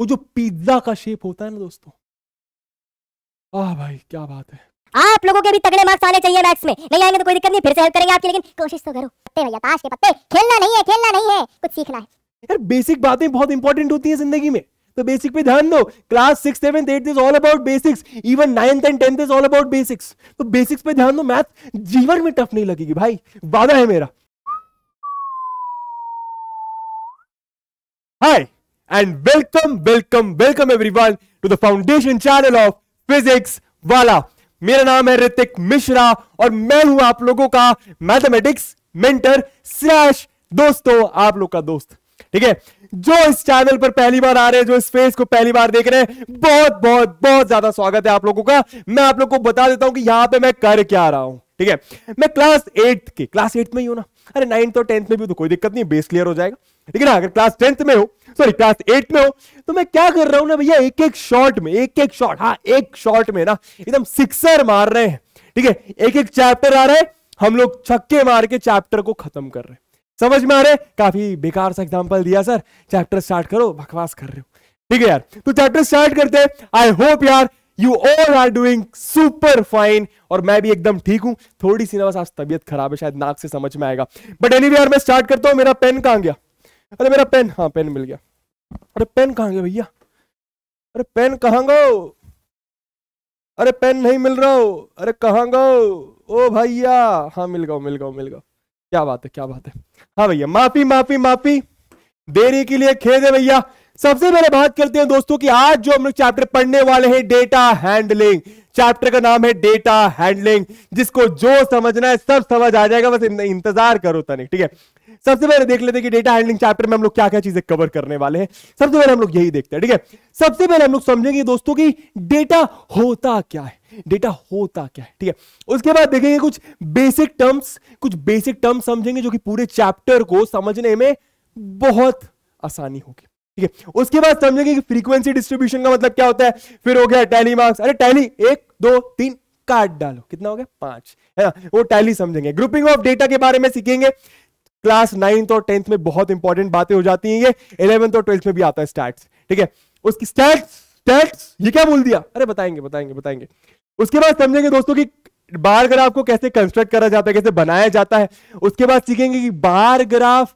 वो जो पिज्जा का शेप होता है ना दोस्तों आ भाई क्या बात है आप लोगों के भी तगड़े मार्क्स आने चाहिए मैथ्स में नहीं आएंगे तो कोई दिक्कत नहीं फिर से हेल्प करेंगे आपकी लेकिन कोशिश तो करो पत्ते भैया ताश के पत्ते खेलना नहीं है खेलना नहीं है कुछ सीखना है यार बेसिक बातें बहुत इंपॉर्टेंट होती है जिंदगी में तो बेसिक पे ध्यान दो class six seven eight is all about basics even ninth and tenth is all about basics तो बेसिक्स पे ध्यान दो मैथ जीवन में टफ नहीं लगेगी भाई वादा है मेरा हाय and welcome, welcome, welcome everyone to the foundation channel of Physics Wala. मेरा नाम है ऋतिक मिश्रा और मैं हूं आप लोगों का मैथमेटिक्स मेंटर स्लैश दोस्तों आप लोग का दोस्त ठीक है जो इस चैनल पर पहली बार आ रहे हैं जो इस फेस को पहली बार देख रहे हैं बहुत बहुत बहुत ज्यादा स्वागत है आप लोगों का मैं आप लोगों को बता देता हूं कि यहां पे मैं कर क्या रहा हूं ठीक है मैं क्लास एट्थ के क्लास एट्थ में ही हूं ना अरे नाइन्थ और टेंथ में भी तो कोई दिक्कत नहीं बेस क्लियर हो जाएगा ठीक है ना अगर क्लास टेंथ में हो सॉरी क्लास एट में हो तो मैं क्या कर रहा हूं ना भैया एक एक शॉट में एक एक शॉट हाँ एक शॉट में ना एकदम सिक्सर मार रहे हैं ठीक है एक एक चैप्टर आ रहा है हम लोग छक्के मार के चैप्टर को खत्म कर रहे हैं समझ में आ रहे काफी बेकार सा एग्जाम्पल दिया सर चैप्टर स्टार्ट करो बकवास कर रहे हो ठीक है यार तो चैप्टर स्टार्ट करते आई होप यार you all are doing super fine और मैं भी एकदम ठीक हूं थोड़ी सी ना बस आज तबियत खराब है शायद नाक से समझ में आएगा बट एनी anyway, यार मैं स्टार्ट करता हूं मेरा पेन कहां गया अरे मेरा पेन हाँ पेन मिल गया अरे पेन कहाँ गया भैया अरे पेन कहाँ गो अरे पेन नहीं मिल रहा हो अरे कहाँ गो ओ भैया हाँ मिल गो मिल गो मिल गो क्या बात है क्या बात है हाँ भैया माफी माफी माफी देरी के लिए खेद है भैया सबसे पहले बात करते हैं दोस्तों कि आज जो हम लोग चैप्टर पढ़ने वाले हैं डेटा हैंडलिंग चैप्टर का नाम है डेटा हैंडलिंग जिसको जो समझना है सब समझ आ जाएगा बस इंतजार करो तनिक ठीक है सबसे पहले देख लेते हैं कि डेटा हैंडलिंग चैप्टर में हम लोग क्या क्या चीजें कवर करने वाले हैं सबसे पहले हम लोग यही देखते हैं ठीक है सबसे पहले हम लोग समझेंगे दोस्तों की डेटा होता क्या है डेटा होता क्या है ठीक है उसके बाद देखेंगे कुछ बेसिक टर्म्स कुछ बेसिक टर्म्स समझेंगे जो कि पूरे चैप्टर को समझने में बहुत आसानी होगी ठीक है उसके बाद समझेंगे कि फ्रीक्वेंसी डिस्ट्रीब्यूशन का मतलब क्या होता है फिर हो गया टैली मार्क्स अरे टैली एक दो तीन कार्ड डालो कितना हो गया पांच है ना वो टैली समझेंगे ग्रुपिंग ऑफ डेटा के बारे में सीखेंगे क्लास नाइन्थ और टेंथ में बहुत इंपॉर्टेंट बातें हो जाती हैं ये इलेवंथ और ट्वेल्थ में भी आता है स्टैट्स ठीक है उसकी स्टैट्स स्टैट्स ये क्या बोल दिया अरे बताएंगे बताएंगे बताएंगे उसके बाद समझेंगे दोस्तों की बार ग्राफ को कैसे कंस्ट्रक्ट करा जाता है कैसे बनाया जाता है उसके बाद सीखेंगे कि बार ग्राफ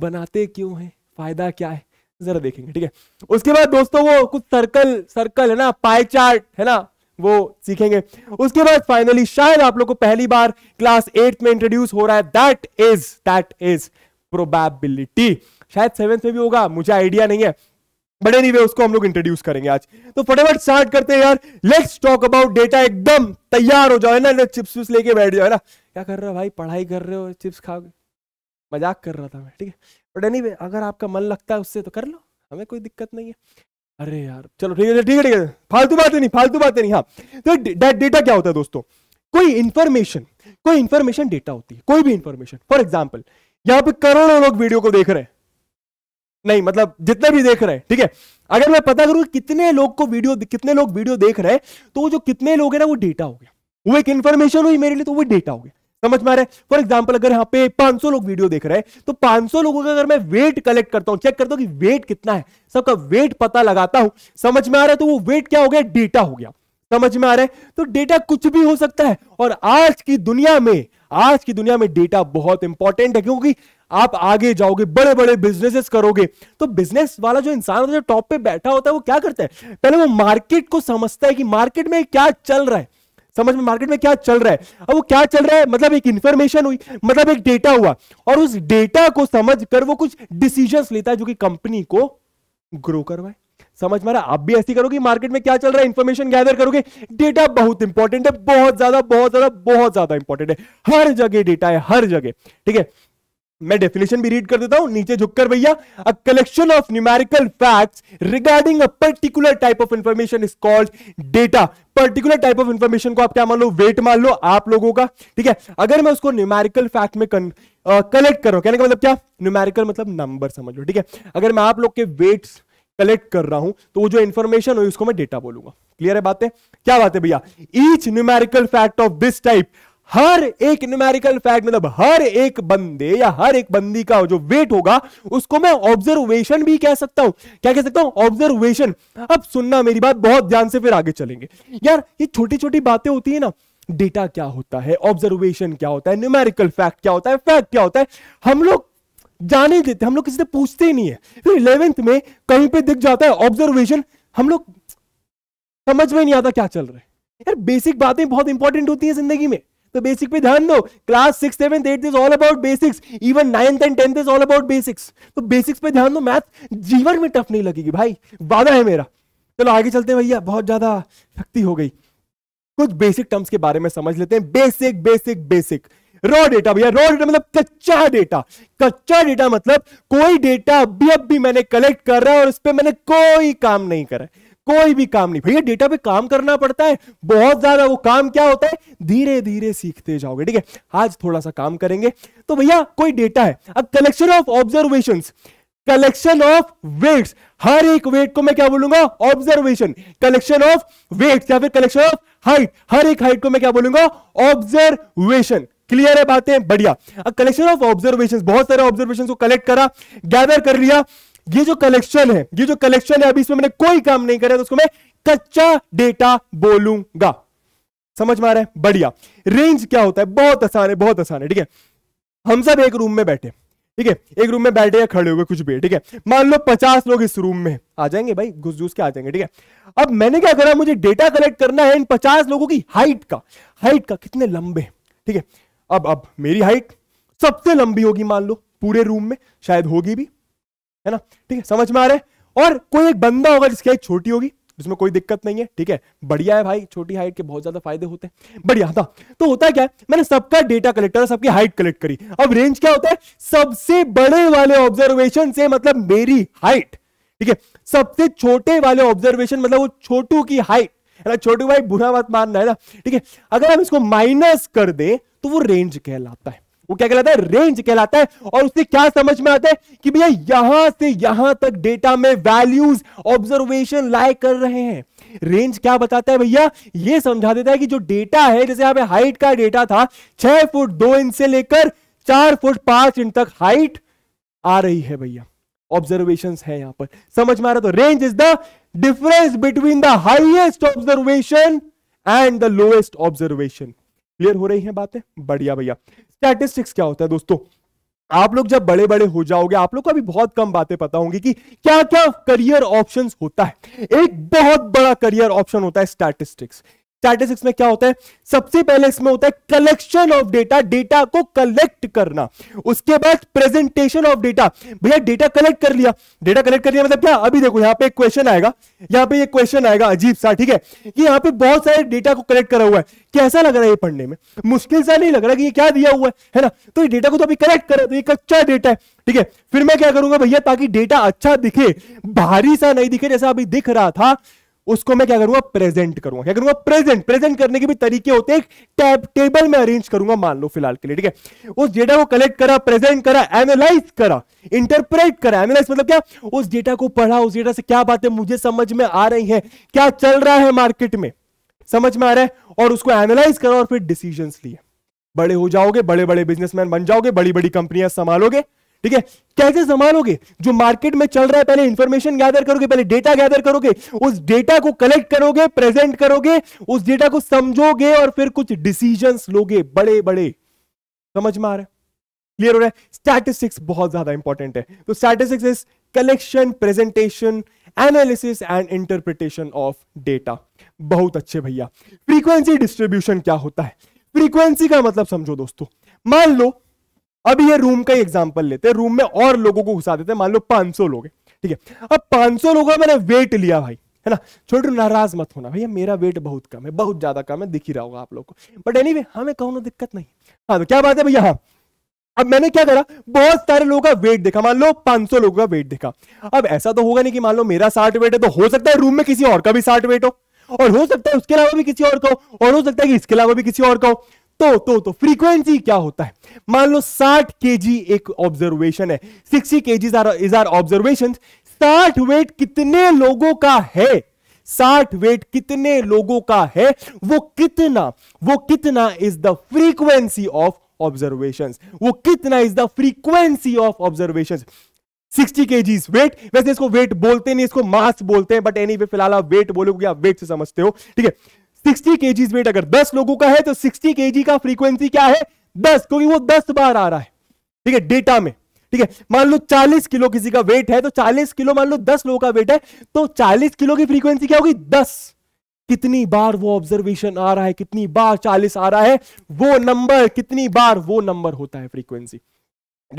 बनाते क्यों है फायदा क्या है जरा देखेंगे ठीक है उसके बाद दोस्तों वो कुछ सर्कल सर्कल है ना पाई चार्ट है ना वो सीखेंगे उसके बाद फाइनली शायद आप लोग को पहली बार क्लास एट में इंट्रोड्यूस हो रहा है that is that is probability शायद सेवेंथ में भी होगा मुझे आइडिया नहीं है बड़े नहीं वे उसको हम लोग इंट्रोड्यूस करेंगे आज तो फटाफट स्टार्ट करते हैं यार लेट्स टॉक अबाउट डेटा एकदम तैयार हो जाओ है ना चिप्स विप्स लेके बैठ जाओ है ना क्या कर रहे हो भाई पढ़ाई कर रहे हो चिप्स खाओगे मजाक कर रहा था मैं ठीक है बट एनी अगर आपका मन लगता है उससे तो कर लो हमें कोई दिक्कत नहीं है अरे यार चलो ठीक है ठीक है ठीक है फालतू बातें नहीं फालतू बातें नहीं हाँ तो डेटा क्या होता है दोस्तों कोई इंफॉर्मेशन कोई इंफॉर्मेशन डेटा होती है कोई भी इंफॉर्मेशन फॉर एग्जाम्पल यहाँ पे करोड़ों लोग वीडियो को देख रहे हैं नहीं मतलब जितने भी देख रहे हैं ठीक है अगर मैं पता करूं कितने लोग को वीडियो कितने लोग वीडियो देख रहे हैं तो वो जो कितने लोग हैं ना वो डेटा हो गया वो एक इन्फॉर्मेशन हुई मेरे लिए तो वो डेटा हो गया समझ में आ रहा है फॉर एग्जाम्पल अगर यहाँ पे 500 लोग वीडियो देख रहे हैं तो 500 लोगों का अगर मैं वेट कलेक्ट करता हूँ चेक करता हूँ कि वेट कितना है सबका वेट पता लगाता हूँ समझ में आ रहा है तो वो वेट क्या हो गया डेटा हो गया समझ में आ रहा है तो डेटा कुछ भी हो सकता है और आज की दुनिया में आज की दुनिया में डेटा बहुत इंपॉर्टेंट है क्योंकि आप आगे जाओगे बड़े बड़े बिजनेसेस करोगे तो बिजनेस वाला जो इंसान होता है जो टॉप पे बैठा होता है वो क्या करता है पहले वो मार्केट को समझता है कि मार्केट में क्या चल रहा है समझ में मार्केट में क्या चल रहा है अब वो क्या चल रहा है मतलब एक इंफॉर्मेशन हुई मतलब एक डेटा हुआ और उस डेटा को समझ कर वो कुछ डिसीजन लेता है जो कि कंपनी को ग्रो करवाए समझ मारा आप भी ऐसी करोगे मार्केट में क्या चल रहा है इंफॉर्मेशन गैदर करोगे डेटा बहुत इंपॉर्टेंट है बहुत ज्यादा बहुत ज्यादा बहुत ज्यादा इंपॉर्टेंट है हर जगह डेटा है हर जगह ठीक है मैं डेफिनेशन भी रीड कर देता हूं नीचे झुककर भैया a collection of numerical facts regarding a particular type of information is called data particular type of information को आप क्या मान लो वेट मान लो आप लोगों का ठीक है अगर मैं उसको न्यूमेरिकल फैक्ट में कलेक्ट करो रहा कहने का मतलब क्या न्यूमेरिकल मतलब नंबर समझ लो ठीक है अगर मैं आप लोग के वेट कलेक्ट कर रहा हूं तो वो जो इन्फॉर्मेशन हुई उसको मैं डेटा बोलूंगा क्लियर है बातें क्या बात है भैया each numerical fact of this type हर एक न्यूमेरिकल फैक्ट मतलब हर एक बंदे या हर एक बंदी का जो वेट होगा उसको मैं ऑब्जर्वेशन भी कह सकता हूं क्या कह सकता हूं ऑब्जर्वेशन अब सुनना मेरी बात बहुत ध्यान से फिर आगे चलेंगे यार ये छोटी छोटी बातें होती है ना डेटा क्या होता है ऑब्जर्वेशन क्या होता है न्यूमेरिकल फैक्ट क्या होता है फैक्ट क्या होता है हम लोग जाने देते हम लोग किसी से पूछते ही नहीं है फिर इलेवेंथ में कहीं पे दिख जाता है ऑब्जर्वेशन हम लोग समझ में नहीं आता क्या चल रहा है यार बेसिक बातें बहुत इंपॉर्टेंट होती है जिंदगी में तो बेसिक पे ध्यान दो class six seven eight is all about basics even ninth and tenth is all about basics तो बेसिक्स पे ध्यान दो मैथ जीवन में टफ नहीं लगेगी भाई वादा है मेरा चलो आगे चलते हैं भैया बहुत ज्यादा शक्ति हो गई कुछ बेसिक टर्म्स के बारे में समझ लेते हैं basic basic basic raw data भैया रॉ डेटा मतलब कच्चा डेटा कच्चा डेटा मतलब कोई डेटा अभी अभी मैंने कलेक्ट कर रहा है और उस पर मैंने कोई काम नहीं करा कोई भी काम नहीं भैया डेटा पे काम करना पड़ता है बहुत ज्यादा वो काम क्या होता है धीरे धीरे सीखते जाओगे ठीक है आज थोड़ा सा काम करेंगे तो भैया कोई डेटा है अब collection of observation collection of weights हर एक वेट को मैं क्या बोलूंगा ऑब्जर्वेशन कलेक्शन ऑफ वेट्स या फिर कलेक्शन ऑफ हाइट हर एक हाइट को मैं क्या बोलूंगा ऑब्जर्वेशन क्लियर है बातें बढ़िया कलेक्शन ऑफ ऑब्जर्वेशन बहुत सारे ऑब्जर्वेशन को कलेक्ट करा गैदर कर लिया ये जो कलेक्शन है ये जो कलेक्शन है अभी इसमें मैंने कोई काम नहीं करा तो उसको मैं कच्चा डेटा बोलूंगा समझ में आ रहा है बढ़िया रेंज क्या होता है बहुत आसान है बहुत आसान है ठीक है हम सब एक रूम में बैठे ठीक है एक रूम में बैठे या खड़े हुए कुछ भी ठीक है मान लो पचास लोग इस रूम में आ जाएंगे भाई घुस घुस के आ जाएंगे ठीक है अब मैंने क्या करा मुझे डेटा कलेक्ट करना है इन पचास लोगों की हाइट का हाइट का कितने लंबे ठीक है अब अब मेरी हाइट सबसे लंबी होगी मान लो पूरे रूम में शायद होगी भी है ना ठीक है समझ में आ रहा है और कोई एक बंदा होगा जिसकी हाइट छोटी होगी जिसमें कोई दिक्कत नहीं है ठीक है बढ़िया है भाई छोटी हाइट के बहुत ज्यादा फायदे होते हैं बढ़िया था तो होता क्या है मैंने सबका डेटा कलेक्ट करा सबकी हाइट कलेक्ट करी अब रेंज क्या होता है सबसे बड़े वाले ऑब्जर्वेशन से मतलब मेरी हाइट ठीक है सबसे छोटे वाले ऑब्जर्वेशन मतलब वो छोटू की हाइट है ना छोटू भाई बुरा मत मानना है ना ठीक है अगर हम इसको माइनस कर दे तो वो रेंज कहलाता है वो क्या कहलाता है रेंज कहलाता है और उससे क्या समझ में आता है कि भैया यहां से यहां तक डेटा में वैल्यूज ऑब्जर्वेशन लाइक कर रहे हैं रेंज क्या बताता है भैया ये समझा देता है कि जो डेटा है जैसे यहां पे हाइट का डेटा था छह फुट दो इंच से लेकर चार फुट पांच इंच तक हाइट आ रही है भैया ऑब्जर्वेशन है यहां पर समझ में आ रहा तो range is the difference between the highest observation and the lowest observation clear हो रही है बातें बढ़िया भैया स्टैटिस्टिक्स क्या होता है दोस्तों आप लोग जब बड़े बड़े हो जाओगे आप लोग को अभी बहुत कम बातें पता होंगी कि क्या क्या करियर ऑप्शंस होता है एक बहुत बड़ा करियर ऑप्शन होता है स्टैटिस्टिक्स स्टैटिस्टिक्स में क्या होता है सबसे पहले इसमें होता है कलेक्शन ऑफ डेटा डेटा को कलेक्ट करना उसके बाद प्रेजेंटेशन ऑफ डेटा भैया डेटा कलेक्ट कर लिया डेटा कलेक्ट कर लिया मतलब क्या अभी देखो यहां पे एक क्वेश्चन आएगा यहां पे ये क्वेश्चन आएगा अजीब सा ठीक है कि यहां पे बहुत सारे डेटा को कलेक्ट करा हुआ है कैसा लग रहा है ये पढ़ने में मुश्किल सा नहीं लग रहा कि ये क्या दिया हुआ है है ना तो ये डेटा को तो अभी कलेक्ट करा तो ये कच्चा डेटा है ठीक है फिर मैं क्या करूंगा भैया ताकि डेटा अच्छा दिखे भारी सा नहीं दिखे जैसा अभी दिख रहा था उसको मैं क्या करूंगा प्रेजेंट करूंगा क्या करूंगा प्रेजेंट प्रेजेंट करने के भी तरीके होते हैं टैब टेबल में अरेंज करूंगा मान लो फिलहाल के लिए ठीक है उस डेटा को कलेक्ट करा प्रेजेंट करा एनालाइज करा इंटरप्रेट करा एनालाइज मतलब क्या उस डेटा को पढ़ा उस डेटा से क्या बातें मुझे समझ में आ रही है क्या चल रहा है मार्केट में समझ में आ रहा है और उसको एनालाइज करा और फिर डिसीजन लिए बड़े हो जाओगे बड़े बड़े बिजनेसमैन बन जाओगे बड़ी बड़ी कंपनियां संभालोगे ठीक है कैसे संभालोगे जो मार्केट में चल रहा है पहले इंफॉर्मेशन गैदर करोगे पहले डेटा गैदर करोगे उस डेटा को कलेक्ट करोगे प्रेजेंट करोगे उस डेटा को समझोगे और फिर कुछ डिसीजन लोगे बड़े बड़े समझ में आ रहा है क्लियर हो रहा है स्टैटिस्टिक्स बहुत ज्यादा इंपॉर्टेंट है तो statistics is collection presentation analysis and interpretation of data बहुत अच्छे भैया फ्रीक्वेंसी डिस्ट्रीब्यूशन क्या होता है फ्रीक्वेंसी का मतलब समझो दोस्तों मान लो अब ये रूम का ही एग्जाम्पल लेते हैं रूम में और लोगों को घुसा देते हैं मान लो 500 लोग ठीक है अब 500 लोगों का मैंने वेट लिया भाई है ना छोटे नाराज मत होना भैया मेरा वेट बहुत कम है बहुत ज्यादा कम है दिख ही रहा होगा आप लोग को बट एनी anyway, हमें कौन दिक्कत नहीं हाँ तो क्या बात है भैया हाँ अब मैंने क्या करा बहुत सारे लोगों का वेट देखा मान लो 500 लोगों का वेट देखा अब ऐसा तो होगा नहीं कि मान लो मेरा साठ वेट है तो हो सकता है रूम में किसी और का भी साठ वेट हो और हो सकता है उसके अलावा भी किसी और का हो और हो सकता है कि इसके अलावा भी किसी और का हो तो तो तो फ्रीक्वेंसी क्या होता है मान लो 60 केजी एक ऑब्जर्वेशन है 60 जी इज आर ऑब्जर्वेशन 60 वेट कितने लोगों का है 60 वेट कितने लोगों का है वो कितना वो कितना is the frequency of observation वो कितना is the frequency of observation 60 kgs weight वैसे इसको वेट बोलते नहीं इसको मास बोलते हैं बट एनी वे फिलहाल आप वेट बोलोगे आप वेट से समझते हो ठीक है 60 kg वेट अगर 10 लोगों का है तो 60 kg का फ्रीक्वेंसी क्या है 10 क्योंकि वो 10 बार आ रहा है ठीक है डेटा में ठीक है मान लो 40 किलो किसी का वेट है तो 40 किलो मान लो 10 लोगों का वेट है तो 40 किलो की फ्रीक्वेंसी क्या होगी 10 कितनी बार वो ऑब्जर्वेशन आ रहा है कितनी बार 40 आ रहा है वो नंबर कितनी बार वो नंबर होता है फ्रीक्वेंसी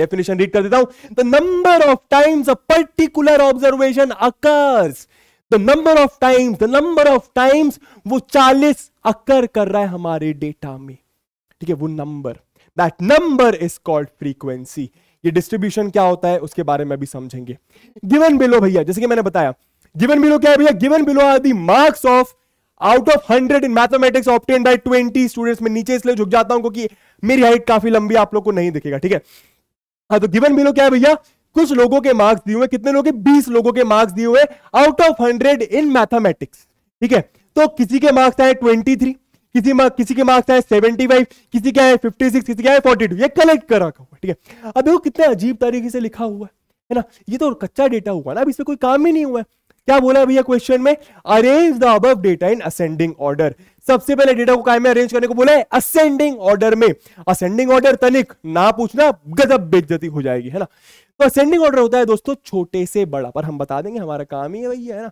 डेफिनेशन रीड कर देता हूं the number of times a particular observation occurs the number of times the number of times वो चालीस अक्कर कर रहा है हमारे डेटा में ठीक है वो number that number is called frequency ये डिस्ट्रीब्यूशन क्या होता है उसके बारे में भी समझेंगे गिवन बिलो भैया जैसे कि मैंने बताया गिवन बिलो क्या है भैया given below are the marks of out of hundred in mathematics obtain by twenty students में नीचे इसलिए झुक जाता हूं क्योंकि मेरी हाइट काफी लंबी आप लोग को नहीं दिखेगा ठीक है हाँ तो गिवन बिलो क्या है भैया कुछ लोगों के मार्क्स दिए हुए कितने लोगों के बीस लोगों के मार्क्स दिए हुए out of hundred in mathematics ठीक है तो किसी के मार्क्स आए ट्वेंटी थ्री किसी मार्क किसी के मार्क्स आए सेवेंटी फाइव किसी के आए फिफ्टी सिक्स किसी के आए फोर्टी टू ये कलेक्ट कर रखा हुआ ठीक है अब देखो कितने अजीब तरीके से लिखा हुआ है है ना ये तो कच्चा डेटा हुआ ना अब इसमें कोई काम ही नहीं हुआ है क्या बोला भैया क्वेश्चन में अरेंज द अब डेटा इन असेंडिंग ऑर्डर सबसे पहले डेटा को कायम अरेंज करने को बोला है असेंडिंग ऑर्डर में असेंडिंग ऑर्डर तनिक ना पूछना गजब बेइज्जती हो जाएगी है ना तो असेंडिंग ऑर्डर होता है दोस्तों छोटे से बड़ा पर हम बता देंगे हमारा काम ही वही है ना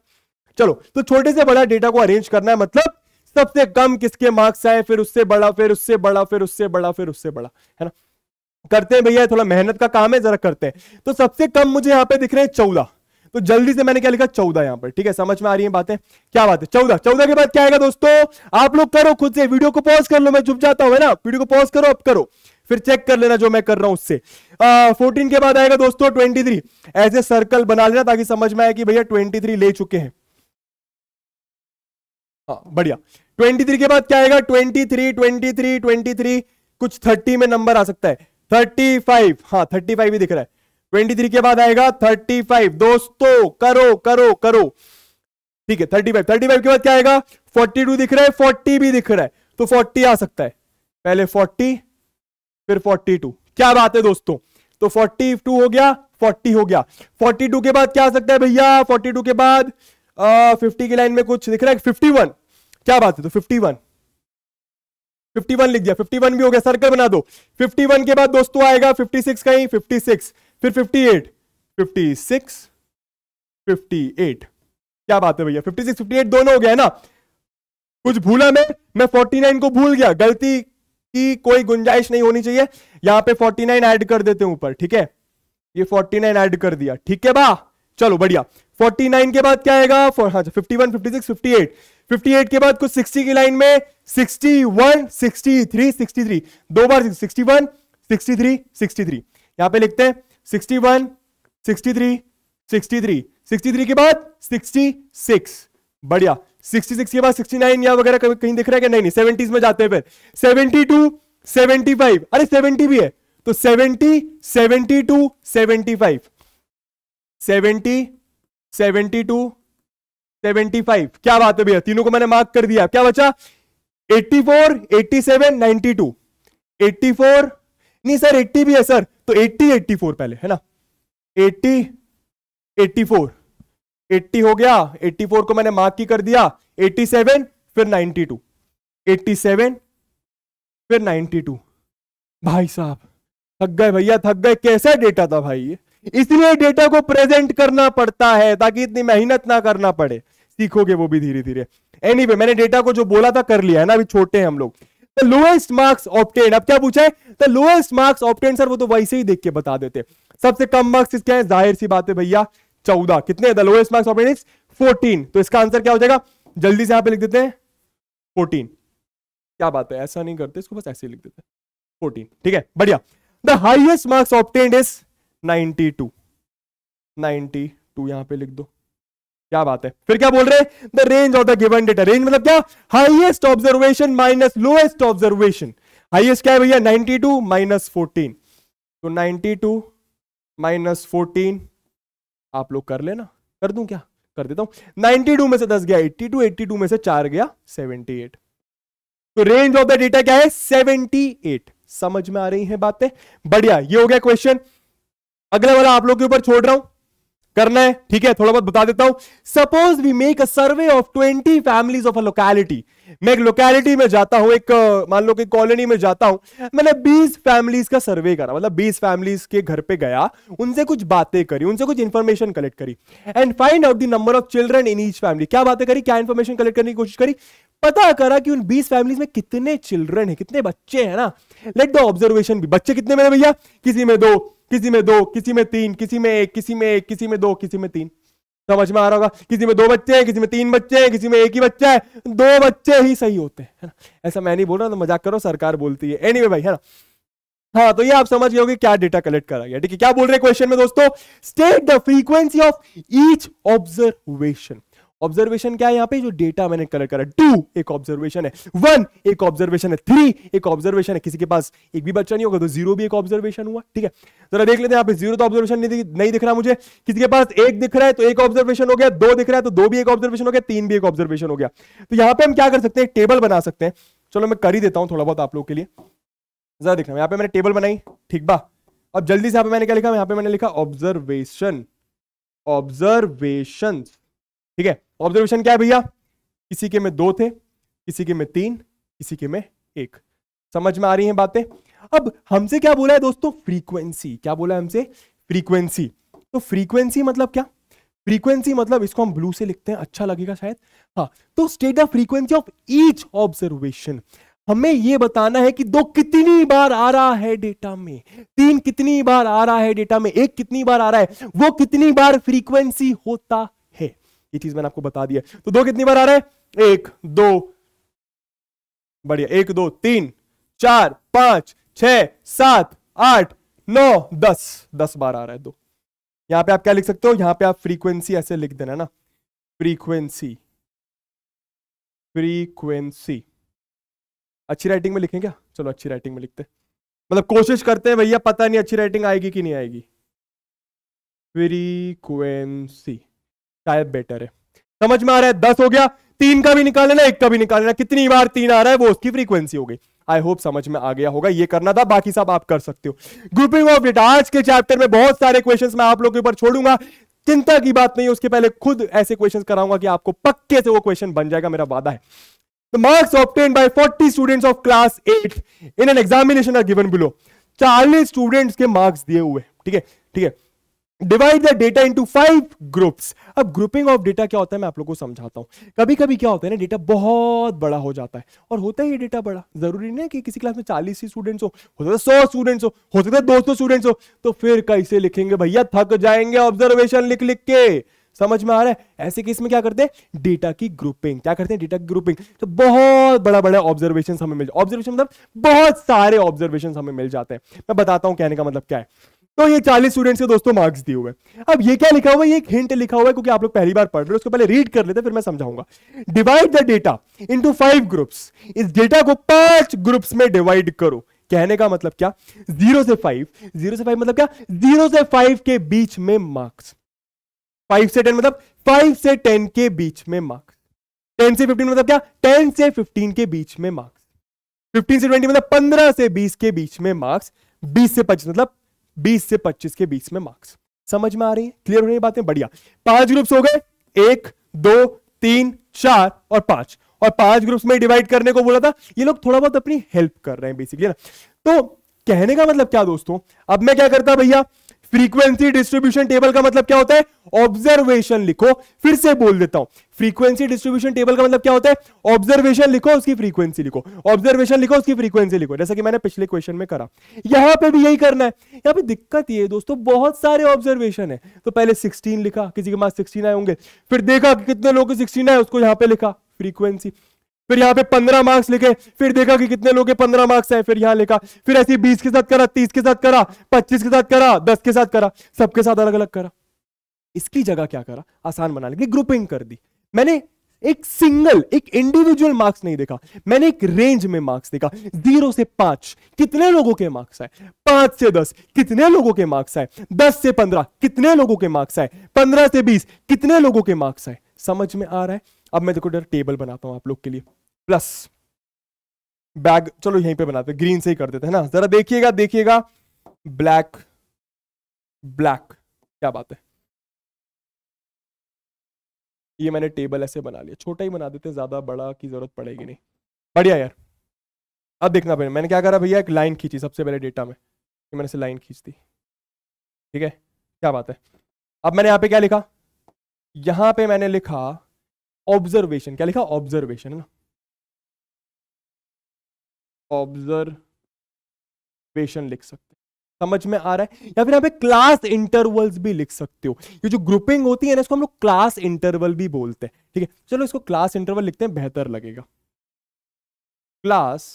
चलो तो छोटे से बड़ा डेटा को अरेंज करना है मतलब सबसे कम किसके मार्क्स आए फिर उससे बड़ा फिर उससे बड़ा फिर उससे बड़ा फिर उससे बड़ा है ना करते हैं भैया थोड़ा मेहनत का काम है जरा करते हैं तो सबसे कम मुझे यहाँ पे दिख रहे हैं चौदह तो जल्दी से मैंने क्या लिखा चौदह यहां पर ठीक है समझ में आ रही है बातें क्या बात है चौदह चौदह के बाद क्या आएगा दोस्तों आप लोग करो खुद से वीडियो को पॉज कर लो मैं चुप जाता हूं है ना वीडियो को पॉज करो अब करो फिर चेक कर लेना जो मैं कर रहा हूं उससे फोर्टीन के बाद आएगा दोस्तों ट्वेंटी थ्री ऐसे सर्कल बना लेना ताकि समझ में आए कि भैया ट्वेंटी थ्री ले चुके हैं हाँ, बढ़िया ट्वेंटी थ्री के बाद क्या आएगा twenty three twenty three twenty three कुछ थर्टी में नंबर आ सकता है थर्टी फाइव हाँ थर्टी फाइव ही दिख रहा है ट्वेंटी थ्री के बाद आएगा थर्टी फाइव दोस्तों करो करो करो ठीक है थर्टी फाइव थर्टी फाइव के बाद क्या आएगा फोर्टी टू दिख रहा है फोर्टी भी दिख रहा है तो फोर्टी आ सकता है पहले फोर्टी फिर फोर्टी टू क्या बात है दोस्तों तो फोर्टी टू हो गया फोर्टी हो गया फोर्टी टू के बाद क्या आ सकता है भैया फोर्टी टू के बाद फिफ्टी की लाइन में कुछ दिख रहा है फिफ्टी वन क्या बात है तो फिफ्टी वन फिफ्टी वन लिख दिया फिफ्टी वन भी हो गया सर्कल बना दो फिफ्टी वन के बाद दोस्तों आएगा फिफ्टी सिक्स कहीं फिफ्टी सिक्स फिर 58, 56, 58 क्या बात है भैया 56, 58 दोनों हो गया है ना कुछ भूला मैं मैं 49 को भूल गया गलती की कोई गुंजाइश नहीं होनी चाहिए यहां पे 49 ऐड कर देते हैं ऊपर ठीक है ये 49 ऐड कर दिया ठीक है बा चलो बढ़िया 49 के बाद क्या आएगा फोर हाँ fifty one fifty six fifty eight fifty eight के बाद कुछ 60 की लाइन में 61 63 63 दो बार 61 63 63 यहां पे लिखते हैं sixty one sixty three sixty three sixty three के बाद सिक्सटी सिक्स बढ़िया सिक्सटी सिक्स के बाद सिक्सटी नाइन या वगैरह कहीं दिख रहा है कि नहीं नहीं सेवेंटीज में जाते हैं फिर सेवेंटी टू सेवेंटी फाइव अरे सेवेंटी भी है तो seventy seventy two seventy five seventy seventy two seventy five क्या बात है भैया तीनों को मैंने मार्क कर दिया क्या बचा eighty four eighty seven ninety two eighty four नहीं सर एट्टी भी है सर तो 80 84 पहले है ना 80 84 80 हो गया 84 को मैंने मार्क की कर दिया 87 फिर 92 87 फिर 92 भाई साहब थक गए भैया थक गए कैसा डेटा था भाई इसलिए डेटा को प्रेजेंट करना पड़ता है ताकि इतनी मेहनत ना करना पड़े सीखोगे वो भी धीरे धीरे एनीवे anyway, मैंने डेटा को जो बोला था कर लिया है ना अभी छोटे हैं हम लोग लोएस्ट मार्क्स ऑप्टेन अब क्या पूछा है तो लोएस्ट मार्क्स ऑप्टेन सर वो तो वैसे ही देख के बता देते सबसे कम मार्क्स इसके हैं जाहिर सी बात है भैया चौदह कितने the lowest marks obtain is fourteen तो इसका आंसर क्या हो जाएगा जल्दी से यहां पे लिख देते हैं फोर्टीन क्या बात है ऐसा नहीं करते इसको बस ऐसे ही लिख देते फोर्टीन ठीक है बढ़िया the highest marks obtain is ninety two ninety two यहां पे लिख दो क्या बात है फिर क्या बोल रहे the range of the given data range मतलब क्या highest observation minus lowest observation highest क्या है भैया 92 टू माइनस फोर्टीन तो 92 टू माइनस फोर्टीन आप लोग कर लेना कर दूं क्या कर देता हूं 92 में से 10 गया 82 82 में से 4 गया 78 तो रेंज ऑफ द डेटा क्या है 78 समझ में आ रही है बातें बढ़िया ये हो गया क्वेश्चन अगला वाला आप लोग के ऊपर छोड़ रहा हूं करना है ठीक है थोड़ा बहुत बता देता हूं suppose we make a survey of twenty families of a locality मैं एक लोकैलिटी में जाता हूं एक मान लो कि कॉलोनी में जाता हूं मैंने 20 फैमिलीज का सर्वे करा मतलब 20 फैमिलीज के घर पे गया उनसे कुछ बातें करी उनसे कुछ इन्फॉर्मेशन कलेक्ट करी and find out the number of children in each family क्या बातें करी क्या इन्फॉर्मेशन कलेक्ट करने की कोशिश करी पता करा कि उन 20 फैमिलीज में कितने चिल्ड्रन है कितने बच्चे हैं ना लेट द ऑब्जर्वेशन भी बच्चे कितने मेरे भैया किसी में दो किसी में दो किसी में तीन किसी में एक किसी में एक किसी में दो किसी में तीन समझ में आ रहा होगा किसी में दो बच्चे हैं किसी में तीन बच्चे हैं किसी में एक ही बच्चा है दो बच्चे ही सही होते हैं है ना ऐसा मैं नहीं बोल रहा तो मजाक करो सरकार बोलती है एनीवे भाई है ना हाँ तो ये आप समझ गए क्या डेटा कलेक्ट करा गया ठीक है क्या बोल रहे क्वेश्चन में दोस्तों state the frequency of each observation observation क्या है यहाँ पे जो डेटा मैंने कलेक्ट करा टू एक ऑब्जर्वेशन है वन एक ऑब्जर्वेशन है थ्री एक ऑब्जर्वेशन है किसी के पास एक भी बच्चा नहीं होगा तो जीरो भी एक ऑब्जर्वेशन हुआ ठीक है जरा देख लेते हैं यहाँ पे जीरो तो ऑब्जर्वेशन नहीं, नहीं दिख रहा मुझे किसी के पास एक दिख रहा है तो एक ऑब्जर्वेशन हो गया दो दिख रहा है तो दो भी एक ऑब्जर्वेशन हो गया तीन भी एक ऑब्जर्वेशन हो गया तो यहाँ पे हम क्या कर सकते हैं टेबल बना सकते हैं चलो मैं कर ही देता हूँ थोड़ा बहुत आप लोग के लिए जरा रहा यहाँ पे मैंने टेबल बनाई ठीक बा अब जल्दी से यहाँ पे मैंने क्या लिखा यहाँ पे मैंने लिखा ऑब्जर्वेशन ऑब्जर्वेशन ठीक है ऑब्जर्वेशन क्या है भैया किसी के में दो थे किसी के में तीन किसी के में एक समझ में आ रही है बातें अब हमसे क्या बोला है दोस्तों फ्रीक्वेंसी क्या बोला है हमसे फ्रीक्वेंसी तो फ्रीक्वेंसी मतलब क्या फ्रीक्वेंसी मतलब इसको हम ब्लू से लिखते हैं अच्छा लगेगा शायद हाँ तो state of frequency of each observation हमें यह बताना है कि दो कितनी बार आ रहा है डेटा में तीन कितनी बार आ रहा है डेटा में एक कितनी बार आ रहा है वो कितनी बार फ्रीक्वेंसी होता ये चीज मैंने आपको बता दिया तो दो कितनी बार आ रहा है एक दो बढ़िया एक दो तीन चार पांच छ सात आठ नौ दस दस बार आ रहा है दो यहां पे आप क्या लिख सकते हो यहां पे आप फ्रीक्वेंसी ऐसे लिख देना ना फ्रीक्वेंसी फ्रीक्वेंसी अच्छी राइटिंग में लिखें क्या चलो अच्छी राइटिंग में लिखते मतलब कोशिश करते हैं भैया पता नहीं अच्छी राइटिंग आएगी कि नहीं आएगी फ्रीक्वेंसी शायद बेटर है समझ में आ रहा है दस हो गया तीन का भी निकालना एक का भी निकालना कितनी बार तीन आ रहा है वो उसकी फ्रीक्वेंसी हो गई आई होप समझ में आ गया होगा ये करना था बाकी सब आप कर सकते हो ग्रुपिंग ऑफ डेटा आज के चैप्टर में बहुत सारे क्वेश्चंस मैं आप लोग के ऊपर छोड़ूंगा चिंता की बात नहीं उसके पहले खुद ऐसे क्वेश्चंस कराऊंगा कि आपको पक्के से वो क्वेश्चन बन जाएगा मेरा वादा है The marks obtained by 40 students of class 8 in an examination are given below. 40 students के मार्क्स दिए हुए ठीक है ठीक है divide the data into five groups अब ग्रुपिंग ऑफ डेटा क्या होता है मैं आप लोगों को समझाता हूँ कभी कभी क्या होता है ना डेटा बहुत बड़ा हो जाता है और होता है ये डेटा बड़ा जरूरी नहीं है कि किसी क्लास में चालीस ही स्टूडेंट्स हो होता है सौ स्टूडेंट्स हो सकता है दो सौ स्टूडेंट्स हो तो फिर कैसे लिखेंगे भैया थक जाएंगे ऑब्जर्वेशन लिख लिख के समझ में आ रहा है ऐसे केस में क्या करते हैं डेटा की ग्रुपिंग क्या करते हैं डेटा की ग्रुपिंग तो बहुत बड़ा बड़ा ऑब्जर्वेशन हमें मिल जाए ऑब्जर्वेशन मतलब बहुत सारे ऑब्जर्वेशन हमें मिल जाते हैं मैं बताता हूं कहने का मतलब क्या है तो ये चालीस स्टूडेंट्स के दोस्तों मार्क्स दिए हुए अब ये क्या लिखा हुआ है ये एक हिंट लिखा हुआ है क्योंकि आप लोग पहली बार पढ़ रहे हो उसको पहले रीड कर लेते फिर मैं समझाऊंगा divide the data into five groups इस डेटा को पांच ग्रुप्स में डिवाइड करो कहने का मतलब क्या जीरो से फाइव जीरो से फाइव मतलब क्या जीरो से फाइव के बीच में मार्क्स फाइव से टेन मतलब फाइव से टेन के बीच में मार्क्स टेन से फिफ्टीन मतलब क्या टेन से फिफ्टीन के बीच में मार्क्स फिफ्टीन से ट्वेंटी मतलब पंद्रह से बीस के बीच में मार्क्स बीस से पच्चीस मतलब बीस से पच्चीस के बीच में मार्क्स समझ में आ रही है क्लियर हो रही बातें बढ़िया पांच ग्रुप्स हो गए एक दो तीन चार और पांच और पांच ग्रुप्स में डिवाइड करने को बोला था ये लोग थोड़ा बहुत अपनी हेल्प कर रहे हैं बेसिकली ना तो कहने का मतलब क्या दोस्तों अब मैं क्या करता भैया फ्रीक्वेंसी डिस्ट्रीब्यूशन टेबल का मतलब क्या होता है ऑब्जर्वेशन लिखो फिर से बोल देता हूं फ्रीक्वेंसी डिस्ट्रीब्यूशन टेबल का मतलब क्या होता है ऑब्जर्वेशन लिखो उसकी फ्रीक्वेंसी लिखो ऑब्जर्वेशन लिखो उसकी फ्रीक्वेंसी लिखो जैसा कि मैंने पिछले क्वेश्चन में करा यहां पे भी यही करना है यहां पे दिक्कत ये है दोस्तों बहुत सारे ऑब्जर्वेशन है तो पहले 16 लिखा किसी के पास 16 आए होंगे फिर देखा कि कितने लोगों के 16 आए उसको यहां पे लिखा फ्रीक्वेंसी फिर यहाँ पे पंद्रह मार्क्स लिखे फिर देखा कि कितने लोग पंद्रह मार्क्स आए फिर यहाँ लिखा फिर ऐसे बीस के साथ करा तीस के साथ करा पच्चीस के साथ करा दस के साथ करा सबके साथ अलग अलग करा इसकी जगह क्या करा आसान बनाने के लिए ग्रुपिंग कर दी मैंने एक सिंगल एक इंडिविजुअल मार्क्स नहीं देखा मैंने एक रेंज में मार्क्स देखा जीरो से पांच कितने लोगों के मार्क्स आए पांच से दस कितने लोगों के मार्क्स आए दस से पंद्रह कितने लोगों के मार्क्स आए पंद्रह से बीस कितने लोगों के मार्क्स आए समझ में आ रहा है अब मैं देखो डर टेबल बनाता हूं आप लोग के लिए प्लस बैग चलो यहीं पे बनाते हैं ग्रीन से ही कर देते हैं ना जरा देखिएगा देखिएगा ब्लैक ब्लैक क्या बात है ये मैंने टेबल ऐसे बना लिया छोटा ही बना देते ज्यादा बड़ा की जरूरत पड़ेगी नहीं बढ़िया यार अब देखना भैया मैंने क्या करा भैया एक लाइन खींची सबसे पहले डेटा में मैंने इसे लाइन खींच दी ठीक है क्या बात है अब मैंने यहाँ पे क्या लिखा यहाँ पे मैंने लिखा ऑब्जर्वेशन क्या लिखा ऑब्जर्वेशन है ना ऑब्जर्वेशन लिख सकते समझ में आ रहा है या फिर यहाँ पे क्लास इंटरवल्स भी लिख सकते हो ये जो ग्रुपिंग होती है ना इसको हम लोग क्लास इंटरवल भी बोलते हैं ठीक है चलो इसको क्लास इंटरवल लिखते हैं बेहतर लगेगा क्लास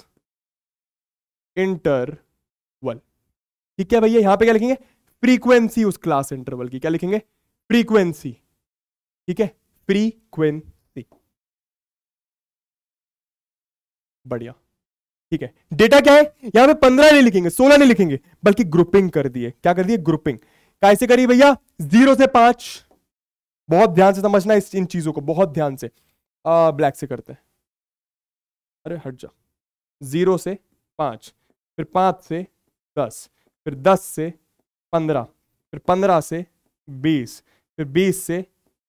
इंटरवल ठीक है भैया यहाँ पे क्या लिखेंगे फ्रीक्वेंसी उस क्लास इंटरवल की क्या लिखेंगे फ्रीक्वेंसी ठीक है फ्रीक्वेंसी बढ़िया ठीक है डेटा क्या है यहां पे पंद्रह नहीं लिखेंगे सोलह नहीं लिखेंगे बल्कि ग्रुपिंग कर दिए क्या कर दिए ग्रुपिंग कैसे करिए भैया जीरो से पांच बहुत ध्यान से समझना इस इन चीजों को बहुत ध्यान से आ, ब्लैक से करते हैं अरे हट जा जीरो से पांच फिर पांच से दस फिर दस से पंद्रह फिर पंद्रह से बीस फिर बीस से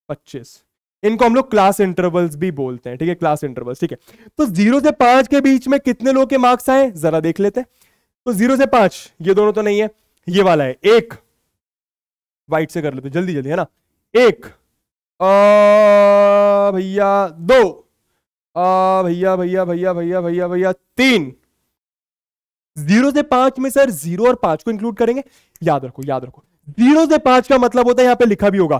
पच्चीस इनको हम लोग क्लास इंटरवल्स भी बोलते हैं ठीक है क्लास इंटरवल्स ठीक है तो जीरो से पांच के बीच में कितने लोग के मार्क्स आए जरा देख लेते हैं तो जीरो से पांच ये दोनों तो नहीं है ये वाला है एक वाइट से कर लेते जल्दी जल्दी है ना एक भैया दो भैया भैया भैया भैया भैया भैया तीन जीरो से पांच में सर जीरो और पांच को इंक्लूड करेंगे याद रखो याद रखो जीरो से पांच का मतलब होता है यहां पे लिखा भी होगा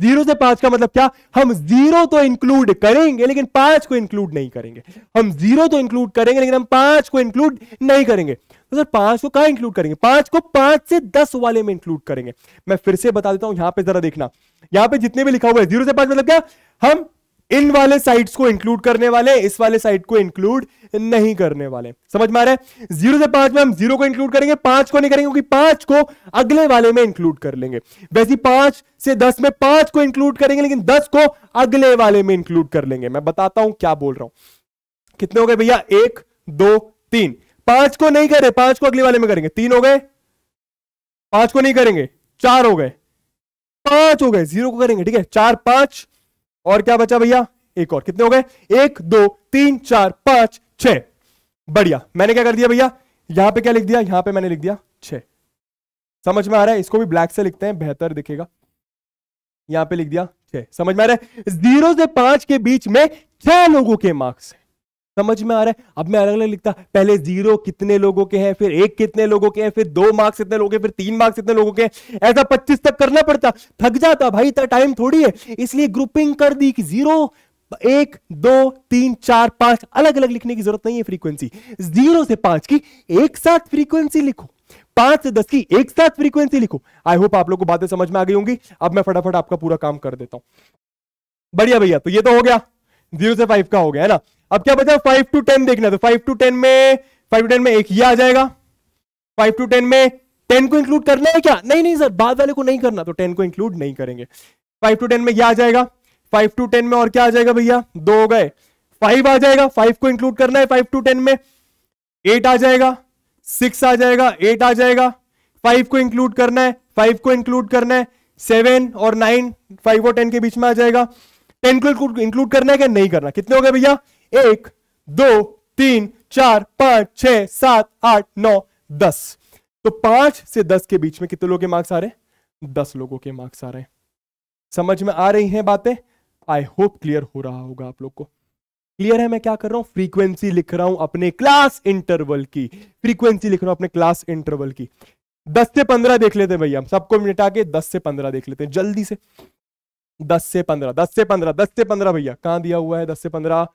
जीरो से पांच का मतलब क्या हम जीरो तो इंक्लूड करेंगे लेकिन पांच को इंक्लूड नहीं करेंगे हम जीरो तो इंक्लूड करेंगे लेकिन हम पांच को इंक्लूड नहीं करेंगे तो सर पांच को कहा इंक्लूड करेंगे पांच को पांच से दस वाले में इंक्लूड करेंगे मैं फिर से बता देता हूं यहां पर जरा देखना यहां पर जितने भी लिखा हुआ है जीरो से पांच मतलब क्या हम इन वाले साइट्स को इंक्लूड करने वाले इस वाले साइट को इंक्लूड नहीं करने वाले समझ में आ रहा है जीरो से पांच में हम जीरो को इंक्लूड करेंगे पांच को नहीं करेंगे क्योंकि पांच को अगले वाले में इंक्लूड कर लेंगे वैसे पांच से दस में पांच को इंक्लूड करेंगे लेकिन दस को अगले वाले में इंक्लूड कर लेंगे मैं बताता हूं क्या बोल रहा हूं कितने हो गए भैया एक दो तीन पांच को नहीं करे पांच को अगले वाले में करेंगे तीन हो गए पांच को नहीं करेंगे चार हो गए पांच हो गए जीरो को करेंगे ठीक है चार पांच और क्या बचा भैया एक और कितने हो गए एक दो तीन चार पांच छ बढ़िया मैंने क्या कर दिया भैया यहां पे क्या लिख दिया यहां पे मैंने लिख दिया छ समझ में आ रहा है इसको भी ब्लैक से लिखते हैं बेहतर दिखेगा यहां पे लिख दिया छ समझ में आ रहा है जीरो से पांच के बीच में छह लोगों के मार्क्स है समझ में आ रहा है अब मैं अलग अलग लिखता पहले जीरो कितने लोगों के हैं फिर एक कितने लोगों के हैं फिर दो मार्क्स इतने लोगों के फिर तीन मार्क्स इतने लोगों के ऐसा पच्चीस तक करना पड़ता थक जाता भाई इतना टाइम थोड़ी है इसलिए ग्रुपिंग कर दी कि जीरो एक दो तीन चार पांच अलग अलग लिखने की जरूरत नहीं है फ्रीक्वेंसी जीरो से पांच की एक साथ फ्रीक्वेंसी लिखो पांच से दस की एक साथ फ्रीक्वेंसी लिखो आई होप आप लोग को बातें समझ में आ गई होंगी अब मैं फटाफट आपका पूरा काम कर देता हूं बढ़िया भैया तो ये तो हो गया जीरो से फाइव का हो गया है ना अब क्या बचा फाइव टू टेन देखना तो फाइव टू टेन में फाइव टू टेन में एक ही आ जाएगा फाइव टू टेन में टेन को इंक्लूड करना है क्या नहीं नहीं सर बाद वाले को नहीं करना तो टेन को इंक्लूड नहीं करेंगे फाइव टू टेन में यह आ जाएगा फाइव टू टेन में और क्या आ जाएगा भैया दो हो गए फाइव आ जाएगा फाइव को इंक्लूड करना है फाइव टू टेन में एट आ जाएगा सिक्स आ जाएगा एट आ जाएगा फाइव को इंक्लूड करना है फाइव को इंक्लूड करना है सेवन और नाइन फाइव और टेन के बीच में आ जाएगा टेन को इंक्लूड करना है क्या नहीं करना कितने हो गए भैया एक दो तीन चार पांच छह सात आठ नौ दस तो पांच से दस के बीच में कितने लोगों के मार्क्स आ रहे हैं दस लोगों के मार्क्स आ रहे हैं समझ में आ रही हैं बातें आई होप क्लियर हो रहा होगा आप लोग को क्लियर है मैं क्या कर रहा हूं फ्रीक्वेंसी लिख रहा हूं अपने क्लास इंटरवल की फ्रीक्वेंसी लिख रहा हूं अपने क्लास इंटरवल की दस से पंद्रह देख लेते हैं भैया हम सबको मिटा के दस से पंद्रह देख लेते हैं जल्दी से दस से पंद्रह दस से पंद्रह दस से पंद्रह भैया कहां दिया हुआ है दस से पंद्रह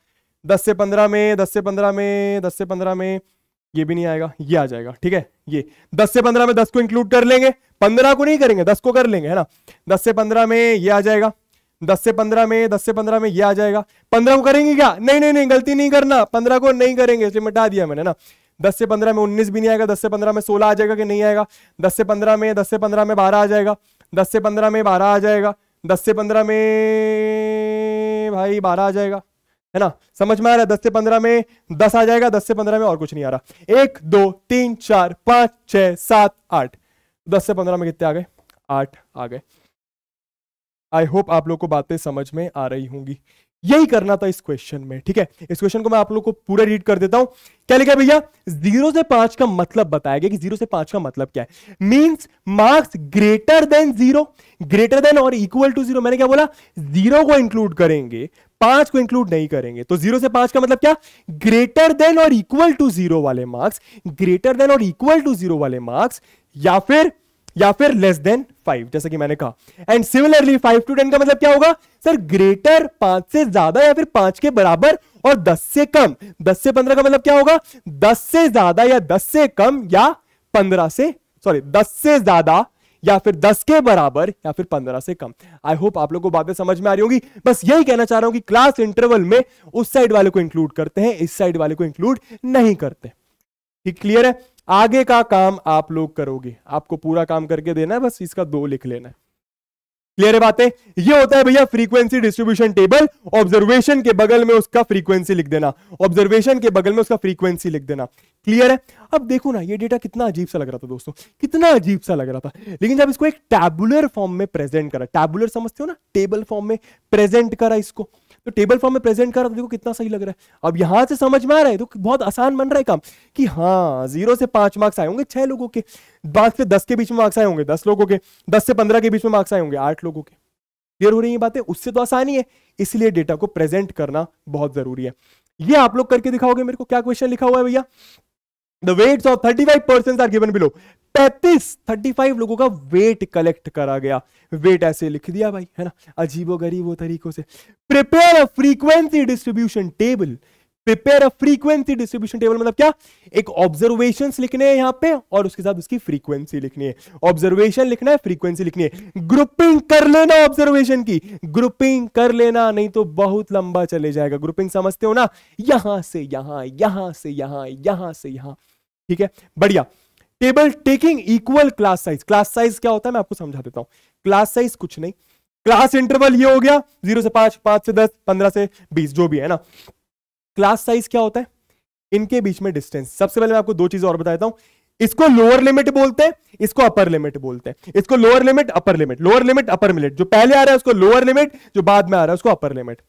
दस से पंद्रह में दस से पंद्रह में दस से पंद्रह में ये भी नहीं आएगा ये आ जाएगा ठीक है ये दस से पंद्रह में दस को इंक्लूड कर लेंगे पंद्रह को नहीं करेंगे दस को कर लेंगे है ना दस से पंद्रह में ये आ जाएगा दस से पंद्रह में दस से पंद्रह में ये आ जाएगा पंद्रह को करेंगे क्या नहीं नहीं नहीं गलती नहीं करना पंद्रह को नहीं करेंगे इसलिए मिटा दिया मैंने ना दस से पंद्रह में उन्नीस भी नहीं आएगा दस से पंद्रह में सोलह आ जाएगा कि नहीं आएगा दस से पंद्रह में दस से पंद्रह में बारह आ जाएगा दस से पंद्रह में बारह आ जाएगा दस से पंद्रह में भाई बारह आ जाएगा है ना समझ में आ रहा है दस से पंद्रह में दस आ जाएगा दस से पंद्रह में और कुछ नहीं आ रहा एक दो तीन चार पांच छह सात आठ दस से पंद्रह में कितने आ गए आठ आ गए आई होप आप लोग को बातें समझ में आ रही होंगी यही करना था इस क्वेश्चन में ठीक है इस क्वेश्चन को मैं आप लोग को पूरा रीड कर देता हूं क्या लिखा भैया जीरो से पांच का मतलब बताया गया कि जीरो से पांच का मतलब क्या है means marks greater than zero greater than और इक्वल टू जीरो मैंने क्या बोला जीरो को इंक्लूड करेंगे पांच को इंक्लूड नहीं करेंगे तो जीरो से पांच का मतलब क्या ग्रेटर देन और इक्वल टू जीरो वाले मार्क्स ग्रेटर देन और इक्वल टू जीरो वाले मार्क्स या फिर या फिर लेस देन फाइव जैसे कि मैंने कहा and similarly five to ten का मतलब क्या होगा सर ग्रेटर पांच से ज्यादा या फिर पांच के बराबर और दस से कम दस से पंद्रह का मतलब क्या होगा दस से ज्यादा या दस से कम या पंद्रह से सॉरी दस से ज्यादा या फिर दस के बराबर या फिर पंद्रह से कम आई होप आप लोगों को बातें समझ में आ रही होगी बस यही कहना चाह रहा हूं कि क्लास इंटरवल में उस साइड वाले को इंक्लूड करते हैं इस साइड वाले को इंक्लूड नहीं करते ठीक क्लियर है आगे का काम आप लोग करोगे आपको पूरा काम करके देना है बस इसका दो लिख लेना है क्लियर है बातें ये होता है भैया फ्रीक्वेंसी डिस्ट्रीब्यूशन टेबल ऑब्जर्वेशन के बगल में उसका फ्रीक्वेंसी लिख देना ऑब्जर्वेशन के बगल में उसका फ्रीक्वेंसी लिख देना क्लियर है अब देखो ना ये डेटा कितना अजीब सा लग रहा था दोस्तों कितना अजीब सा लग रहा था लेकिन जब इसको एक टैबुलर फॉर्म में प्रेजेंट करा टैबुलर समझते हो ना टेबल फॉर्म में प्रेजेंट करा इसको तो टेबल फॉर्म में प्रेजेंट कर देखो कितना सही लग रहा है अब यहां से समझ में आ रहा है तो बहुत आसान बन रहा है काम कि हाँ जीरो से पांच मार्क्स आए होंगे छह लोगों के बाद से दस के बीच में मार्क्स आए होंगे दस लोगों के दस से पंद्रह के बीच में मार्क्स आए होंगे आठ लोगों के क्लियर हो रही है बातें उससे तो आसानी है इसलिए डेटा को प्रेजेंट करना बहुत जरूरी है ये आप लोग करके दिखाओगे मेरे को क्या क्वेश्चन लिखा हुआ है भैया the weights of 35 person are given below 35 35 लोगों का वेट कलेक्ट करा गया वेट ऐसे लिख दिया भाई है ना अजीबो गरीबो तरीकों से prepare a frequency distribution table prepare a frequency distribution table मतलब क्या एक ऑब्जर्वेशन लिखने हैं यहां पे और उसके साथ उसकी फ्रीक्वेंसी लिखनी है ऑब्जर्वेशन लिखना है फ्रीक्वेंसी लिखनी है ग्रुपिंग कर लेना ऑब्जर्वेशन की ग्रुपिंग कर लेना नहीं तो बहुत लंबा चले जाएगा ग्रुपिंग समझते हो ना यहां से यहां यहां से यहां यहां से यहां ठीक है बढ़िया table taking equal class size class size क्या होता है मैं आपको समझा देता हूं क्लास साइज कुछ नहीं क्लास इंटरवल ये हो गया जीरो से पांच पांच से दस पंद्रह से बीस जो भी है ना क्लास साइज क्या होता है इनके बीच में डिस्टेंस सबसे पहले मैं आपको दो चीजें और बता देता हूं इसको लोअर लिमिट बोलते हैं इसको अपर लिमिट बोलते हैं इसको lower limit upper limit lower limit upper limit जो पहले आ रहा है उसको लोअर लिमिट जो बाद में आ रहा है उसको upper limit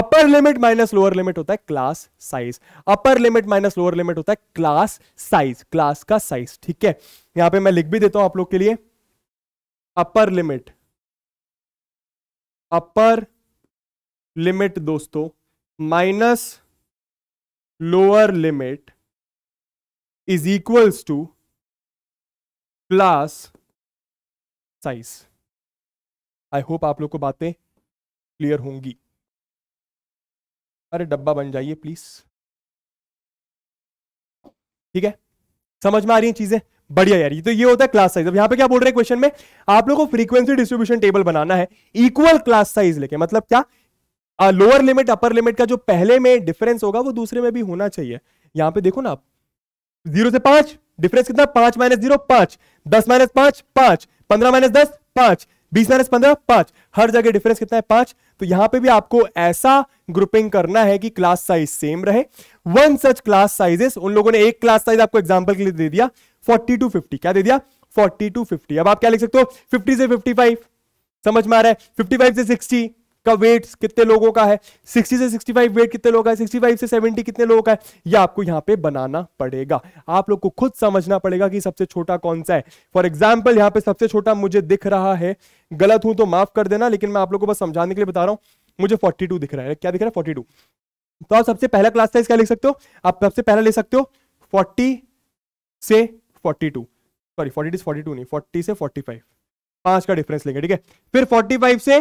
upper limit minus lower limit होता है class size upper limit minus lower limit होता है क्लास साइज क्लास का साइज ठीक है यहां पे मैं लिख भी देता हूं आप लोग के लिए अपर लिमिट अपर लिमिट दोस्तों minus lower limit is equals to class size I hope आप लोग को बातें क्लियर होंगी अरे डब्बा बन जाइए प्लीज ठीक है समझ में आ रही है चीजें बढ़िया यार ये तो ये होता है क्लास साइज अब यहां पे क्या बोल रहे हैं क्वेश्चन में आप लोगों को फ्रीक्वेंसी डिस्ट्रीब्यूशन टेबल बनाना है इक्वल क्लास साइज लेके मतलब क्या लोअर लिमिट अपर लिमिट का जो पहले में डिफरेंस होगा वो दूसरे में भी होना चाहिए यहां पे देखो ना आप जीरो से पांच डिफरेंस कितना पांच माइनस जीरो पांच दस माइनस पांच पांच पंद्रह माइनस दस पांच बीस माइनस पंद्रह पांच हर जगह डिफरेंस कितना है पांच तो यहां पे भी आपको ऐसा ग्रुपिंग करना है कि क्लास साइज सेम रहे वन सच क्लास साइजेस उन लोगों ने एक क्लास साइज आपको एग्जाम्पल के लिए दे दिया फोर्टी टू फिफ्टी क्या दे दिया फोर्टी टू फिफ्टी अब आप क्या लिख सकते हो फिफ्टी से फिफ्टी फाइव समझ में आ रहा है फिफ्टी फाइव से सिक्सटी का वेट कितने लोगों का है 60 से 65 वेट कितने लोगों का है 65 से 70 कितने लोगों का है ये आपको यहाँ पे बनाना पड़ेगा आप लोग को खुद समझना पड़ेगा कि सबसे छोटा कौन सा है फॉर एग्जाम्पल यहाँ पे सबसे छोटा मुझे दिख रहा है गलत हूं तो माफ कर देना लेकिन मैं आप लोग को बस समझाने के लिए बता रहा हूँ मुझे फोर्टी दिख रहा है क्या दिख रहा है फोर्टी तो आप सबसे पहला क्लास साइज क्या लिख सकते हो आप सबसे पहला ले सकते हो फोर्टी से फोर्टी सॉरी फोर्टी टू 42 नहीं फोर्टी से फोर्टी पांच का डिफरेंस लेंगे ठीक है फिर 45 से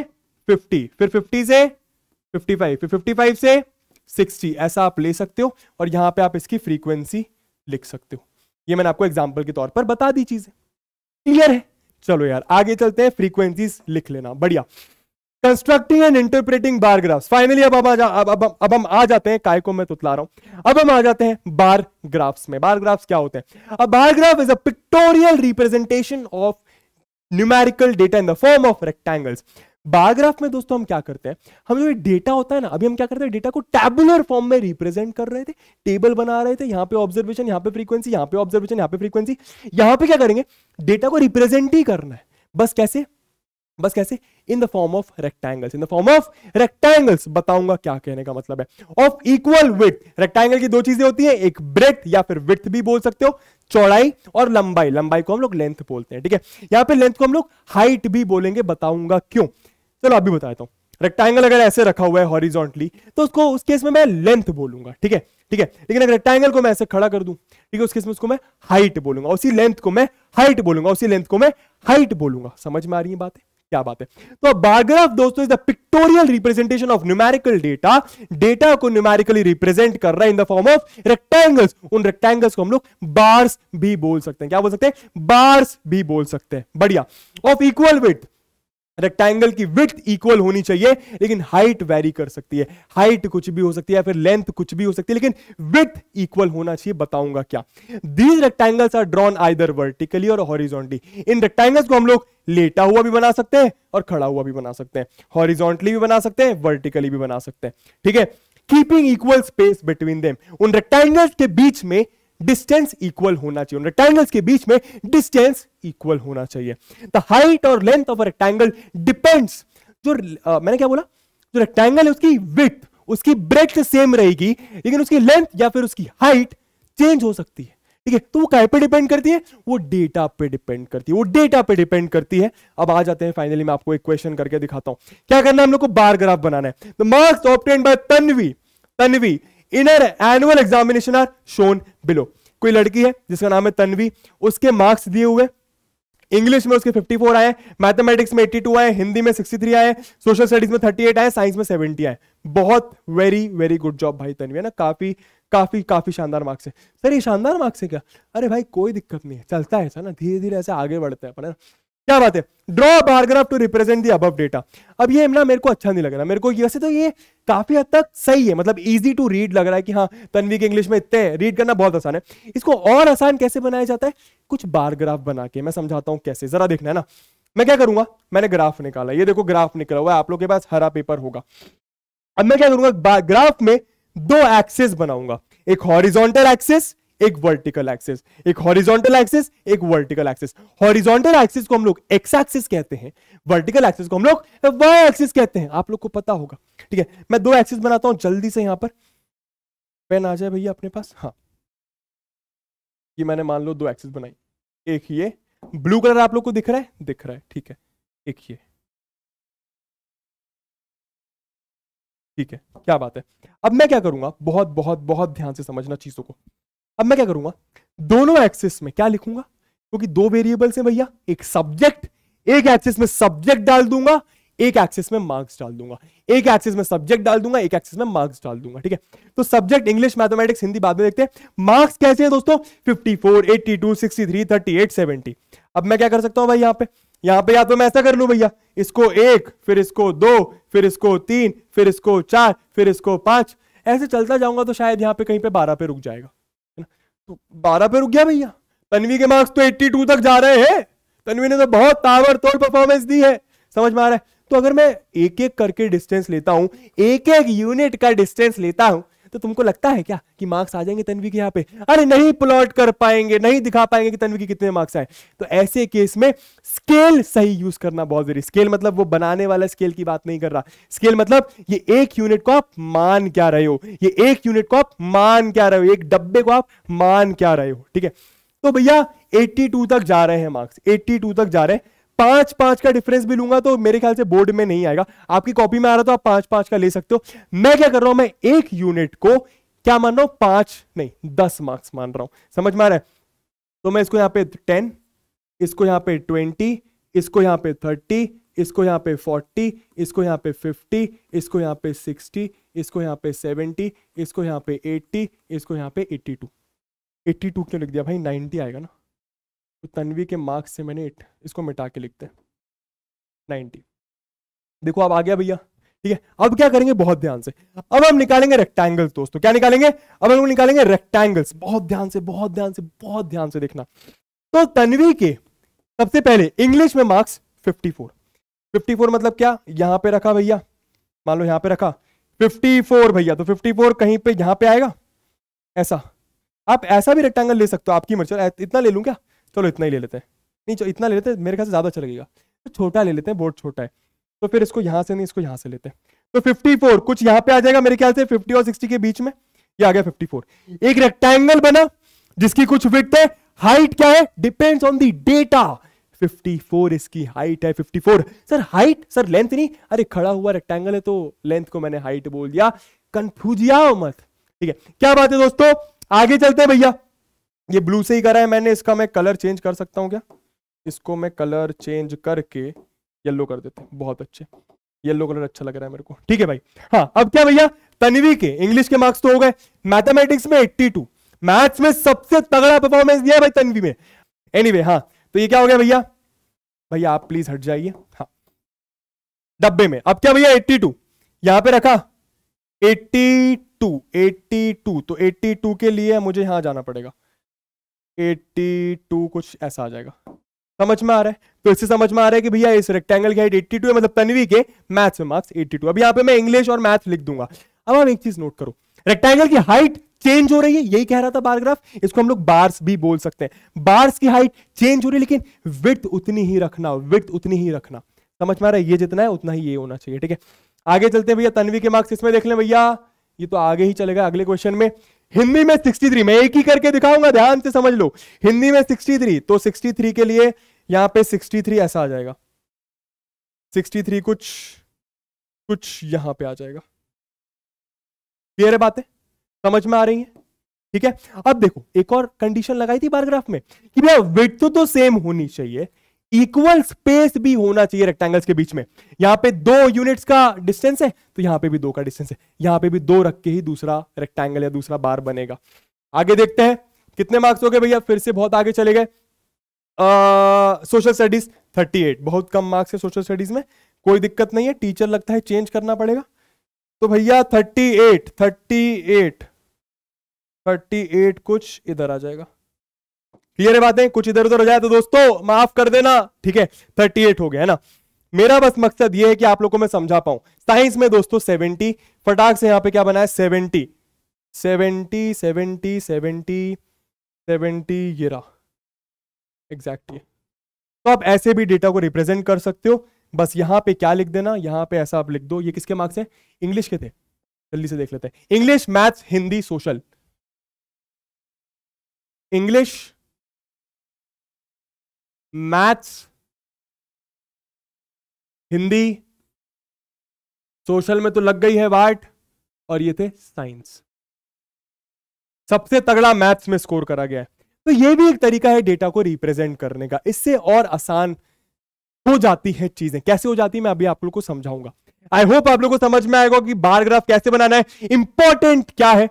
50 फिर 50 से 55 फिर 55 से 60 ऐसा आप ले सकते हो और यहां पे आप इसकी फ्रीक्वेंसी लिख सकते हो ये मैंने आपको एग्जाम्पल के तौर पर बता दी चीजें क्लियर है चलो यार आगे चलते हैं फ्रीक्वेंसीज लिख लेना बढ़िया constructing and interpreting bar graphs finally अब अब, अब अब अब हम आ जाते हैं काय को मैं तुतला रहा हूं अब हम आ जाते हैं बार ग्राफ्स में बार ग्राफ्स क्या होते हैं अब bar graph is a pictorial representation of numerical data in the form of rectangles bar graph में दोस्तों हम क्या करते हैं हम जो डेटा होता है ना अभी हम क्या करते हैं डेटा को टेबुलर फॉर्म में रिप्रेजेंट कर रहे थे टेबल बना रहे थे यहाँ पे ऑब्जर्वेशन यहाँ पे फ्रीक्वेंसी यहाँ पे ऑब्जर्वेशन यहाँ पे फ्रीक्वेंसी यहाँ पे क्या करेंगे डेटा को रिप्रेजेंट ही करना है बस कैसे बस कैसे in the form of rectangles in the form of rectangles बताऊंगा क्या कहने का मतलब है ऑफ इक्वल विथ रेक्टेंगल की दो चीजें होती है एक ब्रेथ या फिर विथ भी बोल सकते हो चौड़ाई और लंबाई लंबाई को हम लोग लेंथ बोलते हैं ठीक है यहां पे लेंथ को हम लोग हाइट भी बोलेंगे बताऊंगा क्यों चलो अभी भी बता हूँ रेक्टेंगल अगर ऐसे रखा हुआ है हॉरिजॉन्टली तो उसको उस केस में मैं लेंथ बोलूंगा ठीक है ठीक है लेकिन अगर रेक्टाइंगल को मैं ऐसे खड़ा कर दूं ठीक है उस केस में उसको मैं हाइट बोलूंगा उसी लेंथ को मैं हाइट बोलूंगा उसी लेंथ को मैं हाइट बोलूंगा समझ में आ रही है बातें क्या बात है तो बायोग्राफ दोस्तों is the pictorial representation of numerical data data को न्यूमेरिकली रिप्रेजेंट कर रहा है in the form of rectangles उन रेक्टेंगल्स को हम लोग बार्स भी बोल सकते हैं क्या बोल सकते हैं बार्स भी बोल सकते हैं बढ़िया ऑफ इक्वल विथ रेक्टेंगल की विथ इक्वल होनी चाहिए लेकिन हाइट वेरी कर सकती है हाइट कुछ भी हो सकती है या फिर लेंथ कुछ भी हो सकती है लेकिन विथ इक्वल होना चाहिए बताऊंगा क्या these rectangles are drawn either vertically और हॉरिजॉन्टली इन रेक्टेंगल्स को हम लोग लेटा हुआ भी बना सकते हैं और खड़ा हुआ भी बना सकते हैं हॉरिजॉन्टली भी बना सकते हैं वर्टिकली भी बना सकते हैं ठीक है keeping equal space between them उन रेक्टेंगल्स के बीच में डिस्टेंस इक्वल होना चाहिए रेक्टेंगल्स के बीच में डिस्टेंस इक्वल होना चाहिए द हाइट और लेंथ ऑफ रेक्टेंगल डिपेंड्स जो आ, मैंने क्या बोला जो रेक्टेंगल है उसकी विथ उसकी ब्रेथ सेम रहेगी लेकिन उसकी लेंथ या फिर उसकी हाइट चेंज हो सकती है ठीक है तो वो काय पे डिपेंड करती है वो डेटा पे डिपेंड करती है वो डेटा पे डिपेंड करती है अब आ जाते हैं फाइनली मैं आपको एक क्वेश्चन करके दिखाता हूं क्या करना है हम लोग को बार ग्राफ बनाना है the marks obtain by Tanvi Tanvi in her annual examination are shown below कोई लड़की है जिसका नाम है तनवी उसके मार्क्स दिए हुए इंग्लिश में उसके 54 आए मैथमेटिक्स में 82 आए हिंदी में 63 आए सोशल स्टडीज में 38 आए साइंस में 70 आए बहुत वेरी वेरी गुड जॉब भाई तनवी है ना काफी काफी काफी शानदार मार्क्स है सर ये शानदार मार्क्स है क्या अरे भाई कोई दिक्कत नहीं है चलता है ऐसा ना धीरे धीरे ऐसे आगे बढ़ते हैं अपन क्या बात है draw bar graph to represent the अब डेटा अब ये ना मेरे को अच्छा नहीं लग रहा मेरे को ये वैसे तो ये काफी हद तक सही है मतलब इजी टू रीड लग रहा है कि हाँ तनवी के इंग्लिश में इतने रीड करना बहुत आसान है इसको और आसान कैसे बनाया जाता है कुछ बारग्राफ बना के मैं समझाता हूँ कैसे जरा देखना है ना मैं क्या करूंगा मैंने ग्राफ निकाला ये देखो ग्राफ निकला हुआ है आप लोग के पास हरा पेपर होगा अब मैं क्या करूंगा ग्राफ में दो एक्सेस बनाऊंगा एक हॉरिजोंटल एक्सेस एक वर्टिकल एक्सिस एक हॉरिजॉन्टल एक्सिस एक वर्टिकल एक्सिस हॉरिजॉन्टल एक्सिस को हम लोग एक्स एक्सिस कहते हैं वर्टिकल एक्सिस को हम लोग वाई एक्सिस कहते हैं आप लोग को पता होगा ठीक है मैं दो एक्सिस बनाता हूं जल्दी से यहां पर पेन आ जाए भैया अपने पास हाँ ये मैंने मान लो दो एक्सिस बनाई एक ये ब्लू कलर आप लोग को दिख रहा है दिख रहा है ठीक है एक ये ठीक है क्या बात है अब मैं क्या करूंगा बहुत बहुत बहुत ध्यान से समझना चीजों को अब मैं क्या करूंगा दोनों एक्सिस में क्या लिखूंगा क्योंकि दो वेरिएबल्स हैं भैया एक सब्जेक्ट एक एक्सिस में सब्जेक्ट डाल दूंगा एक एक्सिस में मार्क्स डाल दूंगा एक एक्सिस में सब्जेक्ट डाल दूंगा एक एक्सिस में मार्क्स डाल दूंगा ठीक है तो सब्जेक्ट इंग्लिश मैथमेटिक्स हिंदी बाद में देखते हैं मार्क्स कैसे हैं दोस्तों 54 82 63 38 70 अब मैं क्या कर सकता हूं भाई यहां पे यहां पे या तो मैं ऐसा कर लू भैया इसको एक फिर इसको दो फिर इसको तीन फिर इसको चार फिर इसको पांच ऐसे चलता जाऊंगा तो शायद यहां पर कहीं पे बारह पे रुक जाएगा तो बारह पे रुक गया भैया तनवी के मार्क्स तो 82 तक जा रहे हैं तनवी ने तो बहुत तावर तोड़ परफॉर्मेंस दी है समझ में आ रहा है तो अगर मैं एक एक करके डिस्टेंस लेता हूं एक एक यूनिट का डिस्टेंस लेता हूं तो तुमको लगता है क्या कि मार्क्स आ जाएंगे तन्वी के यहाँ पे अरे नहीं प्लॉट कर पाएंगे नहीं दिखा पाएंगे कि तन्वी के कितने मार्क्स आए तो ऐसे केस में स्केल सही यूज करना बहुत जरूरी स्केल मतलब वो बनाने वाला स्केल की बात नहीं कर रहा स्केल मतलब ये एक यूनिट को आप मान क्या रहे हो ये एक यूनिट को आप मान क्या रहे हो एक डब्बे को आप मान क्या रहे हो ठीक है तो भैया 82 तक जा रहे हैं मार्क्स 82 तक जा रहे हैं पांच पांच का डिफरेंस भी लूंगा तो मेरे ख्याल से बोर्ड में नहीं आएगा आपकी कॉपी में आ रहा तो आप पांच पांच का ले सकते हो मैं क्या कर रहा हूं मैं एक यूनिट को क्या मान रहा हूं पांच नहीं दस मार्क्स मान रहा हूं समझ में आ रहा है तो मैं इसको यहां पे टेन इसको यहां पे ट्वेंटी इसको यहां पे थर्टी इसको यहां पे 40, इसको यहां पे 50, इसको यहां पे 60, इसको यहां पे 70, इसको यहां पे 80, इसको यहां पे 82. 82 क्यों लिख दिया भाई 90 आएगा ना तो तन्वी के मार्क्स से मैंने एट इसको मिटा के लिखते हैं नाइन्टी देखो अब आ गया भैया ठीक है अब क्या करेंगे बहुत ध्यान से अब हम निकालेंगे रेक्टेंगल्स दोस्तों क्या निकालेंगे अब हम निकालेंगे रेक्टेंगल्स बहुत ध्यान से बहुत ध्यान से बहुत ध्यान से देखना तो तन्वी के सबसे पहले इंग्लिश में मार्क्स 54 54 मतलब क्या यहां पे रखा भैया मान लो यहां पे रखा 54 भैया तो 54 कहीं पे यहां पे आएगा ऐसा आप ऐसा भी रेक्टेंगल ले सकते हो आपकी मर्जी इतना ले लू क्या चलो इतना ही ले लेते हैं नहीं इतना ले लेते हैं मेरे ख्याल से ज़्यादा अच्छा लगेगा तो छोटा ले लेते हैं बोर्ड छोटा है तो फिर इसको यहाँ से नहीं इसको यहाँ से लेते हैं तो फिफ्टी कुछ यहाँ पे आ जाएगा मेरे ख्याल से फिफ्टी और सिक्सटी के बीच में ये आ गया फिफ्टी एक रेक्टेंगल बना जिसकी कुछ विट है हाइट क्या है डिपेंड्स ऑन दी डेटा 54 इसकी हाइट है 54 सर हाइट सर लेंथ नहीं अरे खड़ा हुआ रेक्टेंगल है तो लेंथ को मैंने हाइट बोल दिया कंफ्यूजिया मत ठीक है क्या बात है दोस्तों आगे चलते हैं भैया ये ब्लू से ही करा है मैंने इसका मैं कलर चेंज कर सकता हूँ क्या इसको मैं कलर चेंज करके येल्लो कर देते हैं बहुत अच्छे येल्लो कलर अच्छा लग रहा है मेरे को ठीक है भाई हाँ अब क्या भैया तनवी के इंग्लिश के मार्क्स तो हो गए मैथमेटिक्स में एट्टी मैथ्स में सबसे तगड़ा परफॉर्मेंस दिया भाई तनवी में एनी anyway, हाँ तो ये क्या हो गया भैया भैया आप प्लीज हट जाइए हाँ डब्बे में अब क्या भैया 82 यहां पे रखा 82 82 तो 82 के लिए मुझे यहां जाना पड़ेगा एट्टी टू कुछ ऐसा आ जाएगा समझ में आ रहा है तो इससे समझ में आ रहा है कि भैया इस रेक्टेंगल की हाइट एट्टी टू है मतलब तनवी के मैथ्स में मार्क्स एट्टी टू अब यहाँ पे मैं इंग्लिश और मैथ लिख दूंगा अब आप एक चीज नोट करो रेक्टेंगल की हाइट चेंज हो रही है यही कह रहा था बारग्राफ इसको हम लोग बार्स भी बोल सकते हैं बार्स की हाइट चेंज हो रही है लेकिन विथ उतनी ही रखना विथ उतनी ही रखना समझ में आ रहा है ये जितना है उतना ही ये होना चाहिए ठीक है आगे चलते हैं भैया तनवी के मार्क्स इसमें देख लें भैया ये तो आगे ही चलेगा अगले क्वेश्चन में हिंदी में 63 मैं एक ही करके दिखाऊंगा ध्यान से समझ लो हिंदी में 63 तो 63 के लिए यहां पे 63 ऐसा आ जाएगा 63 कुछ कुछ यहां पे आ जाएगा क्लियर है बातें समझ में आ रही है ठीक है अब देखो एक और कंडीशन लगाई थी बारग्राफ में कि भैया वेट तो सेम होनी चाहिए इक्वल स्पेस भी होना चाहिए रेक्टेंगल्स के बीच में यहां पे दो यूनिट्स का डिस्टेंस है तो यहां पे भी दो का डिस्टेंस है यहां पे भी दो रख के ही दूसरा रेक्टेंगल या दूसरा बार बनेगा आगे देखते हैं कितने मार्क्स हो गए भैया फिर से बहुत आगे चले गए सोशल स्टडीज एट बहुत कम मार्क्स है सोशल स्टडीज में कोई दिक्कत नहीं है टीचर लगता है चेंज करना पड़ेगा तो भैया एट थर्टी एट कुछ इधर आ जाएगा क्लियर है बातें कुछ इधर उधर हो जाए तो दोस्तों माफ कर देना ठीक है थर्टी एट हो गया है ना मेरा बस मकसद ये है कि आप लोगों को मैं समझा पाऊं साइंस में दोस्तों सेवेंटी फटाक से यहां पे क्या बना है seventy seventy seventy seventy seventy ये रहा एग्जैक्टली तो आप ऐसे भी डेटा को रिप्रेजेंट कर सकते हो बस यहां पे क्या लिख देना यहां पे ऐसा आप लिख दो ये किसके मार्क्स है इंग्लिश के थे जल्दी से देख लेते हैं English maths Hindi social English maths Hindi social में तो लग गई है वाट और ये थे साइंस सबसे तगड़ा मैथ्स में स्कोर करा गया है तो ये भी एक तरीका है डेटा को रिप्रेजेंट करने का इससे और आसान हो जाती है चीजें कैसे हो जाती है मैं अभी आप लोग को समझाऊंगा आई होप आप लोग को समझ में आएगा कि बार ग्राफ कैसे बनाना है इंपॉर्टेंट क्या है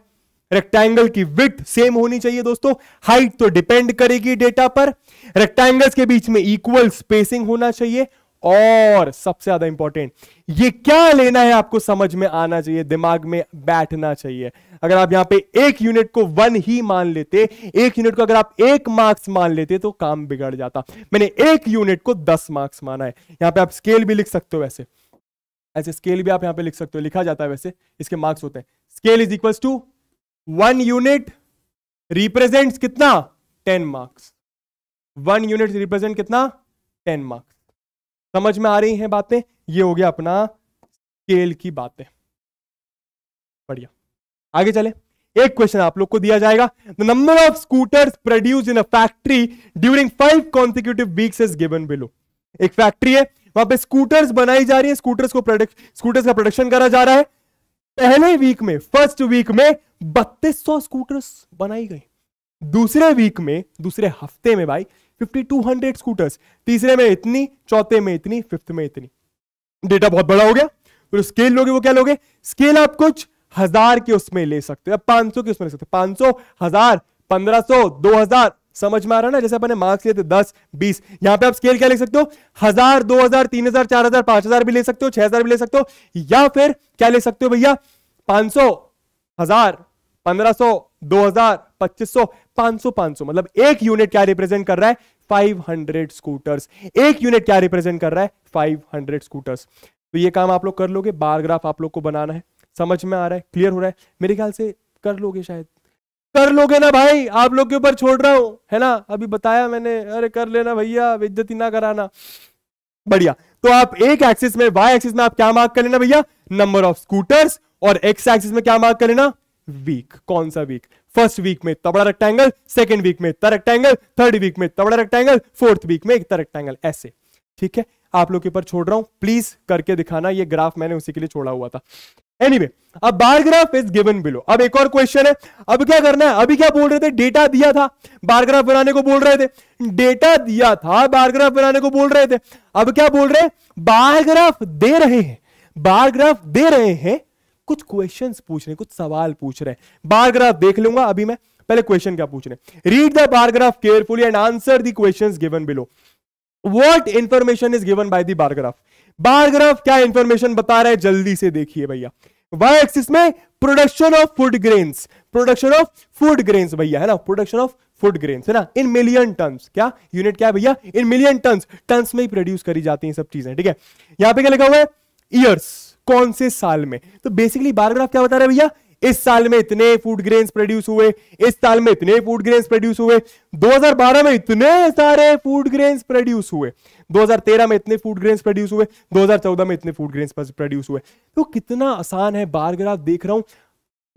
रेक्टेंगल की विथ सेम होनी चाहिए दोस्तों हाइट तो डिपेंड करेगी डेटा पर रेक्टेंगल्स के बीच में इक्वल स्पेसिंग होना चाहिए और सबसे ज्यादा इंपॉर्टेंट ये क्या लेना है आपको समझ में आना चाहिए दिमाग में बैठना चाहिए अगर आप यहां पे एक यूनिट को वन ही मान लेते एक यूनिट को अगर आप एक मार्क्स मान लेते तो काम बिगड़ जाता मैंने एक यूनिट को दस मार्क्स माना है यहां पे आप स्केल भी लिख सकते हो वैसे ऐसे स्केल भी आप यहां पे लिख सकते हो लिखा जाता है वैसे इसके मार्क्स होते हैं scale is equal to one unit represent कितना ten marks one unit represent कितना टेन मार्क्स समझ में आ रही हैं बातें ये हो गया अपना स्केल की बातें बढ़िया आगे चले एक क्वेश्चन आप लोग को दिया जाएगा the number of scooters produce in a factory during five consecutive weeks is given below एक फैक्ट्री है वहां पे स्कूटर्स बनाई जा रही है स्कूटर्स को प्रोडक्ट स्कूटर्स का प्रोडक्शन करा जा रहा है पहले वीक में फर्स्ट वीक में 3200 स्कूटर्स बनाई गई दूसरे वीक में दूसरे हफ्ते में भाई 5200 स्कूटर्स तीसरे में इतनी चौथे में इतनी फिफ्थ में इतनी डेटा बहुत बड़ा हो गया फिर स्केल लोगे वो क्या लोगे स्केल आप कुछ हजार के उसमें ले सकते हो पांच सौ के उसमें ले सकते हो पांच सौ हजार पंद्रह सौ दो हजार समझ में आ रहा है ना जैसे अपने मार्क्स लिए थे दस बीस यहां पे आप स्केल क्या ले सकते हो हजार दो हजार तीन हजार चार हजार पांच हजार भी ले सकते हो छह हजार भी ले सकते हो या फिर क्या ले सकते हो भैया पांच सौ हजार पंद्रह सौ दो हजार पच्चीस सौ पांच सौ पांच सौ मतलब एक यूनिट क्या रिप्रेजेंट कर रहा है फाइव हंड्रेड स्कूटर्स एक यूनिट क्या रिप्रेजेंट कर रहा है फाइव हंड्रेड स्कूटर्स तो ये काम आप लोग कर लोगे बारग्राफ आप लोग को बनाना है समझ में आ रहा है क्लियर हो रहा है मेरे ख्याल से कर लोगे शायद कर लोगे ना भाई आप लोग के ऊपर छोड़ रहा हूं है ना अभी बताया मैंने अरे कर लेना भैया इज्जती ना कराना बढ़िया तो आप एक एक्सिस में वाई एक्सिस में आप क्या मार्क कर लेना भैया नंबर ऑफ स्कूटर्स और एक्स एक्सिस में क्या मार्क कर लेना वीक कौन सा वीक फर्स्ट वीक में तबड़ा रेक्टेंगल सेकंड वीक में इतना रेक्टेंगल थर्ड वीक में तबड़ा रेक्टेंगल फोर्थ वीक में इतना रेक्टेंगल ऐसे ठीक है आप लोग के ऊपर छोड़ रहा हूं प्लीज करके दिखाना ये ग्राफ मैंने उसी के लिए छोड़ा हुआ था एनीवे anyway, अब bar graph is given below अब एक और क्वेश्चन है अब क्या करना है अभी क्या बोल रहे थे डेटा दिया था बार ग्राफ बनाने को बोल रहे थे डेटा दिया था बार ग्राफ बनाने को बोल रहे थे अब क्या बोल रहे हैं बार ग्राफ दे रहे हैं बार ग्राफ दे रहे हैं कुछ क्वेश्चन पूछ रहे हैं कुछ सवाल पूछ रहे हैं बार ग्राफ देख लूंगा अभी मैं पहले क्वेश्चन क्या पूछ रहे हैं read the bar graph and answer the question given below what information is given by the bar graph bar graph क्या इंफॉर्मेशन बता रहा है जल्दी से देखिए भैया वाई एक्सिस में production of food grains production of food grains भैया है ना प्रोडक्शन ऑफ फूड ग्रेन्स है ना इन मिलियन टन्स क्या यूनिट क्या है भैया इन मिलियन टन्स टन्स में ही प्रोड्यूस करी जाती हैं सब चीजें ठीक है यहां पे क्या लिखा हुआ है ईयर्स कौन से साल में तो बेसिकली बारग्राफ क्या बता रहा है भैया इस साल में इतने फूड ग्रेन्स प्रोड्यूस हुए इस साल में इतने फूड ग्रेन्स प्रोड्यूस हुए 2012 में इतने सारे फूड ग्रेन्स प्रोड्यूस हुए 2013 में इतने फूड ग्रेन्स प्रोड्यूस हुए 2014 में इतने फूड ग्रेन्स प्रोड्यूस हुए तो कितना आसान है बार देख रहा हूं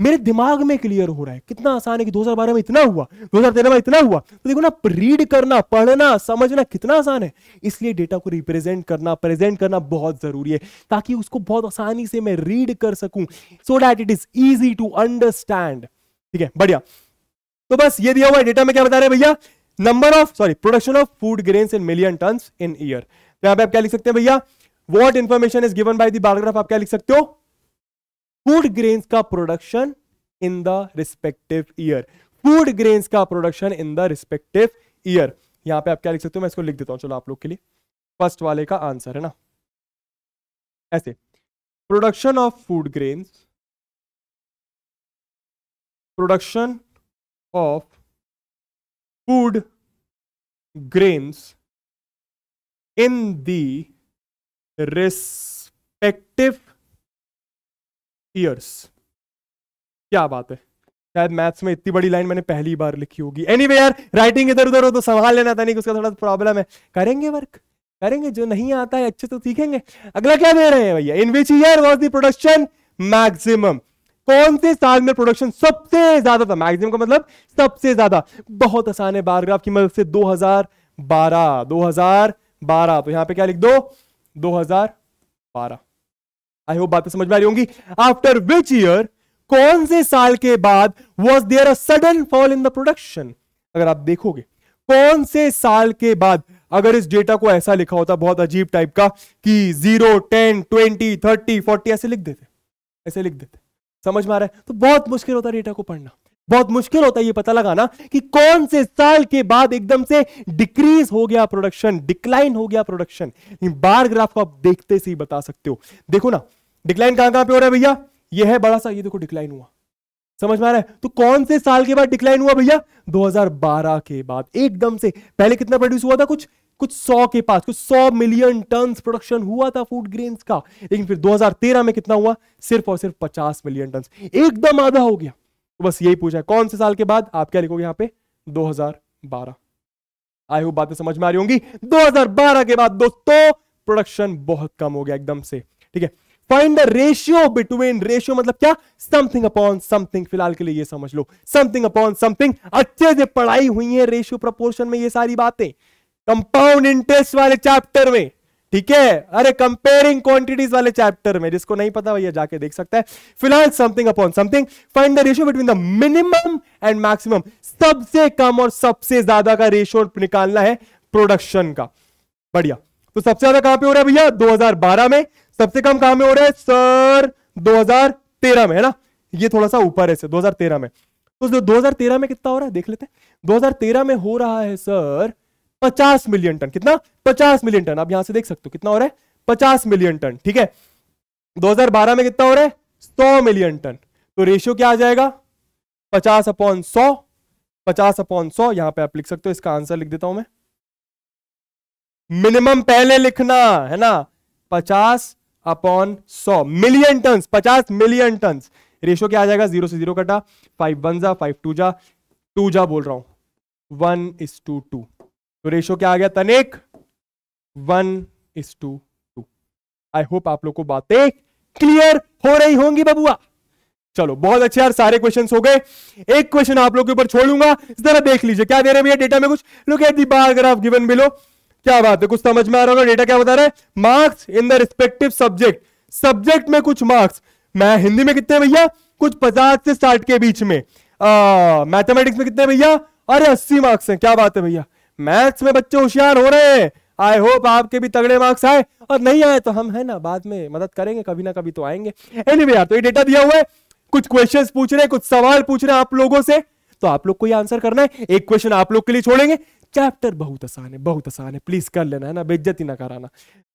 मेरे दिमाग में क्लियर हो रहा है कितना आसान है कि दो हजार बारह में इतना हुआ दो हजार तेरह में इतना हुआ तो देखो ना रीड करना पढ़ना समझना कितना आसान है इसलिए डेटा को रिप्रेजेंट करना प्रेजेंट करना बहुत जरूरी है ताकि उसको बहुत आसानी से मैं रीड कर सकूं so that it is easy to understand ठीक है बढ़िया तो बस ये दिया हुआ है डेटा में क्या बता रहे भैया number of sorry production of food grain in million ton in year यहां पे आप क्या लिख सकते हैं भैया what information is given by the bar graph आप क्या लिख सकते हो फूड ग्रेन्स का production in the respective year food grains का production in the respective year यहां पे आप क्या लिख सकते हो मैं इसको लिख देता हूं चलो आप लोग के लिए फर्स्ट वाले का आंसर है ना ऐसे production of food grains production of food grains in the respective years क्या बात है शायद मैथ्स में इतनी बड़ी लाइन मैंने पहली बार लिखी होगी एनी anyway, यार राइटिंग इधर उधर हो तो संभाल लेना था नहीं उसका थोड़ा प्रॉब्लम है करेंगे वर्क करेंगे जो नहीं आता है अच्छे तो सीखेंगे अगला क्या दे रहे हैं भैया in which year was the production maximum कौन से साल में प्रोडक्शन सबसे ज्यादा था मैक्सिमम का मतलब सबसे ज्यादा बहुत आसान है बारग्राफ की मदद से 2012 2012 तो यहां पे क्या लिख दो 2012 आई होप बातें समझ में आ रही होंगी आफ्टर विच ईयर कौन से साल के बाद was there a sudden fall in the production अगर आप देखोगे कौन से साल के बाद अगर इस डेटा को ऐसा लिखा होता बहुत अजीब टाइप का कि zero ten twenty thirty forty ऐसे लिख देते ऐसे लिख देते समझ में आ रहा है तो बहुत मुश्किल होता है डेटा को पढ़ना बहुत मुश्किल होता है ये पता लगाना कि कौन से साल के बाद एकदम से डिक्रीज हो गया प्रोडक्शन डिक्लाइन हो गया प्रोडक्शन बार ग्राफ को आप देखते से ही बता सकते हो देखो ना डिक्लाइन कहां कहां पे हो रहा है भैया ये है बड़ा सा ये देखो डिक्लाइन हुआ समझ में आ रहा है तो कौन से साल के बाद डिक्लाइन हुआ भैया 2012 के बाद एकदम से पहले कितना प्रोड्यूस हुआ था कुछ कुछ सौ के पास कुछ सौ मिलियन टन प्रोडक्शन हुआ था फूड ग्रेन्स का लेकिन फिर 2013 में कितना हुआ सिर्फ और सिर्फ 50 मिलियन टन एकदम आधा हो गया तो बस यही पूछा है कौन से साल के बाद आप क्या लिखोगे यहां पे 2012 आई होप बातें समझ में आ रही होंगी 2012 के बाद दोस्तों प्रोडक्शन बहुत कम हो गया एकदम से ठीक है find the ratio between ratio मतलब क्या समथिंग अपॉन समथिंग फिलहाल के लिए ये समझ लो समथिंग अपॉन समथिंग अच्छे से पढ़ाई हुई है रेशियो प्रपोर्शन में ये सारी बातें कंपाउंड इंटरेस्ट वाले चैप्टर में ठीक है अरे कंपेयरिंग क्वांटिटीज वाले चैप्टर में जिसको नहीं पता भैया जाके देख सकता है फिलहाल something upon something find the ratio between the minimum and maximum सबसे कम और सबसे ज्यादा का रेशियो निकालना है प्रोडक्शन का बढ़िया तो सबसे ज्यादा कहां पे हो रहा है भैया 2012 में सबसे कम कहा में हो रहा है सर 2013 में है ना ये थोड़ा सा ऊपर है दो हजार में तो दो हजार में कितना हो रहा है देख लेते हैं 2013 में हो रहा है सर 50 मिलियन टन कितना 50 मिलियन टन आप यहां से देख सकते हो कितना हो रहा है 50 मिलियन टन ठीक है 2012 में कितना हो रहा है 100 मिलियन टन तो रेशियो क्या आ जाएगा 50 अपॉन 100 50 अपॉन 100 यहां पे आप लिख सकते हो इसका आंसर लिख देता हूं मैं मिनिमम पहले लिखना है ना 50 अपॉन सौ मिलियन टन पचास मिलियन टन रेशो क्या आ जाएगा जीरो से जीरो कटा फाइव वन जा फाइव टू जा टू जा बोल रहा हूं वन इज टू टू तो रेशो क्या आ गया तनेक one is to two I hope आप लोग को बातें क्लियर हो रही होंगी बबुआ चलो बहुत अच्छे यार सारे क्वेश्चन हो गए एक क्वेश्चन आप लोगों के ऊपर छोड़ूंगा जरा देख लीजिए क्या दे रहे हैं भैया डेटा में कुछ look at the bar graph given below क्या बात है कुछ समझ में आ रहा होगा डेटा क्या बता रहा है marks in the respective subject subject में कुछ मार्क्स मैं हिंदी में कितने भैया कुछ पचास से साठ के बीच में मैथमेटिक्स में कितने भैया अरे अस्सी मार्क्स हैं क्या बात है भैया मैथ्स में बच्चे होशियार हो रहे हैं आई होप आपके भी तगड़े मार्क्स आए और नहीं आए तो हम है ना बाद में मदद करेंगे कभी ना कभी तो आएंगे एनी anyway, तो ये डेटा दिया हुआ है कुछ क्वेश्चन पूछ रहे हैं कुछ सवाल पूछ रहे हैं आप लोगों से तो आप लोग को ये आंसर करना है एक क्वेश्चन आप लोग के लिए छोड़ेंगे चैप्टर बहुत आसान है बहुत आसान है प्लीज कर लेना है ना बेज्जती ना कराना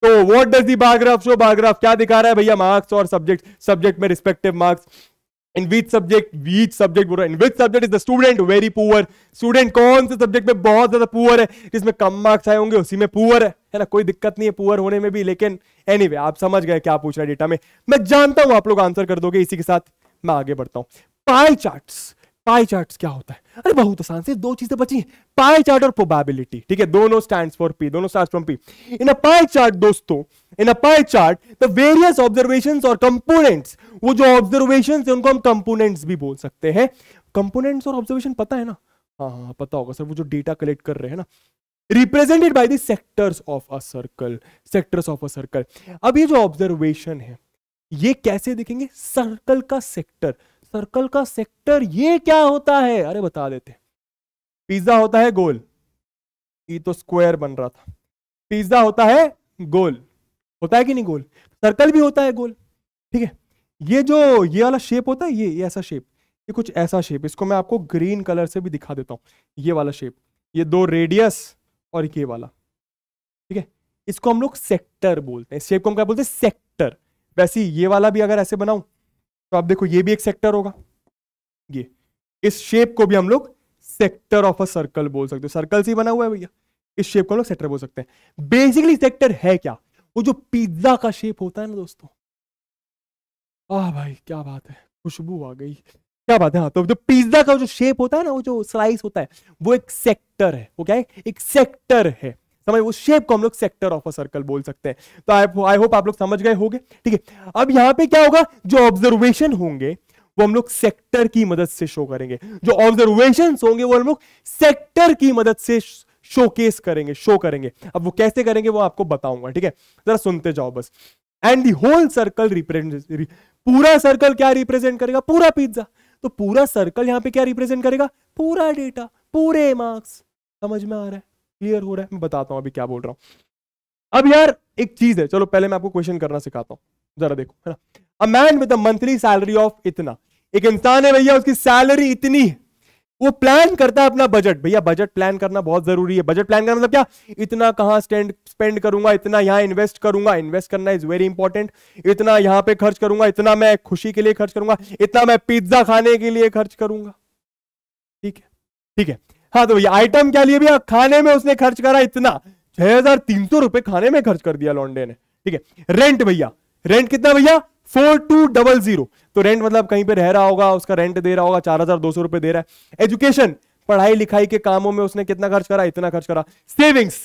तो what does the bar graph show bar graph क्या दिखा रहा है भैया मार्क्स और सब्जेक्ट सब्जेक्ट में respective marks in which subject which subject बोल रहा है in which subject is the student very poor student कौन से सब्जेक्ट में बहुत ज्यादा पुअर है जिसमें कम मार्क्स आए होंगे उसी में पुअर है है ना कोई दिक्कत नहीं है पुअर होने में भी लेकिन एनी anyway, आप समझ गए क्या पूछ रहा है डेटा में मैं जानता हूं आप लोग आंसर कर दोगे इसी के साथ मैं आगे बढ़ता हूं पाई चार्ट्स पाई चार्ट क्या होता है अरे बहुत आसान से दो चीजें बची हैं पाई चार्ट और प्रोबेबिलिटी ठीक है दोनों स्टैंड फॉर पी दोनों stand for P in a pie chart दोस्तों in a pie chart the various observation और कंपोनेंट्स वो जो ऑब्जर्वेशन है उनको हम कंपोनेंट्स भी बोल सकते हैं कंपोनेंट्स और ऑब्जर्वेशन पता है ना हाँ, हाँ हाँ पता होगा सर वो जो डेटा कलेक्ट कर रहे हैं ना represented by the sectors of a circle sectors of a circle अब ये जो ऑब्जर्वेशन है ये कैसे दिखेंगे सर्कल का सेक्टर सर्कल का सेक्टर ये क्या होता है अरे बता देते पिज्जा होता है गोल ये तो स्क्वायर बन रहा था पिज्जा होता है गोल होता है कि नहीं गोल सर्कल भी होता है गोल ठीक है ये जो ये वाला शेप होता है ये ये ऐसा शेप ये कुछ ऐसा शेप इसको मैं आपको ग्रीन कलर से भी दिखा देता हूं ये वाला शेप ये दो रेडियस और ये वाला ठीक है इसको हम लोग सेक्टर बोलते हैं शेप को हम क्या बोलते हैं सेक्टर वैसे ये वाला भी अगर ऐसे बनाऊं तो आप देखो ये भी एक सेक्टर होगा ये इस शेप को भी हम लोग सेक्टर ऑफ अ सर्कल बोल सकते हैं सर्कल से ही बना हुआ है भैया इस शेप को हम लोग सेक्टर बोल सकते हैं बेसिकली सेक्टर है क्या वो जो पिज्जा का शेप होता है ना दोस्तों आ भाई क्या बात है खुशबू आ गई क्या बात है हाँ तो जो पिज्जा का जो शेप होता है ना वो जो स्लाइस होता है वो एक सेक्टर है वो क्या है एक सेक्टर है समझ उस शेप को हम लोग सेक्टर ऑफ अ सर्कल बोल सकते हैं तो आई होप आप लोग समझ गए होंगे ठीक है अब यहाँ पे क्या होगा जो ऑब्जर्वेशन होंगे वो हम लोग सेक्टर की मदद से शो करेंगे जो ऑब्जर्वेशन होंगे वो हम लोग सेक्टर की मदद से शोकेस करेंगे शो करेंगे अब वो कैसे करेंगे वो आपको बताऊंगा ठीक है जरा सुनते जाओ बस and the whole circle represent पूरा सर्कल क्या रिप्रेजेंट करेगा पूरा पिज्जा तो पूरा सर्कल यहां पे क्या रिप्रेजेंट करेगा पूरा डेटा पूरे मार्क्स समझ में आ रहा है क्लियर हो रहा है मैं बताता हूँ अभी क्या बोल रहा हूँ अब यार एक चीज है चलो पहले मैं आपको क्वेश्चन करना सिखाता हूँ जरा देखो है ना a man with monthly salary of इतना एक इंसान है भैया उसकी सैलरी इतनी है वो प्लान करता है अपना बजट भैया बजट प्लान करना बहुत जरूरी है बजट प्लान करना मतलब क्या इतना कहां स्टैंड स्पेंड करूंगा इतना यहां इन्वेस्ट करूंगा इन्वेस्ट करना इज वेरी इंपॉर्टेंट इतना यहां पे खर्च करूंगा इतना मैं खुशी के लिए खर्च करूंगा इतना मैं पिज्जा खाने के लिए खर्च करूंगा ठीक है ठीक है हाँ तो भैया आइटम के लिए भी खाने में उसने खर्च करा इतना छह हजार तीन सौ रुपए खाने में खर्च कर दिया लॉन्डे ने ठीक है रेंट भैया रेंट कितना भैया फोर टू डबल जीरो तो रेंट मतलब कहीं पे रह रहा होगा उसका रेंट दे रहा होगा चार हजार दो सौ रुपए दे रहा है एजुकेशन पढ़ाई लिखाई के कामों में उसने कितना खर्च करा इतना खर्च करा सेविंग्स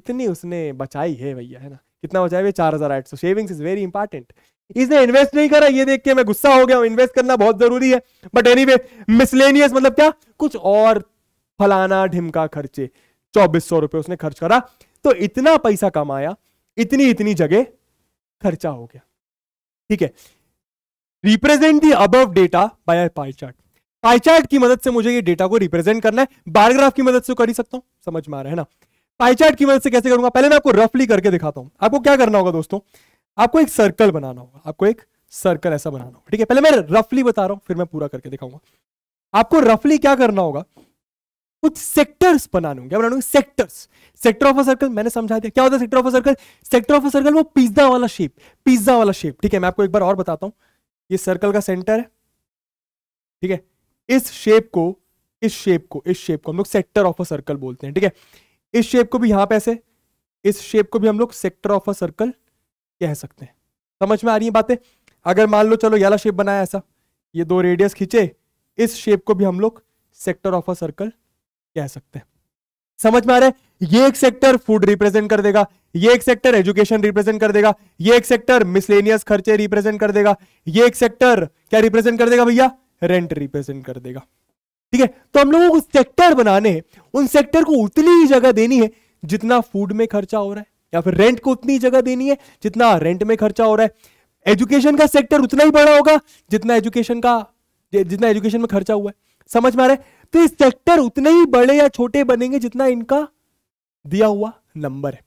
इतनी उसने बचाई है भैया है ना कितना बचाया भैया चार हजार आठ सौ सेविंग्स इज वेरी इंपॉर्टेंट इसने इन्वेस्ट नहीं करा ये देख के मैं गुस्सा हो गया इन्वेस्ट करना बहुत जरूरी है बट एनी वे मिसलेनियस मतलब क्या कुछ और फलाना ढिमका खर्चे चौबीस सौ रुपए उसने खर्च करा तो इतना पैसा कमाया इतनी इतनी जगह खर्चा हो गया ठीक है रिप्रेजेंट दी अब data by pie chart pie chart की मदद से मुझे ये डेटा को रिप्रेजेंट करना है बारग्राफ की मदद से कर ही सकता हूं समझ में आ रहा है ना पाई चार्ट की मदद से कैसे करूंगा पहले मैं आपको रफली करके दिखाता हूं आपको क्या करना होगा दोस्तों आपको एक सर्कल बनाना होगा आपको एक सर्कल ऐसा बनाना होगा ठीक है पहले मैं रफली बता रहा हूं फिर मैं पूरा करके दिखाऊंगा आपको रफली क्या करना होगा कुछ सेक्टर्स बना बनाने क्या बनाने sectors sector of a circle मैंने समझा दिया क्या होता है sector of a circle sector of a circle वो पिज्जा वाला शेप पिज्जा वाला शेप ठीक है मैं आपको एक बार और बताता हूं ये सर्कल का सेंटर है ठीक है इस शेप को इस शेप को इस शेप को हम लोग सेक्टर ऑफ अ सर्कल बोलते हैं ठीक है इस शेप को भी यहां पे ऐसे इस शेप को भी हम लोग सेक्टर ऑफ अ सर्कल कह सकते हैं समझ में आ रही है बातें अगर मान लो चलो यहाँ शेप बनाया ऐसा ये दो रेडियस खींचे इस शेप को भी हम लोग सेक्टर ऑफ अ सर्कल कह सकते हैं समझ में आ रहा है ये एक सेक्टर फूड रिप्रेजेंट कर देगा ये एक सेक्टर एजुकेशन रिप्रेजेंट कर देगा ये एक सेक्टर मिसलेनियस खर्चे रिप्रेजेंट कर देगा ये एक सेक्टर क्या रिप्रेजेंट कर देगा भैया रेंट रिप्रेजेंट कर देगा ठीक है तो हम लोगों को सेक्टर बनाने हैं उन सेक्टर को उतनी ही जगह देनी है जितना फूड में खर्चा हो रहा है या फिर रेंट को उतनी जगह देनी है जितना रेंट में खर्चा हो रहा है एजुकेशन का सेक्टर उतना ही बड़ा होगा जितना एजुकेशन का जितना एजुकेशन में खर्चा हुआ है समझ में आ रहा है तो इस सेक्टर उतने ही बड़े या छोटे बनेंगे जितना इनका दिया हुआ नंबर है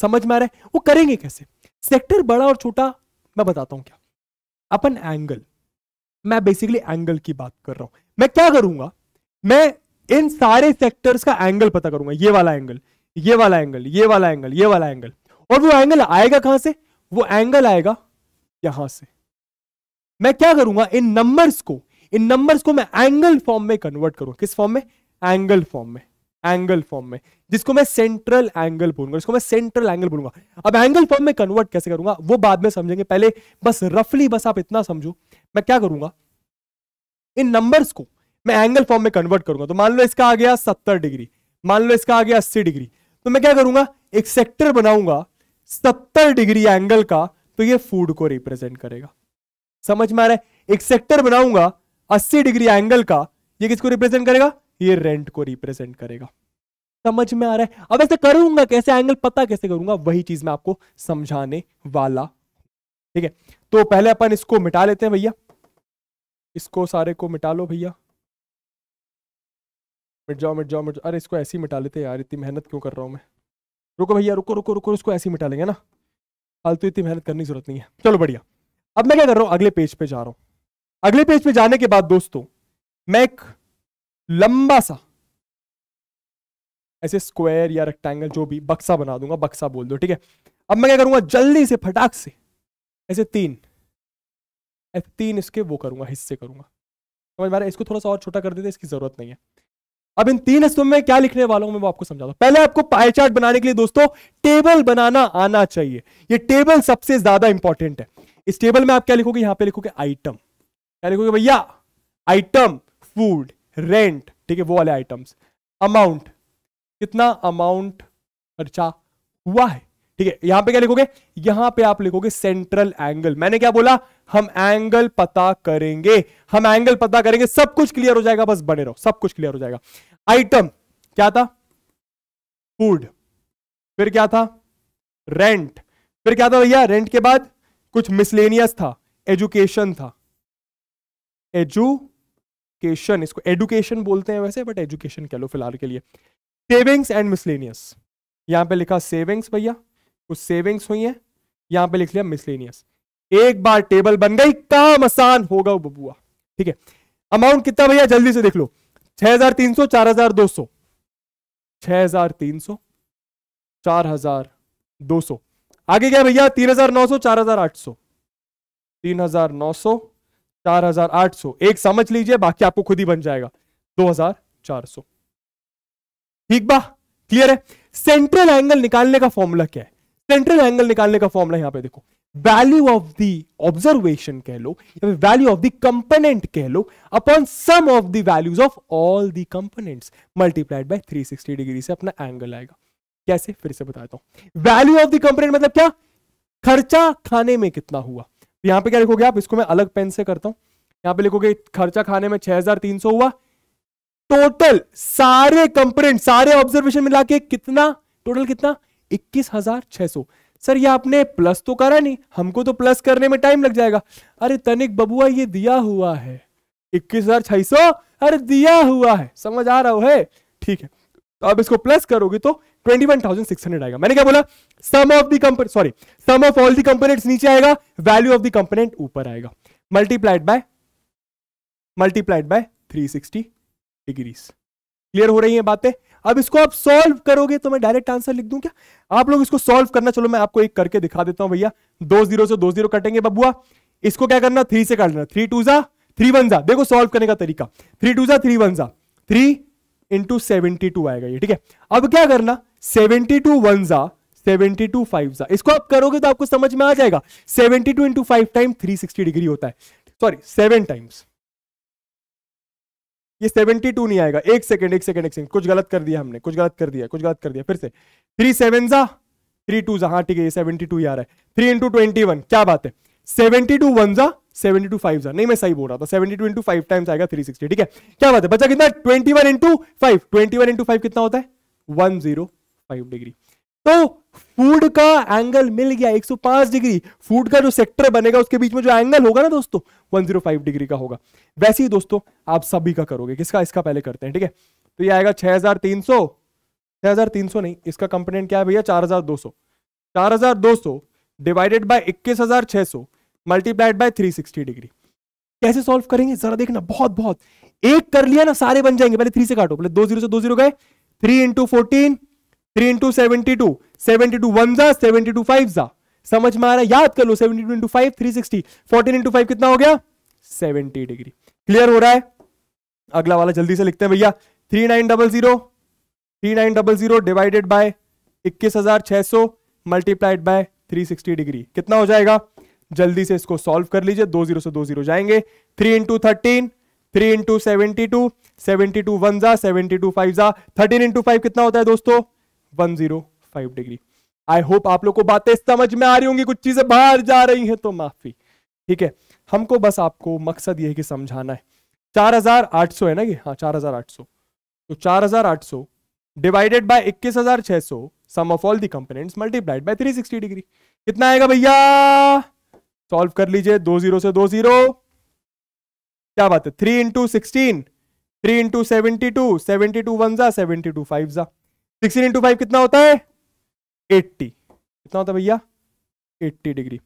समझ में आ रहा है वो करेंगे कैसे सेक्टर बड़ा और छोटा मैं बताता हूं क्या अपन एंगल मैं बेसिकली एंगल की बात कर रहा हूं मैं क्या करूंगा मैं इन सारे सेक्टर्स का एंगल पता करूंगा ये वाला एंगल ये वाला एंगल ये वाला एंगल ये वाला एंगल और वो एंगल आएगा कहां से वो एंगल आएगा यहां से मैं क्या करूंगा इन नंबर्स को इन नंबर्स को मैं एंगल फॉर्म में कन्वर्ट करूँ किस फॉर्म में एंगल फॉर्म में एंगल फॉर्म में जिसको मैं सेंट्रल एंगल बोलूंगा जिसको मैं सेंट्रल एंगल बोलूंगा अब एंगल फॉर्म में कन्वर्ट कैसे करूंगा वो बाद में समझेंगे पहले बस रफली बस आप इतना समझो मैं क्या करूंगा इन नंबर्स को मैं एंगल फॉर्म में कन्वर्ट करूंगा तो मान लो इसका आ गया सत्तर डिग्री मान लो इसका आ गया अस्सी डिग्री तो मैं क्या करूंगा एक सेक्टर बनाऊंगा सत्तर डिग्री एंगल का तो ये फूड को रिप्रेजेंट करेगा समझ में आ रहा है एक सेक्टर बनाऊंगा अस्सी डिग्री एंगल का ये किसको रिप्रेजेंट करेगा ये रेंट को रिप्रेजेंट करेगा समझ में आ रहा है अब ऐसे करूंगा कैसे एंगल पता कैसे करूंगा वही चीज मैं आपको समझाने वाला ठीक है तो पहले अपन इसको मिटा लेते हैं भैया इसको सारे को मिटा लो भैया मिट जाओ मिट जाओ मिट जाओ अरे इसको ऐसे ही मिटा लेते यार इतनी मेहनत क्यों कर रहा हूँ मैं रुको भैया रुको रुको रुको इसको ऐसे ही मिटा लेंगे ना फालतू तो इतनी मेहनत करने की जरूरत नहीं है चलो बढ़िया अब मैं क्या कर रहा हूँ अगले पेज पे जा रहा हूँ अगले पेज पे जाने के बाद दोस्तों मैं एक लंबा सा ऐसे स्क्वायर या रेक्टेंगल जो भी बक्सा बना दूंगा बक्सा बोल दो ठीक है अब मैं क्या करूंगा जल्दी से फटाक से ऐसे तीन ऐसे तीन इसके वो करूंगा हिस्से करूंगा समझ मारा इसको थोड़ा सा और छोटा कर देते इसकी जरूरत नहीं है अब इन तीन हिस्सों में क्या लिखने वाला हूं मैं वो आपको समझा हूं पहले आपको पाई चार्ट बनाने के लिए दोस्तों टेबल बनाना आना चाहिए ये टेबल सबसे ज्यादा इंपॉर्टेंट है इस टेबल में आप क्या लिखोगे यहां पे लिखोगे आइटम यानी क्योंकि भैया आइटम फूड रेंट ठीक है वो वाले आइटम्स अमाउंट कितना अमाउंट खर्चा हुआ है ठीक है यहां पे क्या लिखोगे यहां पे आप लिखोगे सेंट्रल एंगल मैंने क्या बोला हम एंगल पता करेंगे हम एंगल पता करेंगे सब कुछ क्लियर हो जाएगा बस बने रहो सब कुछ क्लियर हो जाएगा आइटम क्या था फूड फिर क्या था रेंट फिर क्या था भैया रेंट के बाद कुछ मिसलेनियस था एजुकेशन था एजुकेशन इसको एडुकेशन बोलते हैं वैसे बट एजुकेशन कह लो फिलहाल के लिए सेविंग्स एंड मिसलेनियस यहां पे लिखा सेविंग्स भैया कुछ सेविंग्स हुई है यहां पे लिख लिया मिसलेनियस एक बार टेबल बन गई काम आसान होगा बबुआ ठीक है अमाउंट कितना भैया जल्दी से देख लो छह हजार तीन सौ चार हजार दो सौ छह हजार तीन सौ चार हजार दो सौ आगे क्या भैया तीन हजार नौ सौ चार हजार आठ सौ तीन हजार नौ सौ चार हजार आठ सौ एक समझ लीजिए बाकी आपको खुद ही बन जाएगा दो हजार चार सौ ठीक बा क्लियर है सेंट्रल एंगल निकालने का फॉर्मूला क्या है सेंट्रल एंगल निकालने का फॉर्मूला यहां पे देखो वैल्यू ऑफ दी ऑब्जर्वेशन कह लो या वैल्यू ऑफ दी कंपोनेंट कह लो upon sum of the values of all the components multiplied by 360 degree से अपना एंगल आएगा कैसे फिर से बताता हूं वैल्यू ऑफ दी कंपोनेंट मतलब क्या खर्चा खाने में कितना हुआ यहाँ पे क्या लिखोगे आप इसको मैं अलग पेन से करता हूँ यहाँ पे लिखोगे खर्चा खाने में छह हुआ टोटल सारे कंपोनेंट सारे ऑब्जर्वेशन मिला के कितना टोटल कितना 21,600 सर ये आपने प्लस तो करा नहीं हमको तो प्लस करने में टाइम लग जाएगा अरे तनिक बबुआ ये दिया हुआ है 21,600 अरे दिया हुआ है समझ आ रहा है ठीक है अब इसको प्लस करोगे तो 21,600 आएगा मैंने क्या बोला sum of the company sorry sum of all the component नीचे आएगा वैल्यू ऑफ दी कंपोनेंट ऊपर आएगा multiplied by multiplied by 360 degrees clear हो रही है बातें अब इसको आप सॉल्व करोगे तो मैं डायरेक्ट आंसर लिख दूं क्या आप लोग इसको सॉल्व करना चलो मैं आपको एक करके दिखा देता हूं भैया दो जीरो से दो जीरो कटेंगे बबुआ इसको क्या करना थ्री से काटना थ्री टू जा थ्री वन जा देखो सॉल्व करने का तरीका थ्री टू जा थ्री वन जा थ्री इंटू सेवेंटी टू आएगा ये ठीक है अब क्या करना सेवेंटी टू वन जा सेवेंटी टू फाइव जा इसको आप करोगे तो आपको समझ में आ जाएगा seventy two into five time three sixty degree होता है सॉरी सेवन टाइम्स ये सेवेंटी टू नहीं आएगा एक सेकेंड एक सेकेंड एक सेकेंड कुछ गलत कर दिया हमने कुछ गलत कर दिया कुछ गलत कर दिया फिर से थ्री सेवन जा थ्री टू जा हाँ ठीक है ये सेवेंटी टू आ रहा है थ्री इंटू ट्वेंटी वन क्या बात है सेवेंटी टू वन जा सेवेंटी टू फाइव जा नहीं मैं सही बोल रहा था seventy two into five times आएगा थ्री सिक्सटी ठीक है क्या बात है बच्चा कितना twenty one into five twenty one into five कितना होता है वन जीरो फाइव डिग्री तो फूड का एंगल मिल गया 105 डिग्री फूड का जो सेक्टर बनेगा उसके बीच में जो एंगल होगा ना दोस्तों 105 डिग्री का होगा वैसे ही दोस्तों आप सभी का करोगे किसका इसका पहले करते हैं ठीक है तो ये आएगा 6300 6300 नहीं इसका कंपोनेंट क्या है भैया 4200 4200 divided by 21600 multiplied by 360 degree कैसे सॉल्व करेंगे जरा देखना बहुत बहुत एक कर लिया ना सारे बन जाएंगे पहले थ्री से काटो पहले दो जीरो से दो जीरो गए three into fourteen three into seventy two seventy two one जा सेवेंटी टू फाइव जा समझ में आ रहा है याद कर लो seventy two into five three sixty fourteen into five कितना हो गया सेवेंटी डिग्री क्लियर हो रहा है अगला वाला जल्दी से लिखते हैं भैया three nine double zero three nine double zero divided by इक्कीस हजार छह सौ multiplied by three sixty degree कितना हो जाएगा जल्दी से इसको सॉल्व कर लीजिए दो जीरो से दो जीरो जाएंगे three into thirteen three into seventy two seventy two one जा सेवेंटी टू फाइव जा थर्टीन इंटू फाइव कितना होता है दोस्तों one zero five degree I hope आप लोग को बातें समझ में आ रही होंगी कुछ चीजें बाहर जा रही हैं तो माफी ठीक है हमको बस आपको मकसद ये है कि समझाना है चार हजार आठ सौ है ना ये हाँ चार हजार आठ सौ तो चार हजार आठ सौ डिवाइडेड बाय इक्कीस हजार छह सौ sum of all the components multiplied by three sixty degree कितना आएगा भैया सॉल्व कर लीजिए दो जीरो से दो जीरो क्या बात है three into sixteen three into seventy two seventy two one जा सेवेंटी टू फाइव जा सिक्सटीन इंटू फाइव कितना होता है एट्टी कितना होता है भैया एट्टी डिग्री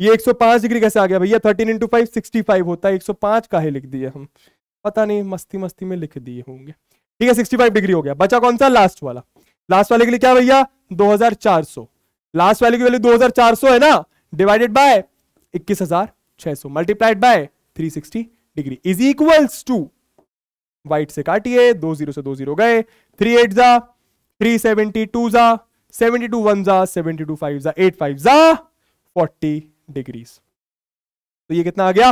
ये पांच डिग्री कैसे आ गया भैया thirteen into five sixty five होता है एक पांच का ही लिख दिए हम पता नहीं मस्ती मस्ती में लिख दिए होंगे ठीक है सिक्सटी फाइव डिग्री हो गया बचा कौन सा लास्ट वाला लास्ट वाले के लिए क्या भैया दो हजार चार सौ लास्ट वाले की वैल्यू सौ है ना डिवाइडेड बाय इक्कीस हजार छह सौ multiplied by three sixty degree is equals to what से काटिए दो जीरो से दो जीरो गए थ्री एट जा थ्री सेवेंटी टू जा सेवेंटी टू वन जा सेवेंटी टू फाइव जा एट फाइव जा फोर्टी डिग्रीज तो ये कितना आ गया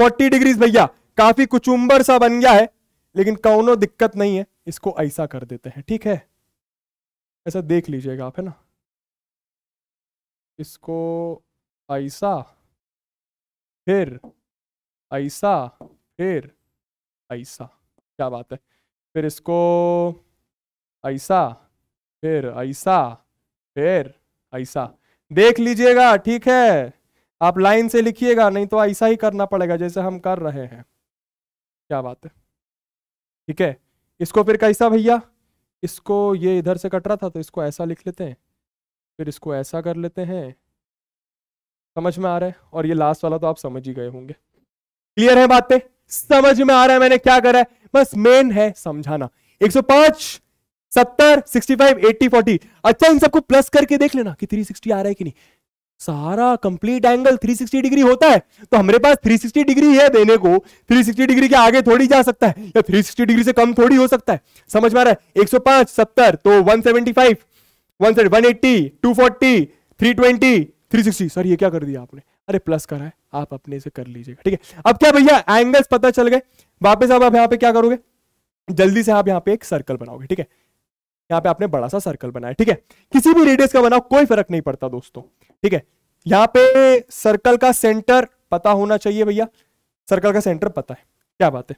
फोर्टी डिग्रीज भैया काफी कुचुम्बर सा बन गया है लेकिन कौनो दिक्कत नहीं है इसको ऐसा कर देते हैं ठीक है ऐसा देख लीजिएगा आप है ना इसको ऐसा फिर ऐसा फिर ऐसा क्या बात है फिर इसको ऐसा फिर ऐसा फिर ऐसा देख लीजिएगा ठीक है आप लाइन से लिखिएगा नहीं तो ऐसा ही करना पड़ेगा जैसे हम कर रहे हैं क्या बात है ठीक है इसको फिर कैसा भैया इसको ये इधर से कट रहा था तो इसको ऐसा लिख लेते हैं फिर इसको ऐसा कर लेते हैं समझ में आ रहा है और ये लास्ट वाला तो आप समझ ही गए होंगे क्लियर है बातें समझ में आ रहा है मैंने क्या करा है बस मेन है समझाना 105 70 65 80 अच्छा इन सबको प्लस करके देख लेना कि 360 आ रहा है कि नहीं सारा कंप्लीट एंगल 360 डिग्री होता है तो हमारे पास 360 डिग्री है देने को 360 डिग्री के आगे थोड़ी जा सकता है या 360 डिग्री से कम थोड़ी हो सकता है समझ में आ रहा है 105 70 तो 175 180 240 320 360 सर ये क्या कर दिया आपने अरे प्लस करा है आप अपने से कर लीजिएगा ठीक है अब क्या भैया एंगल्स पता चल गए वापस अब आप यहाँ पे क्या करोगे जल्दी से आप यहाँ पे एक सर्कल बनाओगे ठीक है यहाँ पे आपने बड़ा सा सर्कल बनाया ठीक है किसी भी रेडियस का बनाओ कोई फर्क नहीं पड़ता दोस्तों ठीक है यहाँ पे सर्कल का सेंटर पता होना चाहिए भैया सर्कल का सेंटर पता है क्या बात है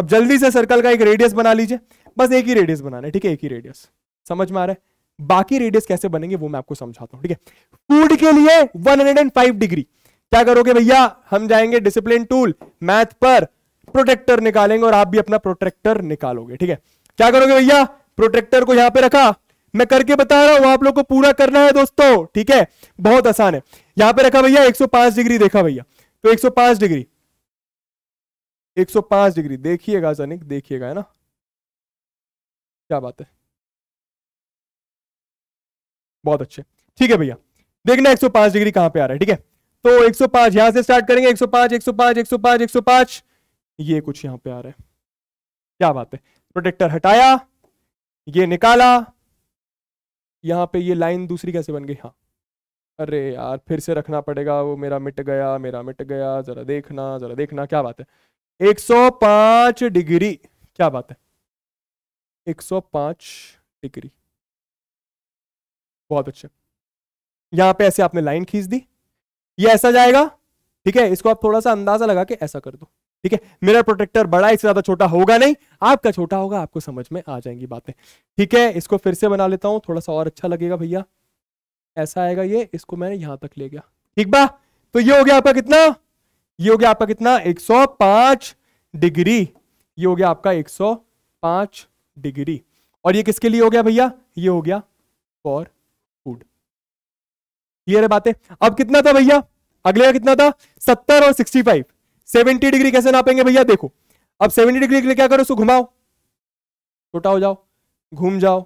अब जल्दी से सर्कल का एक रेडियस बना लीजिए बस एक ही रेडियस बनाना है ठीक है एक ही रेडियस समझ में आ रहा है बाकी रेडियस कैसे बनेंगे वो मैं आपको समझाता हूं ठीक है फूड के लिए 105 डिग्री क्या करोगे भैया हम जाएंगे डिसिप्लिन टूल मैथ पर प्रोटेक्टर निकालेंगे और आप भी अपना प्रोटेक्टर निकालोगे ठीक है क्या करोगे भैया प्रोटेक्टर को यहां पे रखा मैं करके बता रहा हूं आप लोग को पूरा करना है दोस्तों ठीक है बहुत आसान है यहां पे रखा भैया 105 डिग्री देखा भैया तो 105 डिग्री 105 डिग्री देखिएगा जनिक देखिएगा है ना क्या बात है बहुत अच्छे ठीक है भैया देखना 105 डिग्री कहां पे आ रहा है ठीक है तो 105 यहां से स्टार्ट करेंगे 105 105 105 105 ये कुछ यहां पे आ रहा है क्या बात है प्रोटेक्टर हटाया ये निकाला यहां पे ये लाइन दूसरी कैसे बन गई हाँ अरे यार फिर से रखना पड़ेगा वो मेरा मिट गया मेरा मिट गया जरा देखना जरा देखना क्या बात है 105 डिग्री क्या बात है 105 डिग्री बहुत अच्छा यहां पे ऐसे आपने लाइन खींच दी ये ऐसा जाएगा ठीक है इसको आप थोड़ा सा अंदाजा लगा के ऐसा कर दो ठीक है मिरर प्रोटेक्टर बड़ा इससे ज्यादा छोटा होगा नहीं आपका छोटा होगा आपको समझ में आ जाएंगी बातें ठीक है इसको फिर से बना लेता हूं थोड़ा सा और अच्छा लगेगा भैया ऐसा आएगा ये इसको मैंने यहां तक ले गया ठीक बा तो ये हो गया आपका कितना ये हो गया आपका कितना 105 डिग्री ये हो गया आपका 105 डिग्री और ये किसके लिए हो गया भैया ये हो गया फॉर ये रहे बातें अब कितना था भैया अगले का कितना था सत्तर और सिक्सटी फाइव सेवेंटी डिग्री कैसे नापेंगे भैया देखो अब सेवेंटी डिग्री के लिए क्या करो उसको घुमाओ छोटा हो जाओ घूम जाओ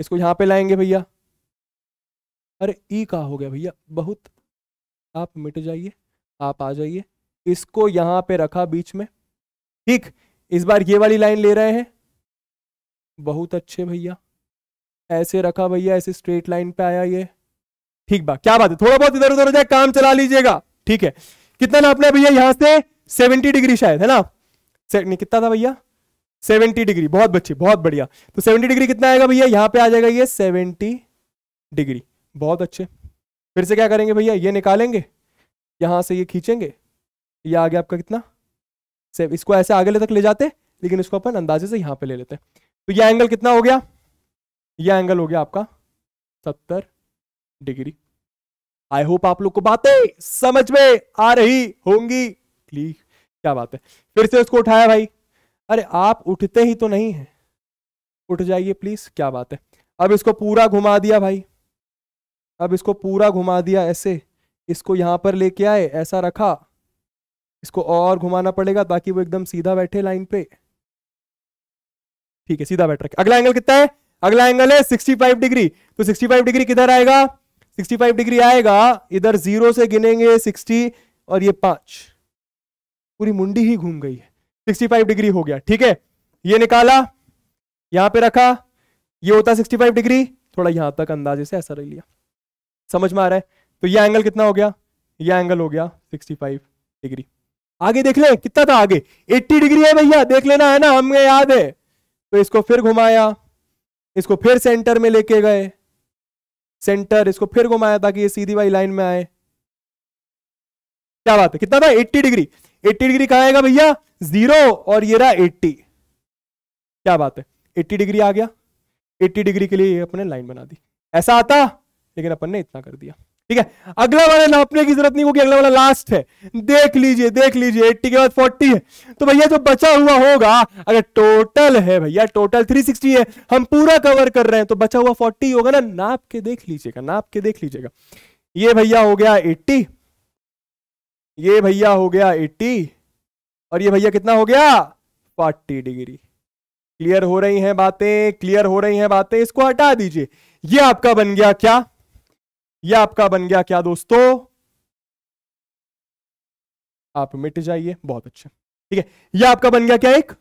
इसको यहां पे लाएंगे भैया अरे ई का हो गया भैया बहुत आप मिट जाइए आप आ जाइए इसको यहां पे रखा बीच में ठीक इस बार ये वाली लाइन ले रहे हैं बहुत अच्छे भैया ऐसे रखा भैया ऐसे स्ट्रेट लाइन पे आया ये ठीक बा क्या बात है थोड़ा बहुत इधर उधर हो जाए काम चला लीजिएगा ठीक है कितना नापना है भैया यहां से सेवेंटी डिग्री शायद है ना नहीं कितना था भैया सेवेंटी डिग्री बहुत बच्चे बहुत बढ़िया तो सेवेंटी डिग्री कितना आएगा भैया यहाँ पे आ जाएगा ये सेवेंटी डिग्री बहुत अच्छे फिर से क्या करेंगे भैया ये निकालेंगे यहां से ये खींचेंगे ये आ गया आपका कितना सेव इसको ऐसे आगे ले तक ले जाते लेकिन इसको अपन अंदाजे से यहां पे ले लेते हैं तो ये एंगल कितना हो गया ये एंगल हो गया आपका सत्तर डिग्री आई होप आप लोग को बातें समझ में आ रही होंगी ठीक क्या बात है फिर से उसको उठाया भाई अरे आप उठते ही तो नहीं है उठ जाइए प्लीज क्या बात है अब इसको पूरा घुमा दिया भाई अब इसको पूरा घुमा दिया ऐसे इसको यहां पर लेके आए ऐसा रखा इसको और घुमाना पड़ेगा ताकि वो एकदम सीधा बैठे लाइन पे ठीक है सीधा बैठ रखे अगला एंगल कितना है अगला एंगल है 65 डिग्री तो 65 डिग्री किधर आएगा 65 डिग्री आएगा इधर जीरो से गिनेंगे 60 और ये पांच पूरी मुंडी ही घूम गई है 65 डिग्री हो गया ठीक है ये निकाला यहां पे रखा ये होता 65 डिग्री थोड़ा यहां तक अंदाजे से ऐसा रह लिया समझ में आ रहा है तो ये एंगल कितना हो गया ये एंगल हो गया 65 डिग्री आगे देख ले कितना था आगे 80 डिग्री है भैया देख लेना है ना हमें याद है तो इसको फिर घुमाया इसको फिर सेंटर में लेके गए सेंटर इसको फिर घुमाया ताकि ये सीधी वाली लाइन में आए क्या बात है कितना था 80 डिग्री 80 डिग्री कहा आएगा भैया जीरो और ये रहा 80 क्या बात है 80 डिग्री आ गया 80 डिग्री के लिए अपने लाइन बना दी ऐसा आता लेकिन अपन ने इतना कर दिया ठीक है अगला वाला नापने की जरूरत नहीं होगी अगला वाला लास्ट है देख लीजिए देख लीजिए एट्टी के बाद फोर्टी है तो भैया जो बचा हुआ होगा अगर टोटल है भैया टोटल थ्री सिक्सटी है हम पूरा कवर कर रहे हैं तो बचा हुआ फोर्टी होगा ना नाप के देख लीजिएगा नाप के देख लीजिएगा ये भैया हो गया एट्टी ये भैया हो गया एट्टी और ये भैया कितना हो गया फोर्टी डिग्री क्लियर हो रही हैं बातें क्लियर हो रही हैं बातें इसको हटा दीजिए ये आपका बन गया क्या ये आपका बन गया क्या दोस्तों आप मिट जाइए बहुत अच्छा ठीक है ये आपका बन गया क्या एक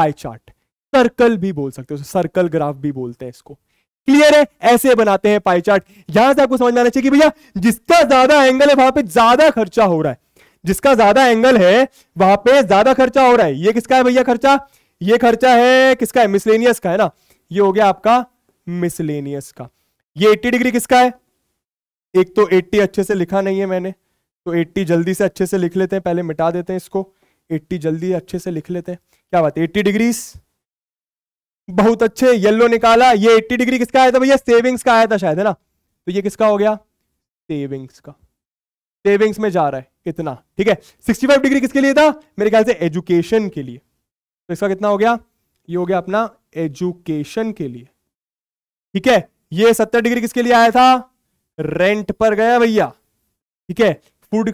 पाई चार्ट सर्कल भी बोल सकते हो सर्कल ग्राफ भी बोलते हैं इसको क्लियर है ऐसे बनाते हैं पाई चार्ट यहां से आपको समझ में आना चाहिए कि भैया जिसका ज्यादा एंगल है वहां पे ज्यादा खर्चा हो रहा है जिसका ज्यादा एंगल है वहां पे ज्यादा खर्चा हो रहा है ये किसका है भैया खर्चा ये खर्चा है किसका है मिसलेनियस का है ना ये हो गया आपका मिसलेनियस का ये 80 डिग्री किसका है एक तो 80 अच्छे से लिखा नहीं है मैंने तो 80 जल्दी से अच्छे से लिख लेते हैं पहले मिटा देते हैं इसको 80 जल्दी अच्छे से लिख लेते हैं क्या बात है 80 डिग्रीज बहुत अच्छे येलो निकाला ये 80 डिग्री किसका आया था भैया सेविंग्स का आया था शायद है ना तो ये किसका हो गया सेविंग्स का सेविंग्स में जा रहा है इतना ठीक है सिक्सटी डिग्री किसके लिए था मेरे ख्याल से एजुकेशन के लिए तो इसका कितना हो गया ये हो गया अपना एजुकेशन के लिए ठीक है ये सत्तर डिग्री किसके लिए आया था रेंट पर गया भैया ठीक है फूड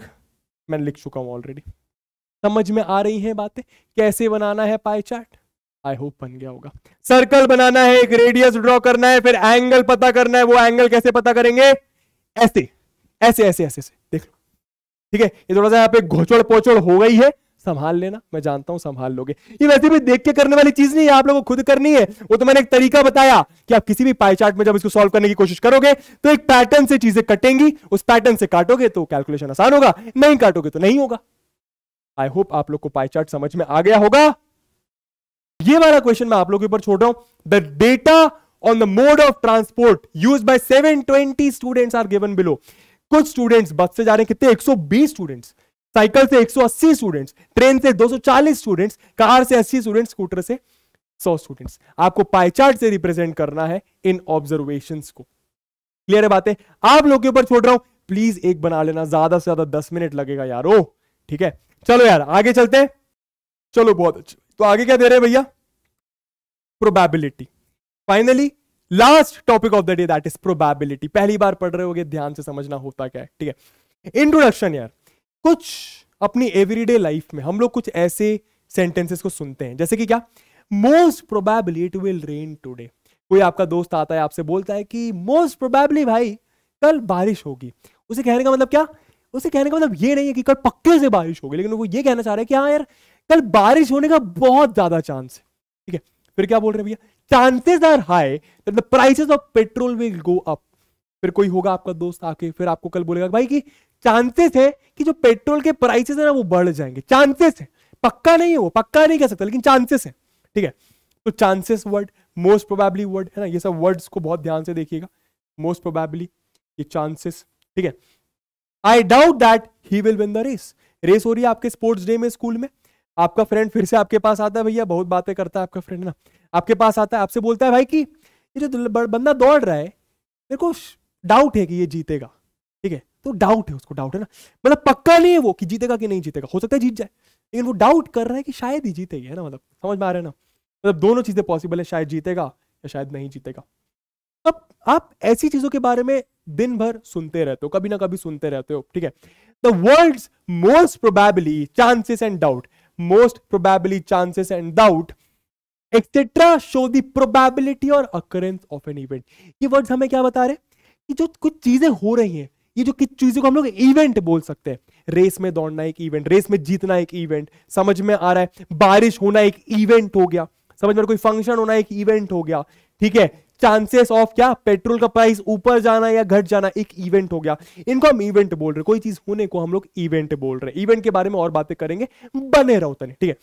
मैं लिख चुका हूं ऑलरेडी समझ में आ रही है बातें कैसे बनाना है पाई चार्ट आई होप बन गया होगा सर्कल बनाना है एक रेडियस ड्रॉ करना है फिर एंगल पता करना है वो एंगल कैसे पता करेंगे ऐसे ऐसे ऐसे ऐसे ऐसे देख लो ठीक है ये थोड़ा सा यहाँ पे घोचड़ पोचड़ हो गई है संभाल लेना मैं जानता हूं संभाल लोगे ये वैसे भी देख के करने वाली चीज नहीं है आप लोगों को खुद करनी है वो तो मैंने एक तरीका बताया कि आप किसी भी पाई चार्ट में जब इसको सॉल्व करने की कोशिश करोगे तो एक पैटर्न से चीजें कटेंगी उस पैटर्न से काटोगे तो कैलकुलेशन आसान होगा नहीं काटोगे तो नहीं होगा आई होप आप लोग को पाई चार्ट समझ में आ गया होगा ये वाला क्वेश्चन मैं आप लोगों के ऊपर छोड़ रहा हूं the data on the mode of transport use by twenty students are given below कुछ स्टूडेंट्स बस से जा रहे हैं कितने 120 स्टूडेंट्स साइकिल से 180 स्टूडेंट्स ट्रेन से 240 स्टूडेंट्स कार से 80 स्टूडेंट्स स्कूटर से 100 स्टूडेंट्स आपको पाईचार्ट से रिप्रेजेंट करना है इन ऑब्जर्वेशन को क्लियर है बातें आप लोग के ऊपर छोड़ रहा हूं प्लीज एक बना लेना ज्यादा से ज्यादा दस मिनट लगेगा यार ओ ठीक है चलो यार आगे चलते हैं चलो बहुत अच्छा तो आगे क्या दे रहे हैं भैया probability finally last topic of the day that is probability पहली बार पढ़ रहे हो ध्यान से समझना होता क्या है ठीक है इंट्रोडक्शन यार कुछ अपनी एवरीडे लाइफ में हम लोग कुछ ऐसे सेंटेंसेस को सुनते हैं जैसे कि क्या most probably it will rain today कोई आपका दोस्त आता है आपसे बोलता है कि मोस्ट प्रोबेबली भाई कल बारिश होगी उसे कहने का मतलब क्या उसे कहने का मतलब ये नहीं है कि कल पक्के से बारिश होगी लेकिन वो ये कहना चाह रहे हैं कि हाँ यार कल बारिश होने का बहुत ज्यादा चांस है ठीक है फिर क्या बोल रहे भैया chances are high that the prices of petrol will go up फिर कोई होगा आपका दोस्त आके फिर आपको कल बोलेगा भाई कि चांसेस है कि जो पेट्रोल के प्राइसेस है ना वो बढ़ जाएंगे चांसेस है पक्का नहीं है वो पक्का नहीं कह सकता लेकिन चांसेस है ठीक है तो chances word most probably word है ना ये सब वर्ड्स को बहुत ध्यान से देखिएगा मोस्ट प्रोबेबली ये चांसेस ठीक है I doubt that he will win the race race हो रही है आपके स्पोर्ट्स डे में स्कूल में आपका फ्रेंड फिर से आपके पास आता है भैया बहुत बातें करता है आपका फ्रेंड ना आपके पास आता है आपसे बोलता है भाई कि ये जो बंदा दौड़ रहा है मेरे को डाउट है कि ये जीतेगा ठीक है तो डाउट है उसको डाउट है ना मतलब पक्का नहीं है वो कि जीतेगा कि नहीं जीतेगा हो सकता है जीत जाए लेकिन वो डाउट कर रहा है कि शायद ही जीतेगी है ना मतलब समझ में आ रहा है ना मतलब दोनों चीज़ें पॉसिबल है शायद जीतेगा या शायद नहीं जीतेगा अब आप ऐसी चीज़ों के बारे में दिन भर सुनते रहते हो कभी ना कभी सुनते रहते हो ठीक है the world most probably chances and doubt most probably chances and doubt etcetera show the probability और अकरेंस ऑफ एन इवेंट ये वर्ड्स हमें क्या बता रहे हैं कि जो कुछ चीजें हो रही हैं ये जो किस चीज़ों को हम लोग इवेंट बोल सकते हैं रेस में दौड़ना एक इवेंट रेस में जीतना एक इवेंट समझ में आ रहा है बारिश होना एक इवेंट हो गया समझ में कोई फंक्शन होना एक इवेंट हो गया ठीक है चांसेस ऑफ क्या पेट्रोल का प्राइस ऊपर जाना या घट जाना एक इवेंट हो गया इनको हम इवेंट बोल रहे कोई चीज होने को हम लोग इवेंट बोल रहे हैं इवेंट के बारे में और बातें करेंगे बने रहो तने ठीक है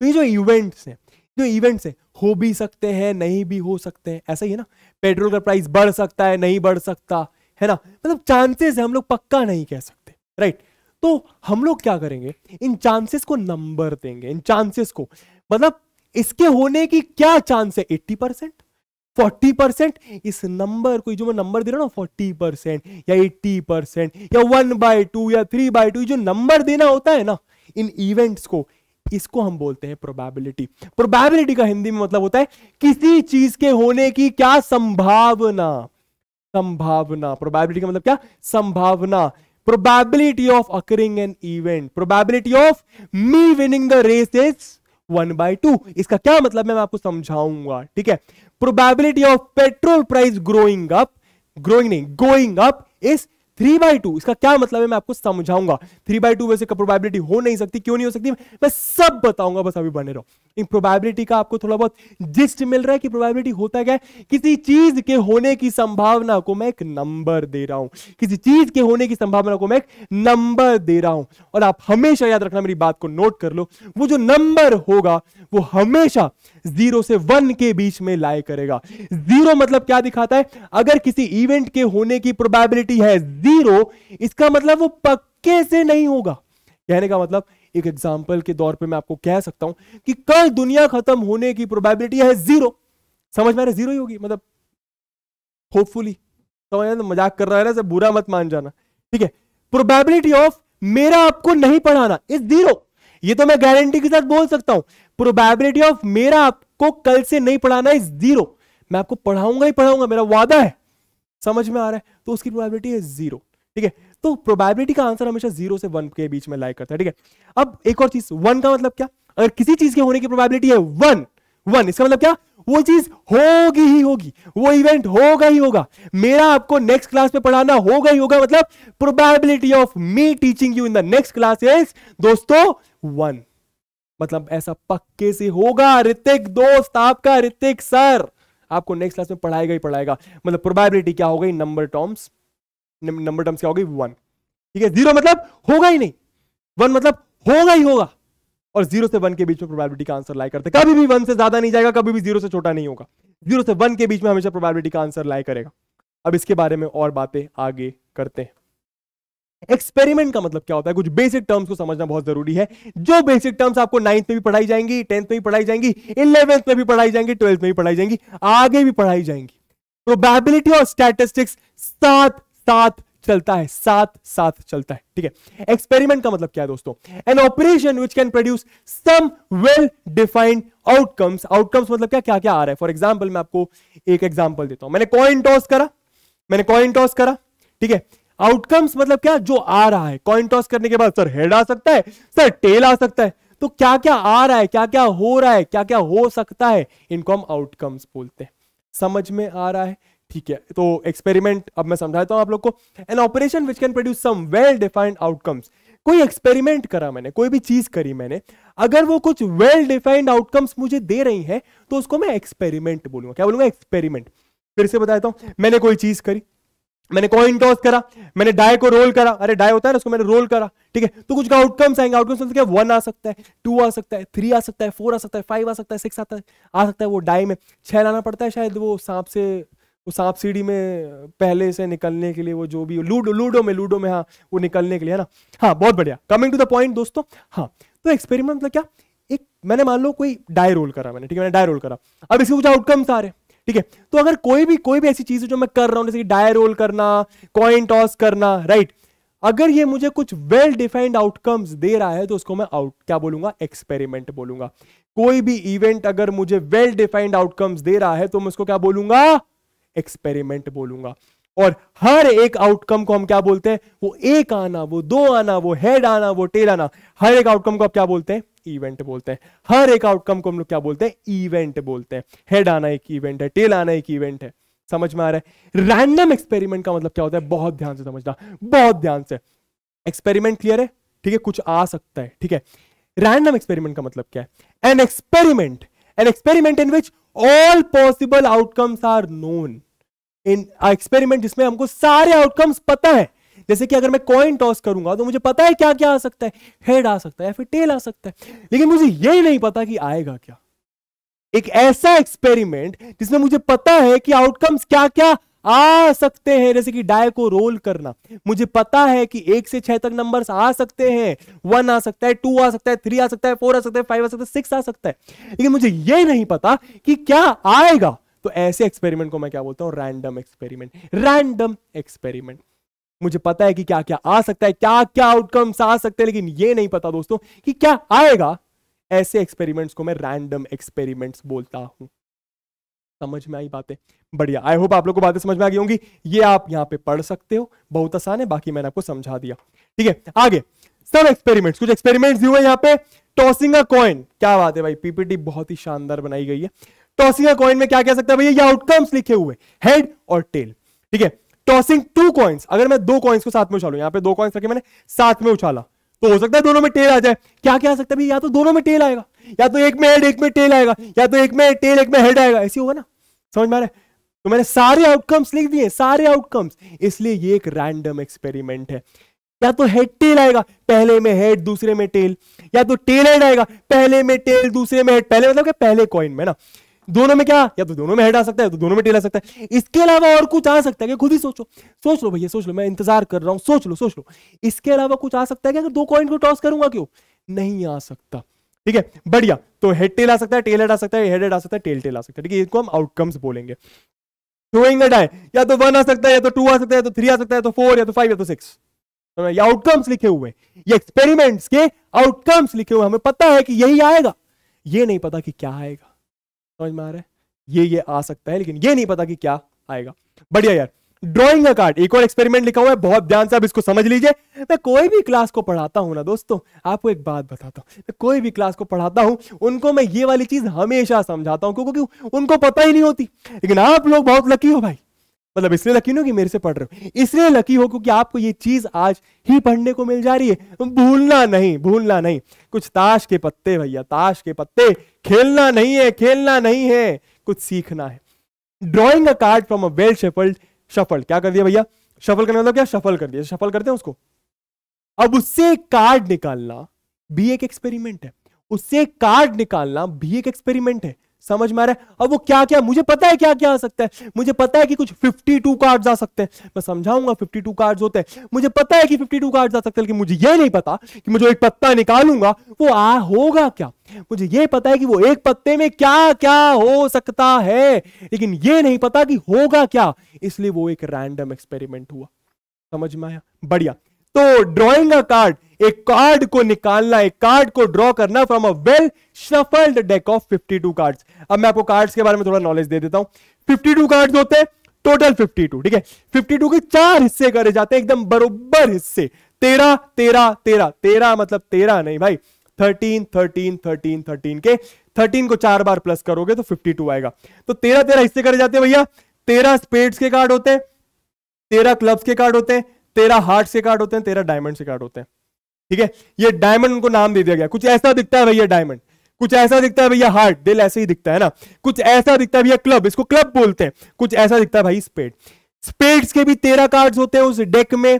तो ये जो इवेंट्स है जो इवेंट्स है हो भी सकते हैं नहीं भी हो सकते हैं ऐसा ही है ना पेट्रोल का प्राइस बढ़ सकता है नहीं बढ़ सकता है ना मतलब चांसेस है हम लोग पक्का नहीं कह सकते राइट तो हम लोग क्या करेंगे इन चांसेस को नंबर देंगे इन चांसेस को मतलब इसके होने की क्या चांस है एट्टी परसेंट फोर्टी परसेंट इस नंबर को जो मैं नंबर दे रहा हूं ना फोर्टी परसेंट या एट्टी परसेंट या वन बाय टू या थ्री बाय टू जो नंबर देना होता है ना इन इवेंट्स को इसको हम बोलते हैं प्रोबेबिलिटी प्रोबेबिलिटी का हिंदी में मतलब होता है किसी चीज के होने की क्या संभावना संभावना प्रोबेबिलिटी का मतलब क्या संभावना probability of occurring an event probability of me winning the race is one by two इसका क्या मतलब मैं आपको समझाऊंगा ठीक है probability of petrol price growing up growing नहीं going up is three by two इसका क्या मतलब है मैं आपको समझाऊंगा थ्री बाई टू वैसे प्रोबेबिलिटी हो नहीं सकती क्यों नहीं हो सकती मैं सब बताऊंगा बस अभी बने रहो इन प्रोबेबिलिटी का आपको थोड़ा बहुत जिस्ट मिल रहा है कि प्रोबेबिलिटी होता क्या है किसी चीज के होने की संभावना को मैं एक नंबर दे रहा हूं किसी चीज के होने की संभावना को मैं एक नंबर दे रहा हूं और आप हमेशा याद रखना मेरी बात को नोट कर लो वो जो नंबर होगा वो हमेशा जीरो से वन के बीच में लाए करेगा जीरो मतलब क्या दिखाता है अगर किसी इवेंट के होने की प्रोबेबिलिटी है जीरो इसका मतलब वो पक्के से नहीं होगा कहने का मतलब एक एग्जाम्पल के तौर पर मैं आपको कह सकता हूं कि कल दुनिया खत्म होने की प्रोबेबिलिटी है जीरो समझ में आ रहा जीरो ही होगी मतलब होपफुली समझ तो मजाक कर रहा है ना सब बुरा मत मान जाना ठीक है प्रोबेबिलिटी ऑफ मेरा आपको नहीं पढ़ाना इस जीरो ये तो मैं गारंटी के साथ बोल सकता हूं प्रोबेबिलिटी ऑफ मेरा आपको कल से नहीं पढ़ाना इस जीरो मैं आपको पढ़ाऊंगा ही पढ़ाऊंगा मेरा वादा है समझ में आ रहा है तो उसकी प्रोबेबिलिटी है जीरो ठीक है तो प्रोबेबिलिटी का आंसर हमेशा जीरो से वन के बीच में लाइक करता है ठीक है अब एक और चीज वन का मतलब क्या अगर किसी चीज के होने की प्रोबेबिलिटी है वन वन इसका मतलब क्या वो चीज होगी ही होगी वो इवेंट होगा ही होगा मेरा आपको नेक्स्ट क्लास में पढ़ाना होगा ही होगा मतलब probability of me teaching you in the next class is दोस्तों वन मतलब ऐसा पक्के से होगा ऋतिक दोस्त आपका ऋतिक सर आपको नेक्स्ट क्लास में पढ़ाएगा ही पढ़ाएगा मतलब प्रोबेबिलिटी क्या हो गई नंबर टर्म्स नंबर टर्म्स क्या हो गई वन ठीक है जीरो मतलब होगा ही नहीं वन मतलब होगा ही होगा और जीरो से वन के बीच में प्रोबेबिलिटी का आंसर लाइक करते कभी भी वन से ज्यादा नहीं जाएगा कभी भी जीरो से छोटा नहीं होगा जीरो से वन के बीच में हमेशा प्रोबेबिलिटी का आंसर लाइक करेगा अब इसके बारे में और बातें आगे करते हैं एक्सपेरिमेंट का मतलब क्या होता है कुछ बेसिक टर्म्स को समझना बहुत जरूरी है जो बेसिक टर्म्स आपको नाइन्थ में भी पढ़ाई जाएंगी टेंथ में भी पढ़ाई जाएंगी इलेवेंथ में भी पढ़ाई जाएंगी ट्वेल्थ में भी पढ़ाई जाएंगी आगे भी पढ़ाई जाएंगी प्रोबेबिलिटी और स्टैटिस्टिक्स साथ साथ चलता है साथ साथ चलता है ठीक है एक्सपेरिमेंट का मतलब क्या है दोस्तों an operation which can produce some well defined outcomes outcomes मतलब क्या क्या क्या आ रहा है फॉर एग्जाम्पल मैं आपको एक एग्जाम्पल देता हूं मैंने कॉइन टॉस करा मैंने कॉइन टॉस करा ठीक है आउटकम्स मतलब क्या जो आ रहा है कॉइन टॉस करने के बाद सर हेड आ सकता है सर टेल आ सकता है तो क्या क्या आ रहा है क्या क्या हो रहा है क्या क्या हो सकता है इनको हम आउटकम्स बोलते हैं समझ में आ रहा है ठीक है तो एक्सपेरिमेंट अब मैं समझाता हूं आप लोग को an operation which can produce some well defined outcomes कोई एक्सपेरिमेंट करा मैंने कोई भी चीज करी मैंने अगर वो कुछ वेल डिफाइंड आउटकम्स मुझे दे रही है तो उसको मैं एक्सपेरिमेंट बोलूंगा क्या बोलूंगा एक्सपेरिमेंट फिर से बताता हूं मैंने कोई चीज करी मैंने कॉइन टॉस करा मैंने डाय को रोल करा अरे डाई होता है ना उसको मैंने रोल करा ठीक है तो कुछ आउटकम्स आएंगे आउटकम्स क्या वन आ सकता है टू आ सकता है थ्री आ सकता है फोर आ सकता है फाइव आ सकता है सिक्स आता है आ सकता है वो डाई में छह लाना पड़ता है शायद वो सांप से वो सांप सीढ़ी में पहले से निकलने के लिए वो जो भी लूडो लूडो में लूडो में हाँ वो निकलने के लिए है ना हाँ बहुत बढ़िया कमिंग टू द पॉइंट दोस्तों हाँ तो एक्सपेरिमेंट मतलब क्या एक मैंने मान लो कोई डाय रोल करा मैंने ठीक है मैंने डाय रोल करा अब इसके कुछ आउटकम्स आ रहे ठीक है तो अगर कोई भी कोई भी ऐसी चीज है जो मैं कर रहा हूं जैसे कि डायर रोल करना कॉइन टॉस करना राइट अगर ये मुझे कुछ वेल डिफाइंड आउटकम्स दे रहा है तो उसको मैं आउट क्या बोलूंगा एक्सपेरिमेंट बोलूंगा कोई भी इवेंट अगर मुझे वेल डिफाइंड आउटकम्स दे रहा है तो मैं उसको क्या बोलूंगा एक्सपेरिमेंट बोलूंगा और हर एक आउटकम को हम क्या बोलते हैं वो एक आना वो दो आना वो हेड आना वो टेल आना हर एक आउटकम को आप क्या बोलते हैं इवेंट बोलते हैं हर एक आउटकम को हम लोग क्या बोलते हैं इवेंट बोलते हैं हेड आना एक इवेंट है टेल आना एक इवेंट है समझ में आ रहा है रैंडम एक्सपेरिमेंट का मतलब क्या होता है बहुत ध्यान से समझना बहुत ध्यान से एक्सपेरिमेंट क्लियर है ठीक है कुछ आ सकता है ठीक है रैंडम एक्सपेरिमेंट का मतलब क्या है an experiment an experiment in which all possible outcomes are known in experiment जिसमें हमको सारे आउटकम्स पता है जैसे कि अगर मैं कॉइन टॉस करूंगा तो मुझे पता है क्या क्या आ सकता है हेड आ सकता है या फिर टेल आ सकता है लेकिन मुझे यही नहीं पता कि आएगा क्या एक ऐसा एक्सपेरिमेंट जिसमें मुझे पता है कि आउटकम्स क्या क्या आ सकते हैं जैसे कि डाय को रोल करना मुझे पता है कि एक से छह तक नंबर्स आ सकते हैं वन आ सकता है टू आ सकता है थ्री आ सकता है फोर आ सकता है फाइव आ सकता है सिक्स आ सकता है लेकिन मुझे ये नहीं पता कि क्या आएगा तो ऐसे एक्सपेरिमेंट को मैं क्या बोलता हूं रैंडम एक्सपेरिमेंट रैंडम एक्सपेरिमेंट मुझे पता है कि क्या क्या आ सकता है क्या क्या आउटकम्स आ सकते हैं लेकिन ये नहीं पता दोस्तों कि क्या आएगा ऐसे एक्सपेरिमेंट्स को मैं रैंडम एक्सपेरिमेंट्स बोलता हूं समझ में आई बातें बढ़िया आई होप आप लोग को बातें समझ में आ गई होंगी ये आप यहाँ पे पढ़ सकते हो बहुत आसान है बाकी मैंने आपको समझा दिया ठीक है आगे सब एक्सपेरिमेंट्स कुछ एक्सपेरिमेंट्स हुए यहाँ पे टॉसिंग अ कॉइन क्या बात है भाई पीपीटी बहुत ही शानदार बनाई गई है टॉसिंग अ कॉइन में क्या कह सकता है भैया ये आउटकम्स लिखे हुए हेड और टेल ठीक है टॉसिंग टू कॉइन्स अगर मैं दो कॉइन्स को साथ में उछालू यहां पे दो कॉइन्स रखे मैंने साथ में उछाला तो हो सकता है दोनों में टेल आ जाए क्या क्या सकता है या तो दोनों में टेल आएगा या तो एक में हेड एक में टेल आएगा या तो एक में टेल एक में हेड आएगा ऐसी होगा ना समझ में आ तो मैंने सारे आउटकम्स लिख दिए सारे आउटकम्स इसलिए ये एक रैंडम एक्सपेरिमेंट है या तो हेड टेल आएगा पहले में हेड दूसरे में टेल या तो टेल हेड आएगा पहले में टेल दूसरे में हेड पहले मतलब क्या पहले कॉइन में ना दोनों में क्या या तो दोनों में हेड आ सकता है तो दोनों में टेल आ सकता है इसके अलावा और कुछ आ सकता है क्या खुद ही सोचो सोच लो भैया सोच लो मैं इंतजार कर रहा हूं सोच लो सोच लो इसके अलावा कुछ आ सकता है क्या अगर दो कॉइन को टॉस करूंगा क्यों नहीं आ सकता ठीक है बढ़िया तो हेड टेल आ सकता है टेल हेड आ सकता है हेड हेड आ सकता है टेल टेल आ सकता है ठीक है इसको हम आउटकम्स बोलेंगे थ्रोइंग डाई या तो वन आ सकता है या तो टू आ सकता है या तो थ्री आ सकता है या तो फोर या तो फाइव या तो सिक्स ये आउटकम्स लिखे हुए ये एक्सपेरिमेंट्स के आउटकम्स लिखे हुए हमें पता है कि यही आएगा ये नहीं पता कि क्या आएगा समझ में आ रहा है ये ये आ सकता है लेकिन ये नहीं पता कि क्या आएगा बढ़िया यार ड्रॉइंग का कार्ड एक और एक्सपेरिमेंट लिखा हुआ है बहुत ध्यान से आप इसको समझ लीजिए मैं कोई भी क्लास को पढ़ाता हूँ ना दोस्तों आपको एक बात बताता हूँ मैं कोई भी क्लास को पढ़ाता हूँ उनको मैं ये वाली चीज हमेशा समझाता हूँ क्योंकि उनको पता ही नहीं होती लेकिन आप लोग बहुत लकी हो भाई मतलब इसलिए लकी हो कि मेरे से पढ़ रहे हो इसलिए लकी हो क्योंकि आपको ये चीज आज ही पढ़ने को मिल जा रही है भूलना नहीं भूलना नहीं कुछ ताश के पत्ते भैया ताश के पत्ते खेलना नहीं है खेलना नहीं है कुछ सीखना है drawing a card from a well shuffled shuffle क्या कर दिया भैया शफल करने मतलब क्या शफल कर दिया शफल करते हैं उसको अब उससे कार्ड निकालना भी एक एक्सपेरिमेंट है उससे कार्ड निकालना भी एक एक्सपेरिमेंट है समझ में आ रहा है अब वो क्या क्या मुझे पता है क्या क्या आ सकता है मुझे पता है कि कुछ 52 कार्ड्स आ सकते हैं मैं समझाऊंगा 52 कार्ड्स होते हैं मुझे पता है कि 52 कार्ड्स आ सकते हैं लेकिन मुझे ये नहीं पता कि मैं जो एक पत्ता निकालूंगा वो आ होगा क्या मुझे ये पता है कि वो एक पत्ते में क्या क्या हो सकता है लेकिन ये नहीं पता कि होगा क्या इसलिए वो एक रैंडम एक्सपेरिमेंट हुआ समझ में आया बढ़िया तो ड्रॉइंग अ कार्ड एक कार्ड को निकालना एक कार्ड को ड्रॉ करना from a well shuffled deck of 52 cards अब मैं आपको कार्ड्स के बारे में थोड़ा नॉलेज दे देता हूं 52 कार्ड्स होते हैं टोटल 52 ठीक है 52 के चार हिस्से करे जाते हैं एकदम बरोबर हिस्से तेरह तेरह तेरह तेरह मतलब तेरह नहीं भाई थर्टीन थर्टीन थर्टीन थर्टीन के थर्टीन को चार बार प्लस करोगे तो फिफ्टी आएगा तो तेरह तेरह हिस्से करे जाते हैं भैया तेरह स्पेड्स के कार्ड होते हैं तेरह क्लब्स के कार्ड होते हैं तेरा हार्ट से कार्ड होते हैं तेरा डायमंड से कार्ड होते हैं ठीक है ये डायमंड उनको नाम दे दिया गया कुछ ऐसा दिखता है भैया डायमंड कुछ ऐसा दिखता है भैया हार्ट दिल ऐसे ही दिखता है ना कुछ ऐसा दिखता है भैया क्लब इसको क्लब बोलते हैं कुछ ऐसा दिखता है भाई स्पेड स्पेड्स के भी तेरह कार्ड्स होते हैं उस डेक में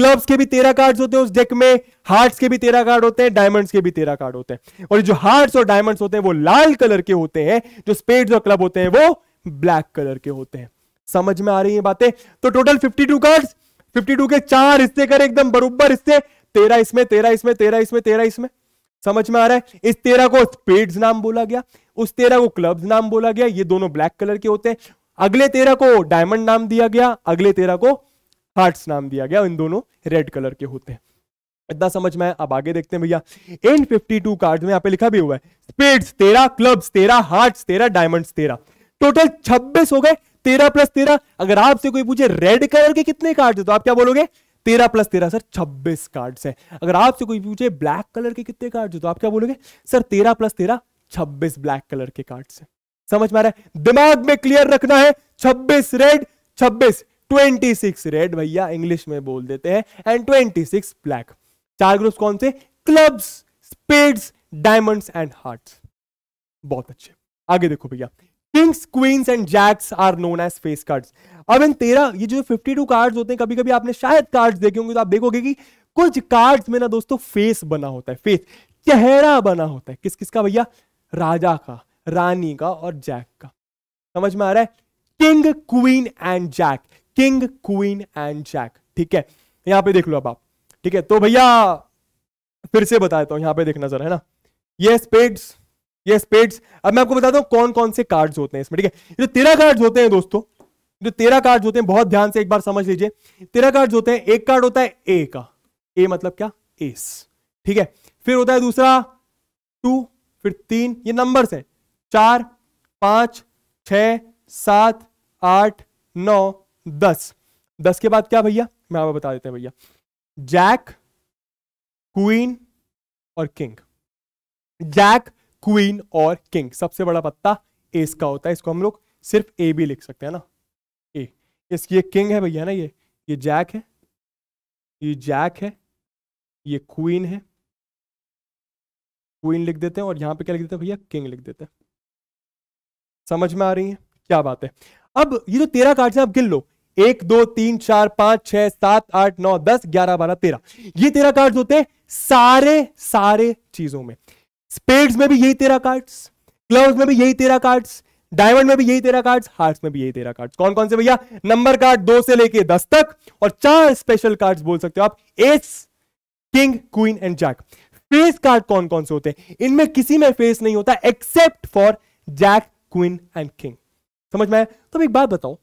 क्लब्स के भी तेरह कार्ड्स होते हैं उस डेक में हार्ट्स के भी तेरह कार्ड होते हैं डायमंड्स के भी तेरह कार्ड होते हैं और जो हार्ट्स और डायमंड्स होते हैं वो लाल कलर के होते हैं जो स्पेड्स और क्लब होते हैं वो ब्लैक कलर के होते हैं समझ में आ रही है बातें तो टोटल 52 कार्ड्स फिफ्टी टू के चार हिस्से कर एकदम बरूबर हिस्से तेरह इसमें तेरह इसमें तेरह इसमें तेरह इसमें समझ में आ रहा है इस तेरह को स्पेड्स नाम बोला गया उस तेरह को क्लब्स नाम बोला गया ये दोनों ब्लैक कलर के होते हैं अगले तेरह को डायमंड नाम दिया गया अगले तेरह को हार्ट्स नाम दिया गया इन दोनों रेड कलर के होते हैं इतना समझ में अब आगे देखते हैं भैया इन फिफ्टी टू कार्ड में यहाँ पे लिखा भी हुआ है स्पेड्स तेरह क्लब्स तेरह हार्ट्स तेरह डायमंड्स तेरह टोटल छब्बीस हो गए तेरह प्लस तेरह अगर आपसे कोई पूछे रेड कलर के कितने कार्ड है तो आप क्या बोलोगे तेरह प्लस तेरह सर छब्बीस कार्ड है अगर आपसे कोई पूछे ब्लैक कलर के कितने कार्ड है तो आप क्या बोलोगे सर तेरह प्लस तेरह छब्बीस ब्लैक कलर के कार्ड है समझ में आ रहा है दिमाग में क्लियर रखना है छब्बीस रेड छब्बीस ट्वेंटी सिक्स रेड भैया इंग्लिश में बोल देते हैं एंड ट्वेंटी सिक्स ब्लैक चार ग्रुप कौन से clubs spades diamonds and hearts बहुत अच्छे आगे देखो भैया kings queens and jacks are known as face cards अब इन तेरह ये जो फिफ्टी टू कार्ड होते हैं कभी कभी आपने शायद कार्ड्स देखे होंगे तो आप देखोगे कि कुछ कार्ड्स में ना दोस्तों फेस बना होता है फेस चेहरा बना होता है किस किस का भैया राजा का रानी का और जैक का समझ में आ रहा है king queen and jack king queen and jack ठीक है यहां पे देख लो अब आप ठीक है तो भैया फिर से बता देता हूं यहां पे देखना जरा है ना ये स्पेड्स ये स्पेड्स अब मैं आपको बताता हूँ कौन कौन से कार्ड्स होते हैं इसमें ठीक है जो तेरह कार्ड्स होते हैं दोस्तों जो तेरह कार्ड्स होते हैं बहुत ध्यान से एक बार समझ लीजिए तेरह कार्ड्स होते हैं एक कार्ड होता है ए का ए मतलब क्या एस ठीक है फिर होता है दूसरा टू फिर तीन ये नंबर है चार पांच छ सात आठ नौ दस दस के बाद क्या भैया मैं आपको बता देते हैं भैया जैक क्वीन और किंग जैक क्वीन और किंग सबसे बड़ा पत्ता एस का होता है इसको हम लोग सिर्फ ए भी लिख सकते हैं ना ए इसकी ये किंग है भैया ना ये ये जैक है ये जैक है ये क्वीन है क्वीन लिख देते हैं और यहां पे क्या लिख देते हैं भैया किंग लिख देते हैं समझ में आ रही है क्या बात है अब ये जो तो तेरह कार्ड है आप गिन लो एक दो तीन चार पांच छह सात आठ नौ दस ग्यारह बारह तेरह ये तेरह कार्ड होते हैं सारे सारे चीजों में स्पेड्स में भी यही तेरा कार्ड्स क्लोव में भी यही तेरा कार्ड्स डायमंड में भी यही तेरा कार्ड्स हार्ट्स में भी यही तेरा कार्ड्स कौन कौन से भैया नंबर कार्ड दो से लेके दस तक और चार स्पेशल कार्ड्स बोल सकते हो आप ace king queen and jack face card कौन कौन से होते हैं इनमें किसी में फेस नहीं होता except for jack queen and king समझ में आया तो एक बात बताओ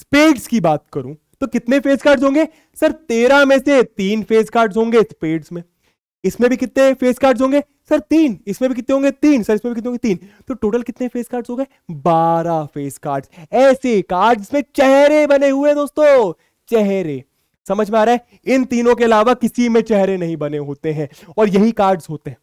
स्पेड्स की बात करूं तो कितने फेस कार्ड्स होंगे सर तेरह में से तीन फेस कार्ड्स होंगे स्पेड्स में इसमें भी कितने फेस कार्ड्स होंगे सर तीन इसमें भी कितने होंगे तीन सर इसमें भी कितने होंगे तीन तो टोटल कितने फेस कार्ड्स हो गए बारह फेस कार्ड्स ऐसे कार्ड जिसमें चेहरे बने हुए दोस्तों चेहरे समझ में आ रहा है इन तीनों के अलावा किसी में चेहरे नहीं बने होते हैं और यही कार्ड्स होते हैं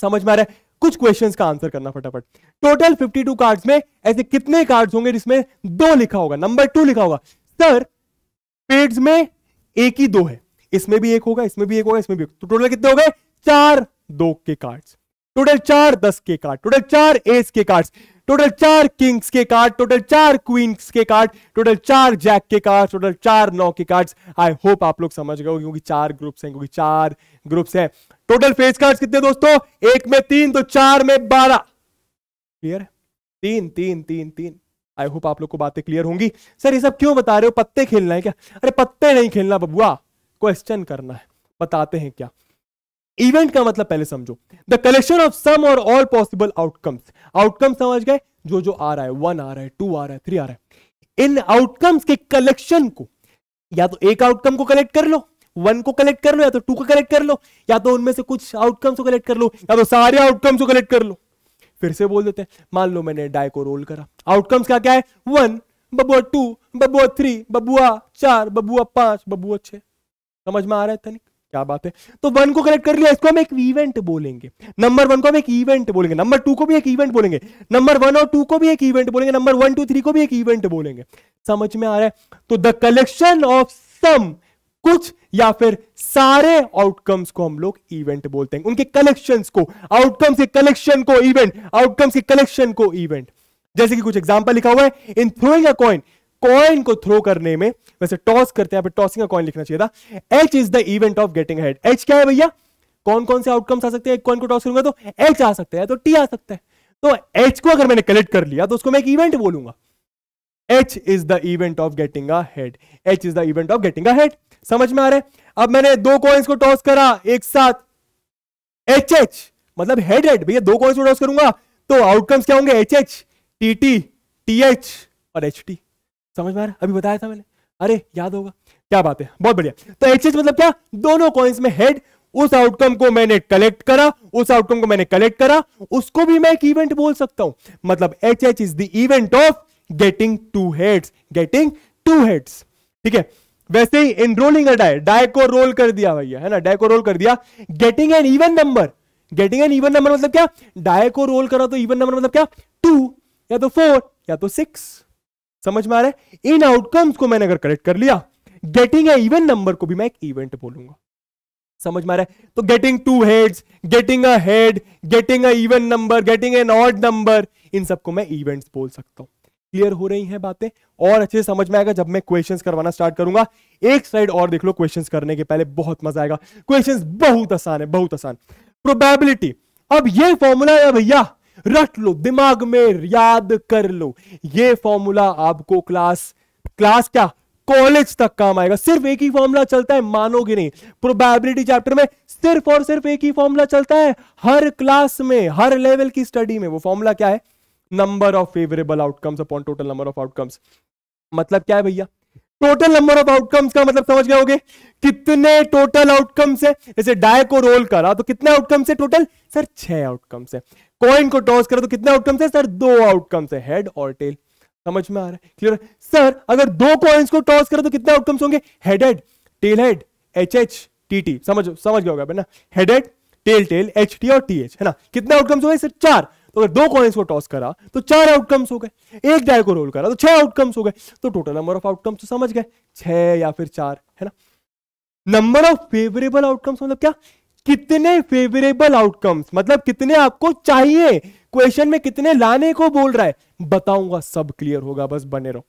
समझ में आ रहा है कुछ क्वेश्चंस का आंसर करना फटाफट टोटल 52 कार्ड्स में ऐसे कितने कार्ड्स होंगे जिसमें दो लिखा होगा नंबर टू लिखा होगा सर पेड्स में एक ही दो है इसमें भी एक होगा इसमें भी एक होगा इसमें भी तो टोटल कितने हो गए चार दो के कार्ड्स टोटल चार दस के कार्ड टोटल चार एस के कार्ड्स टोटल चार किंग्स के कार्ड टोटल चार क्वींस के कार्ड टोटल चार जैक के कार्ड टोटल चार नौ के कार्ड्स आई होप आप लोग समझ गए क्योंकि चार ग्रुप्स हैं क्योंकि चार ग्रुप्स हैं टोटल फेस कार्ड्स कितने दोस्तों एक में तीन तो चार में बारह क्लियर तीन तीन तीन तीन आई होप आप लोग को बातें क्लियर होंगी सर ये सब क्यों बता रहे हो पत्ते खेलना है क्या अरे पत्ते नहीं खेलना बबुआ क्वेश्चन करना है बताते हैं क्या इवेंट का मतलब पहले समझो द कलेक्शन ऑफ सम और ऑल पॉसिबल आउटकम्स आउटकम समझ गए जो जो आ रहा है वन आ रहा है टू आ रहा है थ्री आ रहा है इन आउटकम्स के कलेक्शन को या तो एक आउटकम को कलेक्ट कर लो वन को कलेक्ट कर लो या तो टू को कलेक्ट कर लो या तो उनमें से कुछ आउटकम्स को कलेक्ट कर लो या तो सारे आउटकम्स को कलेक्ट कर लो फिर से बोल देते हैं मान लो मैंने डाई को रोल करा आउटकम्स का क्या है वन बबुआ टू बबुआ थ्री बबुआ चार बबुआ पांच बबुआ छह समझ में आ रहा है तनिक क्या बात है तो वन को कलेक्ट कर लिया इसको हम एक इवेंट बोलेंगे नंबर वन को हम एक इवेंट बोलेंगे नंबर टू को भी एक इवेंट बोलेंगे नंबर वन और टू को भी एक इवेंट बोलेंगे नंबर वन टू थ्री को भी एक इवेंट बोलेंगे समझ में आ रहा है तो द कलेक्शन ऑफ सम कुछ या फिर सारे आउटकम्स को हम लोग इवेंट बोलते हैं उनके कलेक्शन को आउटकम्स के कलेक्शन को इवेंट आउटकम्स के कलेक्शन को इवेंट जैसे कि कुछ एग्जाम्पल लिखा हुआ है in throwing a coin coin को थ्रो करने में वैसे टॉस करते हैं टॉसिंग का कॉइन लिखना चाहिए था H is the event of getting head H क्या है भैया कौन कौन से आउटकम्स आ सकते हैं एक कॉइन को टॉस करूंगा तो एच आ सकता है तो टी आ सकता है तो एच को अगर मैंने कलेक्ट कर लिया तो उसको मैं एक इवेंट बोलूंगा H is the event of getting a head H is the event of getting a head समझ में आ रहा है अब मैंने दो कॉइन्स को टॉस करा एक साथ एच एच मतलब हेड हेड भैया दो कॉइन्स को टॉस करूंगा तो आउटकम्स क्या होंगे H H T T T H और एच टी समझ में आ रहा अभी बताया था मैंने अरे याद होगा क्या बात है बहुत बढ़िया तो एच मतलब क्या दोनों कॉइन्स में हेड उस आउटकम को मैंने कलेक्ट करा उस आउटकम को मैंने कलेक्ट करा उसको भी मैं एक इवेंट बोल सकता हूं मतलब H H is the event of getting two heads getting two heads ठीक है वैसे ही इन रोलिंग डाय को रोल कर दिया भैया है ना डाय को रोल कर दिया getting an even number getting an even number मतलब क्या डाय को रोल करा तो इवन नंबर मतलब क्या टू या तो फोर या तो सिक्स समझ में आ रहा है इन आउटकम्स को मैंने अगर करेक्ट कर लिया गेटिंग ए इवन नंबर को भी मैं एक इवेंट बोलूंगा समझ में आ रहा है तो getting two heads getting a head getting a even number getting an odd number इन सबको मैं इवेंट्स बोल सकता हूं क्लियर हो रही हैं बातें और अच्छे से समझ में आएगा जब मैं क्वेश्चंस करवाना स्टार्ट करूंगा एक साइड और देख लो क्वेश्चंस करने के पहले बहुत मजा आएगा क्वेश्चंस बहुत आसान है बहुत आसान प्रोबेबिलिटी अब ये फॉर्मूला है भैया रट लो दिमाग में याद कर लो ये फॉर्मूला आपको क्लास क्लास क्या कॉलेज तक काम आएगा सिर्फ एक ही फॉर्मूला चलता है मानोगे नहीं प्रोबेबिलिटी चैप्टर में सिर्फ और सिर्फ एक ही फॉर्मूला चलता है हर क्लास में हर लेवल की स्टडी में वो फॉर्मूला क्या है number of favourable outcomes upon total number of outcomes मतलब क्या है भैया टोटल नंबर ऑफ आउटकम्स का मतलब समझ गए होगे कितने टोटल आउटकम्स है जैसे डाय को रोल करा तो कितने आउटकम्स है टोटल सर छह आउटकम्स है कॉइन को टॉस करें तो कितने आउटकम्स है सर दो आउटकम्स है हेड और टेल समझ में आ रहा है क्लियर सर अगर दो कॉइन्स को टॉस करें तो कितने आउटकम्स होंगे headed tail head H H T T समझ समझ गया होगा ना headed tail tail H T और टी एच है ना कितने आउटकम्स हो गए सर चार तो अगर दो कॉइन्स को टॉस करा तो चार आउटकम्स हो गए एक डाय को रोल करा तो छह आउटकम्स हो गए तो टोटल नंबर ऑफ आउटकम्स समझ गए छह या फिर चार है ना नंबर ऑफ फेवरेबल आउटकम्स मतलब क्या कितने फेवरेबल आउटकम्स मतलब कितने आपको चाहिए क्वेश्चन में कितने लाने को बोल रहा है बताऊंगा सब क्लियर होगा बस बने रहो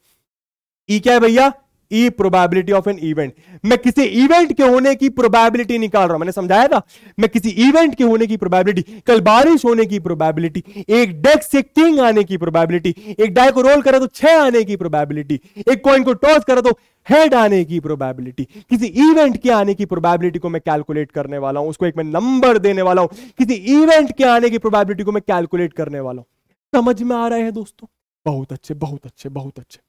ई क्या है भैया E probability of an event मैं किसी इवेंट के होने की प्रोबेबिलिटी निकाल रहा हूं मैंने समझाया था मैं किसी इवेंट के होने की प्रोबेबिलिटी कल बारिश होने की प्रोबेबिलिटी एक डेक से किंग आने की प्रोबेबिलिटी एक डाय को रोल करा तो छह आने की प्रोबेबिलिटी एक कॉइन को टॉस करा तो हेड आने की प्रोबेबिलिटी किसी इवेंट के आने की प्रोबेबिलिटी को मैं कैलकुलेट करने वाला हूं उसको एक मैं नंबर देने वाला हूं किसी इवेंट के आने की प्रोबेबिलिटी को मैं कैलकुलेट करने वाला हूं समझ में आ रहे हैं दोस्तों बहुत अच्छे बहुत अच्छे बहुत अच्छे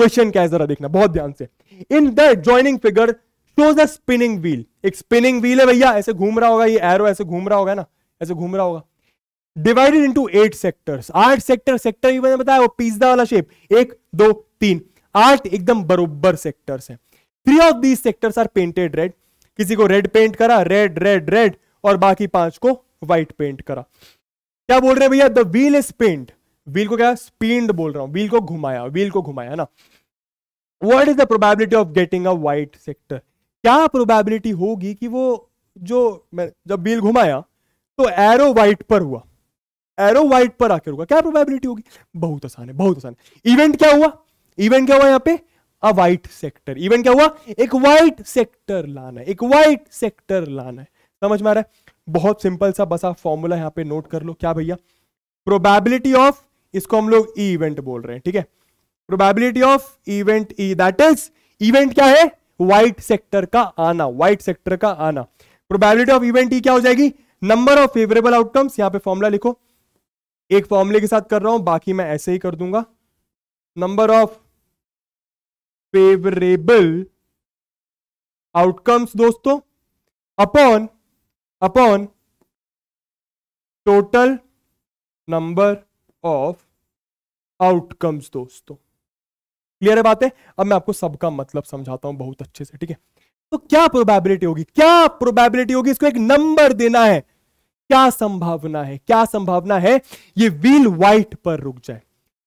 क्वेश्चन क्या है जरा देखना बहुत ध्यान से in the joining figure shows a spinning wheel एक स्पिनिंग व्हील है भैया ऐसे घूम रहा होगा ये एरो ऐसे घूम रहा होगा ना ऐसे घूम रहा होगा डिवाइडेड इंटू एट सेक्टर्स आठ सेक्टर सेक्टर भी मैंने बताया वो पिज्जा वाला शेप एक दो तीन आठ एकदम बरोबर सेक्टर्स हैं three of these sectors are painted red किसी को रेड पेंट करा रेड रेड रेड और बाकी पांच को व्हाइट पेंट करा क्या बोल रहे हैं भैया the wheel is paint wheel को क्या स्पीड बोल रहा हूं व्हील को घुमाया व्हील को घुमाया ना what is the probability of getting a white sector क्या प्रोबेबिलिटी होगी कि वो जो मैं जब बिल घुमाया तो एरो वाइट पर हुआ एरो वाइट पर आके रुका क्या प्रोबेबिलिटी होगी बहुत आसान है बहुत आसान है इवेंट क्या हुआ इवेंट क्या हुआ यहाँ पे अ वाइट सेक्टर इवेंट क्या हुआ एक वाइट सेक्टर लाना है एक वाइट सेक्टर लाना है समझ में आ रहा है बहुत सिंपल सा बस आप फॉर्मूला यहाँ पे नोट कर लो क्या भैया प्रोबेबिलिटी ऑफ इसको हम लोग ई इवेंट बोल रहे हैं ठीक है probability of event E that is event क्या है व्हाइट सेक्टर का आना व्हाइट सेक्टर का आना प्रोबेबिलिटी ऑफ इवेंट ई क्या हो जाएगी नंबर ऑफ फेवरेबल आउटकम्स यहां पे फॉर्मुला लिखो एक फॉर्मूले के साथ कर रहा हूं बाकी मैं ऐसे ही कर दूंगा नंबर ऑफ फेवरेबल आउटकम्स दोस्तों upon upon total number of outcomes दोस्तों क्लियर है बातें अब मैं आपको सबका मतलब समझाता हूं बहुत अच्छे से ठीक है तो क्या प्रोबेबिलिटी होगी क्या प्रोबेबिलिटी होगी इसको एक नंबर देना है क्या संभावना है क्या संभावना है ये व्हील व्हाइट पर रुक जाए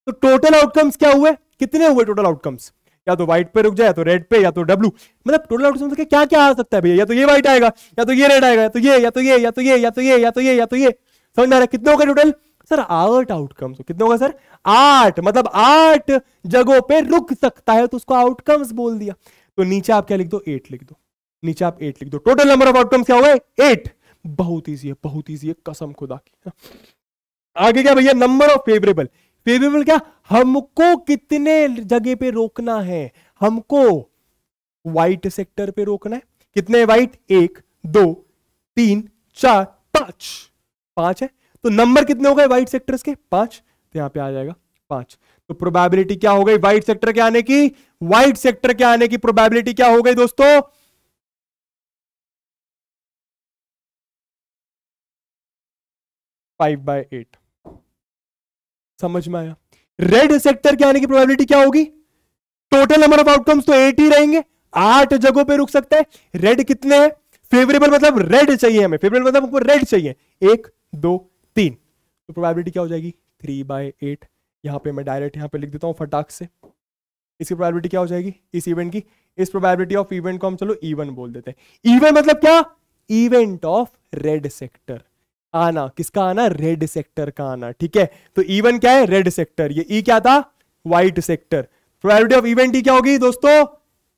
तो टोटल आउटकम्स क्या हुए कितने हुए टोटल आउटकम्स या तो व्हाइट पे रुक जाए या तो रेड पे या तो डब्लू मतलब टोटल आउटकम्स के क्या क्या आ सकता है भैया या तो ये व्हाइट आएगा या तो ये रेड आएगा या तो ये या तो ये या तो ये या तो ये या तो ये या तो ये समझ में आ रहा है कितने हो गए टोटल सर आठ आउटकम्स कितने होगा सर आठ मतलब आठ जगहों पे रुक सकता है तो उसको आउटकम्स बोल दिया तो नीचे आप क्या लिख दो एट लिख दो नीचे आप एट लिख दो टोटल नंबर ऑफ आउटकम्स क्या हुए एट बहुत ईजी है बहुत ईजी है कसम खुदा की हाँ। आगे क्या भैया नंबर ऑफ फेवरेबल फेवरेबल क्या हमको कितने जगह पे रोकना है हमको व्हाइट सेक्टर पे रोकना है कितने व्हाइट एक दो तीन चार पांच पांच है तो नंबर कितने हो गए व्हाइट सेक्टर्स के पांच तो यहां पे आ जाएगा पांच तो प्रोबेबिलिटी क्या हो गई व्हाइट सेक्टर के आने की व्हाइट सेक्टर के आने की प्रोबेबिलिटी क्या हो गई दोस्तों फाइव बाय एट समझ में आया रेड सेक्टर के आने की प्रोबेबिलिटी क्या होगी टोटल नंबर ऑफ आउटकम्स तो एट ही रहेंगे आठ जगहों पे रुक सकते हैं रेड कितने हैं फेवरेबल मतलब रेड चाहिए हमें फेवरेबल मतलब रेड चाहिए एक दो तीन तो प्रोबेबिलिटी क्या हो जाएगी थ्री बाय एट यहाँ पे मैं डायरेक्ट यहाँ पे लिख देता हूँ फटाक से इसकी प्रोबेबिलिटी क्या हो जाएगी इस इवेंट की इस प्रोबेबिलिटी ऑफ इवेंट को हम चलो इवन बोल देते हैं इवन मतलब क्या इवेंट ऑफ रेड सेक्टर आना किसका आना रेड सेक्टर का आना ठीक है तो इवन क्या है रेड सेक्टर ये ई e क्या था white sector probability of event E क्या होगी दोस्तों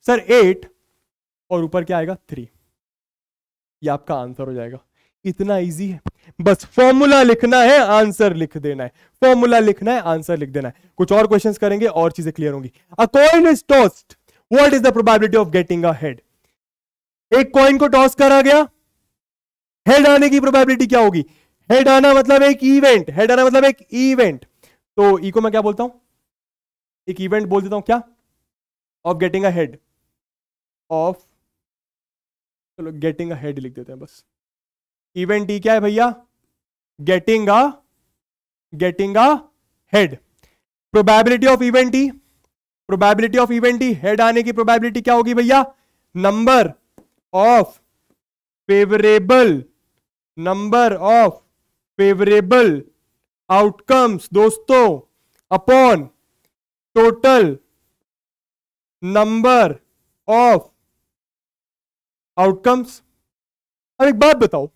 सर एट और ऊपर क्या आएगा थ्री ये आपका आंसर हो जाएगा इतना इजी है बस फॉर्मूला लिखना है आंसर लिख देना है फॉर्मूला लिखना है आंसर लिख देना है कुछ और क्वेश्चन करेंगे और चीजें क्लियर होंगी a coin is tossed what is the probability of getting a head एक कॉइन को टॉस करा गया हेड आने की प्रोबेबिलिटी क्या होगी हेड आना मतलब एक इवेंट हेड आना मतलब एक इवेंट तो ई को मैं क्या बोलता हूं एक इवेंट बोल देता हूं क्या of getting a head of चलो गेटिंग अ हेड लिख देते हैं बस इवेंट ई e क्या है भैया getting a getting a head probability of event E probability of event E head आने की प्रोबेबिलिटी क्या होगी भैया number of favourable number of favourable outcomes दोस्तों upon total number of outcomes अब एक बात बताओ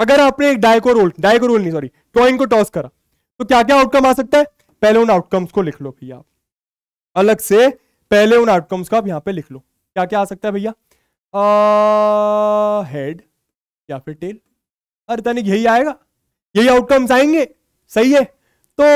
अगर आपने एक डाई को रोल डाई को रोल नहीं सॉरी कॉइन को टॉस करा तो क्या क्या आउटकम आ सकता है पहले उन आउटकम्स को लिख लो भैया आप अलग से पहले उन आउटकम्स को आप यहाँ पे लिख लो क्या क्या आ सकता है भैया हेड या फिर टेल अरे तनिक यही आएगा यही आउटकम्स आएंगे सही है तो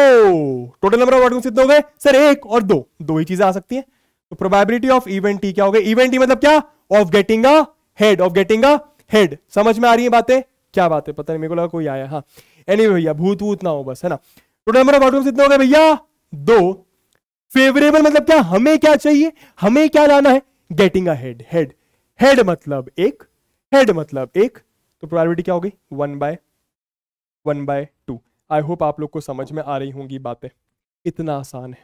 टोटल नंबर ऑफ आउटकम्स कितने हो गए सर एक और दो दो ही चीजें आ सकती हैं तो प्रोबेबिलिटी ऑफ इवेंट टी क्या हो गई इवेंट टी मतलब क्या of getting a head of getting a head समझ में आ रही है बातें क्या बात है पता नहीं मेरे को लगा कोई आया हाँ एनी anyway भैया भूत वूत ना हो बस है ना टोटल नंबर ऑफ आउटकम्स इतना हो गया भैया दो फेवरेबल मतलब क्या हमें क्या चाहिए हमें क्या लाना है गेटिंग अड हेड हेड मतलब एक हेड मतलब एक तो प्रायोरिटी क्या हो गई one by one by two I hope आप लोग को समझ में आ रही होंगी बातें इतना आसान है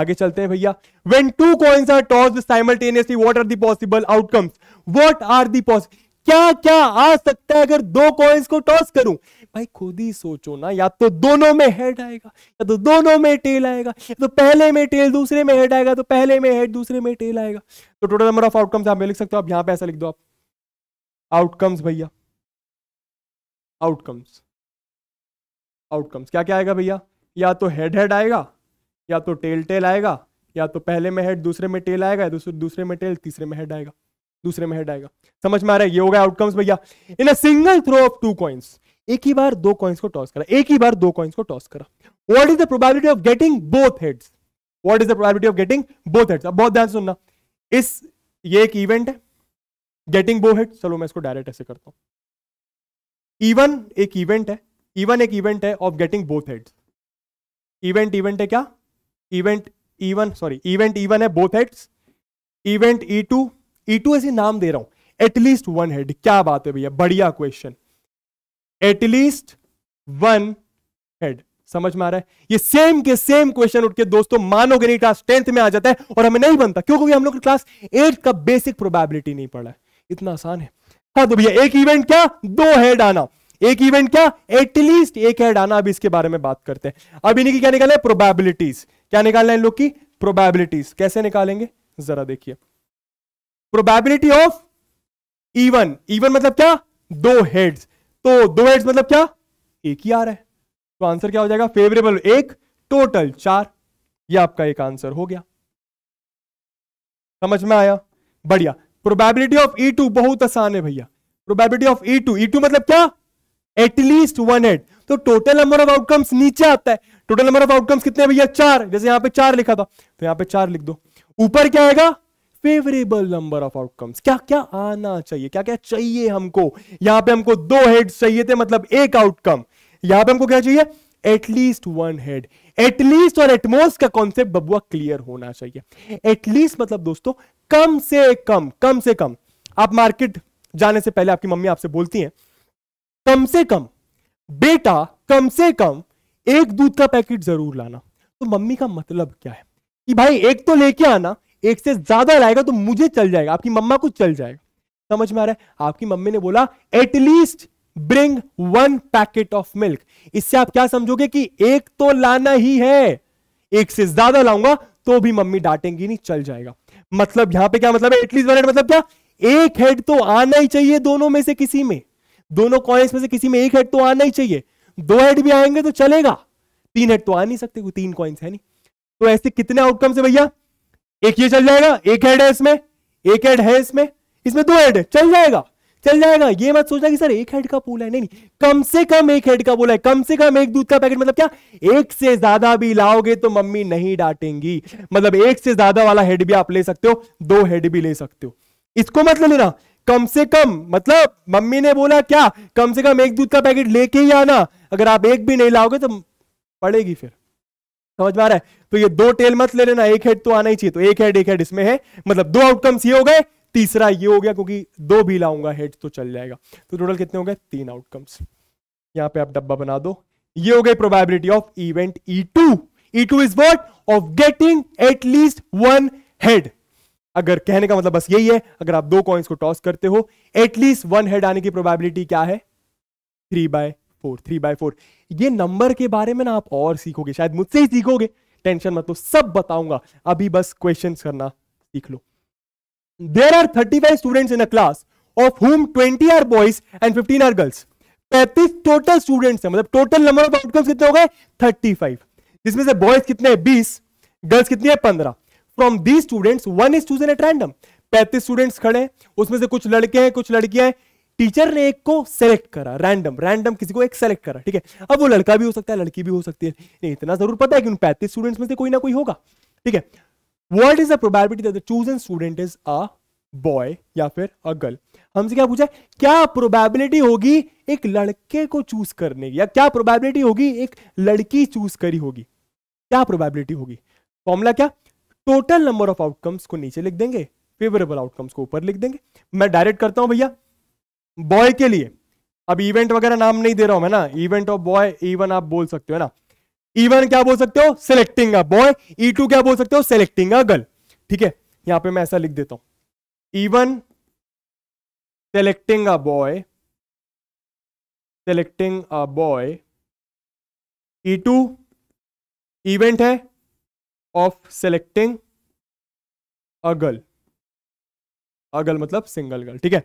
आगे चलते हैं भैया when two coins are tossed simultaneously what are the possible outcomes what are the possible क्या क्या आ सकता है अगर दो कॉइन्स को टॉस करूं भाई खुद ही सोचो ना या तो दोनों में हेड आएगा या तो दोनों में टेल आएगा या तो पहले में टेल दूसरे में हेड आएगा तो पहले में हेड दूसरे में टेल आएगा तो टोटल नंबर ऑफ आउटकम्स आप लिख सकते हो आप यहां पे ऐसा लिख दो आप आउटकम्स भैया आउटकम्स आउटकम्स क्या क्या आएगा भैया या तो हेड हेड आएगा या तो टेल टेल आएगा या तो पहले में हेड दूसरे में टेल आएगा या दूसरे में टेल तीसरे में हेड आएगा दूसरे में हेड आएगा समझ में आ रहा है ये होगा आउटकम्स भैया in a single throw of two coins एक ही बार दो कॉइन्स को टॉस करा एक ही बार दो कॉइन्स को टॉस करा what is the probability of getting both heads what is the probability of getting both heads अब बहुत ध्यान सुनना इस ये एक इवेंट है गेटिंग बो हेड चलो मैं इसको डायरेक्ट ऐसे करता हूं इवन एक इवेंट है इवन एक इवेंट है of getting both heads event event है क्या event E one sorry event E one है both heads event E two E two ऐसी नाम दे रहा हूं एटलीस्ट वन हेड क्या बात है भैया बढ़िया क्वेश्चन एटलीस्ट वन हेड समझ में आ रहा है ये सेम के सेम क्वेश्चन उठ के दोस्तों मानोगे नहीं क्लास टेंथ में आ जाता है और हमें नहीं बनता क्यों क्योंकि हम लोग क्लास एट का बेसिक प्रोबेबिलिटी नहीं पड़ा है इतना आसान है हाँ तो भैया एक इवेंट क्या दो हेड आना एक इवेंट क्या एटलीस्ट एक हेड आना अभी इसके बारे में बात करते हैं अब इन्हीं की क्या निकालना है प्रोबेबिलिटीज क्या निकालना है लोग की प्रोबेबिलिटीज कैसे निकालेंगे जरा देखिए प्रोबेबिलिटी ऑफ इवन इवन मतलब क्या दो हेड्स तो दो हेड्स मतलब क्या एक ही आ रहा है तो आंसर क्या हो जाएगा फेवरेबल एक टोटल चार ये आपका एक आंसर हो गया समझ में आया बढ़िया प्रोबेबिलिटी ऑफ ई टू बहुत आसान है भैया probability of E two E two मतलब क्या एटलीस्ट वन हेड तो टोटल नंबर ऑफ आउटकम्स नीचे आता है टोटल नंबर ऑफ आउटकम्स कितने भैया चार जैसे यहां पे चार लिखा था तो यहां पे चार लिख दो ऊपर क्या आएगा फेवरेबल नंबर ऑफ आउटकम्स क्या क्या आना चाहिए क्या क्या चाहिए हमको यहां पे हमको दो हेड चाहिए थे मतलब एक आउटकम यहां पे हमको क्या चाहिए एटलीस्ट वन हेड एटलीस्ट और एटमोस्ट का कॉन्सेप्ट बबुआ क्लियर होना चाहिए एटलीस्ट मतलब दोस्तों कम से कम कम से कम आप मार्केट जाने से पहले आपकी मम्मी आपसे बोलती हैं कम से कम बेटा कम से कम एक दूध का पैकेट जरूर लाना तो मम्मी का मतलब क्या है कि भाई एक तो लेके आना एक से ज्यादा लाएगा तो मुझे चल जाएगा आपकी मम्मा को चल जाएगा समझ में आ रहा है आपकी मम्मी ने बोला at least bring one packet of milk इससे आप क्या समझोगे कि एक तो लाना ही है एक से ज्यादा लाऊंगा तो भी मम्मी डांटेंगी नहीं चल जाएगा मतलब यहां पे क्या मतलब एटलीस्ट वन मतलब क्या एक हेड तो आना ही चाहिए दोनों में से किसी में दोनों कॉइन्स में से किसी में एक हेड तो आना ही चाहिए दो हेड भी आएंगे तो चलेगा तीन हेड तो आ नहीं सकते तीन कॉइन्स है नहीं तो ऐसे कितने आउटकम से भैया एक ये चल जाएगा एक हेड है इसमें एक हेड है इसमें इसमें दो हेड चल जाएगा चल जाएगा ये मत सोचना कि सर एक हेड का पूल है नहीं नहीं कम से कम एक हेड का पूल है कम से कम एक दूध का पैकेट मतलब क्या एक से ज्यादा भी लाओगे तो मम्मी नहीं डांटेंगी मतलब एक से ज्यादा वाला हेड भी आप ले सकते हो दो हेड भी ले सकते हो इसको मत लेना कम से कम मतलब मम्मी ने बोला क्या कम से कम एक दूध का पैकेट लेके ही आना अगर आप एक भी नहीं लाओगे तो पड़ेगी फिर समझ में आ रहा है तो ये दो टेल मत ले लेना एक हेड तो आना ही चाहिए तो एक हेड एक हेड इसमें है मतलब दो आउटकम्स ये हो गए तीसरा ये हो गया क्योंकि दो भी लाऊंगा हेड तो चल जाएगा तो टोटल कितने हो गए तीन आउटकम्स यहाँ पे आप डब्बा बना दो ये हो गई probability of event E two E two is what of getting at least one head अगर कहने का मतलब बस यही है अगर आप दो कॉइन्स को टॉस करते हो एटलीस्ट वन हेड आने की प्रोबेबिलिटी क्या है three by four three by four ये नंबर के बारे में ना आप और सीखोगे शायद मुझसे ही सीखोगे टेंशन मत लो सब बताऊंगा अभी बस क्वेश्चन करना सीख लो there are thirty five students in a class of whom twenty are boys and fifteen are girls पैंतीस टोटल स्टूडेंट्स है मतलब टोटल नंबर ऑफ आउटकम्स कितने हो गए थर्टी फाइव जिसमें से बॉयज कितने हैं बीस गर्ल्स कितनी है पंद्रह from the students one is chosen at random पैंतीस स्टूडेंट्स खड़े हैं उसमें से कुछ लड़के हैं कुछ लड़कियां हैं टीचर ने एक को सेलेक्ट करा रैंडम रैंडम किसी को एक सेलेक्ट करा ठीक है अब वो लड़का भी हो सकता है लड़की भी हो सकती है नहीं इतना जरूर पता है कि उन पैंतीस स्टूडेंट्स में से कोई ना कोई होगा ठीक है what is the probability that the chosen student is a boy या फिर अ गर्ल हमसे क्या पूछा क्या प्रोबेबिलिटी होगी एक लड़के को चूज करने की या क्या प्रोबेबिलिटी होगी एक लड़की चूज करी होगी क्या प्रोबेबिलिटी होगी फॉर्मूला क्या टोटल नंबर ऑफ आउटकम्स को नीचे लिख देंगे फेवरेबल आउटकम्स को ऊपर लिख देंगे मैं डायरेक्ट करता हूं भैया बॉय के लिए अब इवेंट वगैरह नाम नहीं दे रहा हूं मैं ना इवेंट ऑफ बॉय इवन आप बोल सकते हो ना इवन e क्या बोल सकते हो selecting a boy E two क्या बोल सकते हो सिलेक्टिंग अ गर्ल ठीक है यहां पे मैं ऐसा लिख देता हूं E one a boy selecting a boy E two event है of selecting a girl a girl मतलब सिंगल गर्ल ठीक है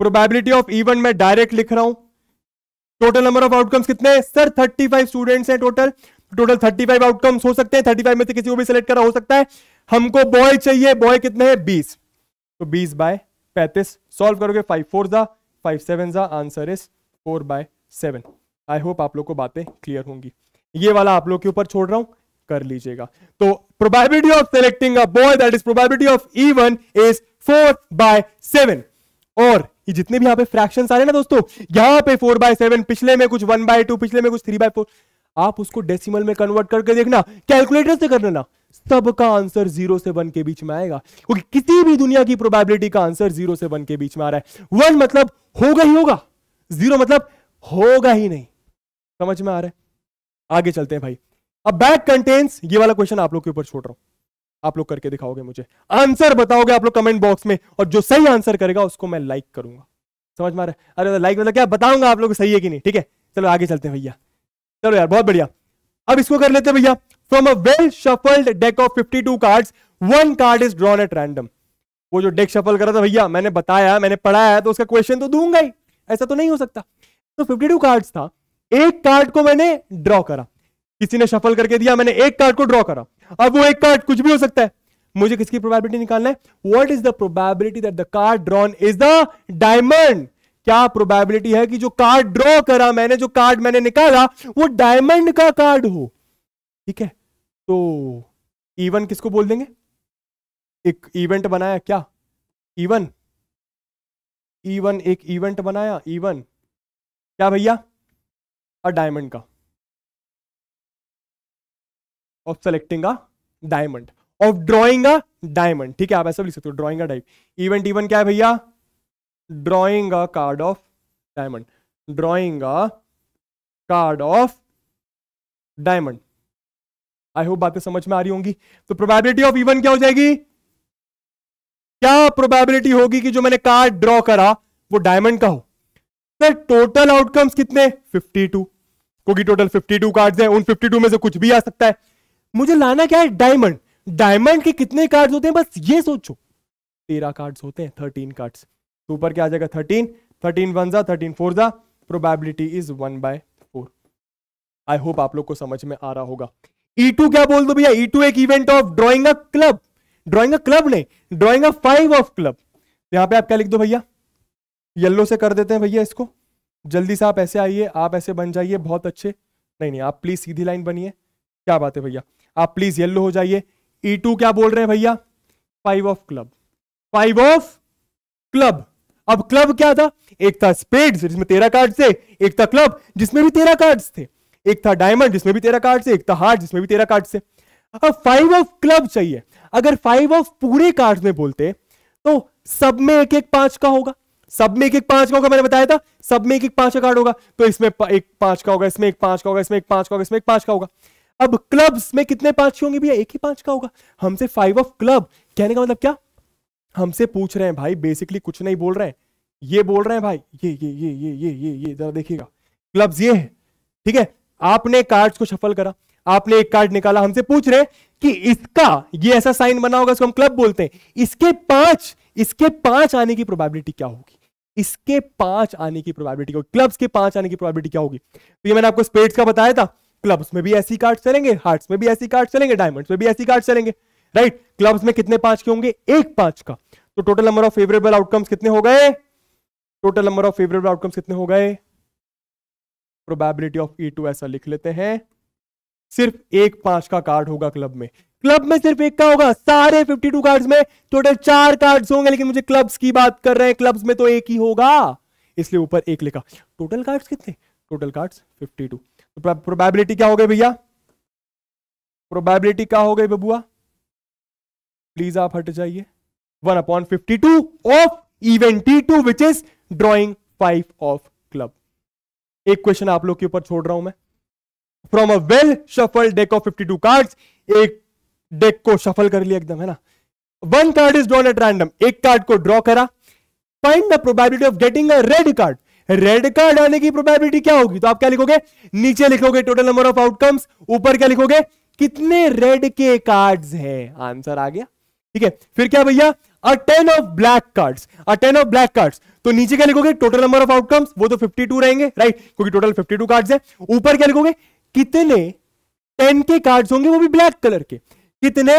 प्रोबेबिलिटी ऑफ इवेंट मैं डायरेक्ट लिख रहा हूं टोटल नंबर ऑफ आउटकम्स कितने है? सर 35 स्टूडेंट्स हैं टोटल टोटल 35 आउटकम्स हो सकते हैं 35 में से किसी को भी सिलेक्ट करा हो सकता है हमको बॉय चाहिए बॉय कितने हैं बीस तो बीस बाय पैंतीस सॉल्व करोगे फाइव फोर जा फाइव सेवन जा answer is four by seven I hope आप लोग को बातें क्लियर होंगी ये वाला आप लोग के ऊपर छोड़ रहा हूं कर लीजिएगा तो probability of selecting a boy that is probability of E one is four by seven और ये जितने भी यहाँ पे फ्रैक्शन आ रहे ना दोस्तों यहाँ पे फोर बाय सेवन पिछले में कुछ वन बाय टू पिछले में कुछ थ्री बाय फोर आप उसको डेसिमल में कन्वर्ट करके देखना कैलकुलेटर से कर लेना सबका आंसर जीरो से वन के बीच में आएगा क्योंकि किसी भी दुनिया की प्रोबेबिलिटी का आंसर जीरो से वन के बीच में आ रहा है वन मतलब होगा ही होगा जीरो मतलब होगा ही नहीं समझ में आ रहा है आगे चलते हैं भाई अब बैक कंटेन्स ये वाला क्वेश्चन आप लोग के ऊपर छोड़ रहा हूं आप लोग करके दिखाओगे मुझे आंसर बताओगे आप लोग कमेंट बॉक्स में और जो सही आंसर करेगा उसको मैं लाइक करूंगा समझ में आ रहा है अरे लाइक मतलब क्या बताऊंगा आप लोग सही है कि नहीं ठीक है चलो आगे चलते हैं भैया चलो यार बहुत बढ़िया अब इसको कर लेते हैं भैया from a well shuffled deck of 52 card one card is drawn at random वो जो डेक शफल करा था भैया मैंने बताया मैंने पढ़ाया तो उसका क्वेश्चन तो दूंगा ही ऐसा तो नहीं हो सकता तो 52 कार्ड्स था एक कार्ड को मैंने ड्रॉ करा किसी ने शफल करके दिया मैंने एक कार्ड को ड्रॉ करा अब वो एक कार्ड कुछ भी हो सकता है मुझे किसकी प्रोबेबिलिटी निकालना है what is the probability that the card drawn is the diamond क्या प्रोबेबिलिटी है कि जो कार्ड ड्रॉ करा मैंने जो कार्ड मैंने निकाला वो डायमंड का कार्ड हो ठीक है तो इवन किसको बोल देंगे एक इवेंट बनाया क्या इवन इवन एक इवेंट बनाया इवन क्या भैया और डायमंड का of selecting a diamond of drawing a diamond ठीक है आप ऐसा लिख सकते हो drawing a dive event E one क्या है भैया drawing a card of diamond drawing a card of diamond I hope बातें समझ में आ रही होंगी तो प्रोबेबिलिटी ऑफ इवन क्या हो जाएगी क्या प्रोबेबिलिटी होगी कि जो मैंने कार्ड ड्रॉ करा वो डायमंड का हो सर टोटल आउटकम्स कितने 52 क्योंकि टोटल 52 कार्ड्स हैं उन 52 में से कुछ भी आ सकता है मुझे लाना क्या है डायमंड डायमंड के कितने कार्ड्स होते हैं बस ये सोचो तेरह कार्ड्स होते हैं थर्टीन कार्ड्स तो ऊपर क्या आ जाएगा थर्टीन थर्टीन वन जा थर्टीन फोर जा probability is one by four I hope आप लोग को समझ में आ रहा होगा ई e क्या बोल दो भैया ई e एक event of drawing a club drawing a club नहीं drawing a five of club यहां पे आप क्या लिख दो भैया येल्लो से कर देते हैं भैया इसको जल्दी से आप ऐसे आइए आप ऐसे बन जाइए बहुत अच्छे नहीं नहीं आप प्लीज सीधी लाइन बनिए क्या बात है भैया आप प्लीज येल्लो हो जाइए ई e टू क्या बोल रहे हैं भैया five of club five of club अब क्लब क्या था एक था स्पेड जिसमें तेरह कार्ड थे एक था क्लब जिसमें भी तेरह कार्ड थे एक था डायमंड जिसमें भी तेरह कार्ड थे एक था हार्ट जिसमें भी तेरह कार्ड थे अब फाइव ऑफ क्लब चाहिए अगर फाइव ऑफ पूरे कार्ड में बोलते तो सब में एक एक पांच का होगा सब में एक एक पांच का होगा मैंने बताया था सब में एक एक पांच का कार्ड होगा तो इसमें एक पांच का होगा इसमें एक पांच का होगा इसमें एक पांच का होगा इसमें एक पांच का होगा इसमें एक पांच का होगा अब क्लब्स में कितने पांच होंगे भैया एक ही पांच का होगा हमसे फाइव ऑफ क्लब कहने का मतलब क्या हमसे पूछ रहे हैं भाई बेसिकली कुछ नहीं बोल रहे हैं ये बोल रहे हैं भाई ये ये ये ये ये ये ये जरा देखिएगा क्लब्स ये है ठीक है आपने कार्ड्स को सफल करा आपने एक कार्ड निकाला हमसे पूछ रहे हैं कि इसका ये ऐसा साइन बना होगा इसको हम क्लब बोलते हैं इसके पांच इसके पांच आने की प्रोबेबिलिटी क्या होगी इसके पांच आने की प्रोबेबिलिटी क्लब्स के पांच आने की प्रोबेबिलिटी क्या होगी तो ये मैंने आपको स्पेड्स का बताया था क्लब्स में भी ऐसी कार्ड चलेंगे हार्ट्स में भी ऐसी कार्ड चलेंगे डायमंड्स में भी ऐसी कार्ड चलेंगे राइट क्लब्स में कितने पांच के होंगे एक पांच का तो total number of favourable outcomes कितने हो गए total number of favourable outcomes कितने हो गए प्रोबेबिलिटी ऑफ ई टू ऐसा लिख लेते हैं सिर्फ एक पांच का कार्ड होगा क्लब में क्लब में सिर्फ एक का होगा सारे 52 कार्ड्स में टोटल चार कार्ड्स होंगे लेकिन मुझे क्लब्स की बात कर रहे हैं क्लब्स में तो एक ही होगा इसलिए ऊपर एक लिखा टोटल कार्ड्स कितने टोटल कार्ड्स 52 तो प्रोबेबिलिटी क्या हो गई भैया प्रोबेबिलिटी क्या हो गई बबुआ प्लीज आप हट जाइए one upon fifty two of event E T two which is drawing five of club एक क्वेश्चन आप लोग के ऊपर छोड़ रहा हूं मैं from a well shuffled deck of fifty two card एक डेक को शफल कर लिया एकदम है ना one card is drawn at random एक कार्ड को ड्रॉ करा find the probability of getting a red card red card आने की प्रोबेबिलिटी क्या होगी तो आप क्या लिखोगे नीचे लिखोगे टोटल नंबर ऑफ आउटकम्स ऊपर क्या लिखोगे कितने रेड के कार्ड्स है आंसर आ गया ठीक है फिर क्या भैया a ten of black cards a ten of black cards तो नीचे क्या लिखोगे टोटल नंबर ऑफ आउटकम्स वो तो 52 रहेंगे राइट क्योंकि टोटल 52 कार्ड्स है ऊपर क्या लिखोगे कितने 10 के कार्ड्स होंगे वो भी ब्लैक कलर के कितने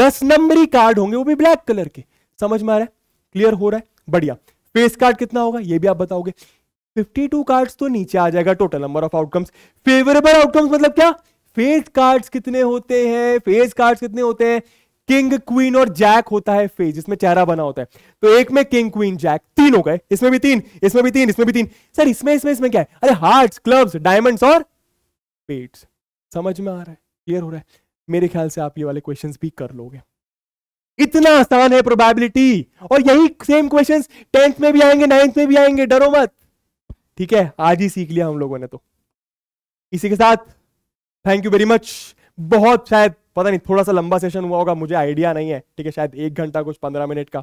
10 नंबरी कार्ड होंगे वो भी ब्लैक कलर के समझ में आ रहा है क्लियर हो रहा है बढ़िया फेस कार्ड कितना होगा ये भी आप बताओगे फिफ्टी टू कार्ड तो नीचे आ जाएगा total number of outcomes favourable outcomes मतलब क्या फेज कार्ड्स कितने होते हैं फेज कार्ड्स कितने होते हैं किंग क्वीन और जैक होता है फेज इसमें चेहरा बना होता है तो एक में किंग क्वीन जैक तीन हो गए इसमें भी तीन इसमें भी तीन इसमें भी तीन सर इसमें इसमें इसमें क्या है अरे हार्ट क्लब्स डायमंड्स और पेट्स समझ में आ रहा है क्लियर हो रहा है मेरे ख्याल से आप ये वाले क्वेश्चन भी कर लोगे इतना आसान है प्रोबेबिलिटी और यही सेम क्वेश्चन टेंथ में भी आएंगे नाइन्थ में भी आएंगे डरो मत ठीक है आज ही सीख लिया हम लोगों ने तो इसी के साथ थैंक यू वेरी मच बहुत शायद पता नहीं थोड़ा सा लंबा सेशन हुआ होगा मुझे आइडिया नहीं है ठीक है शायद एक घंटा कुछ पंद्रह मिनट का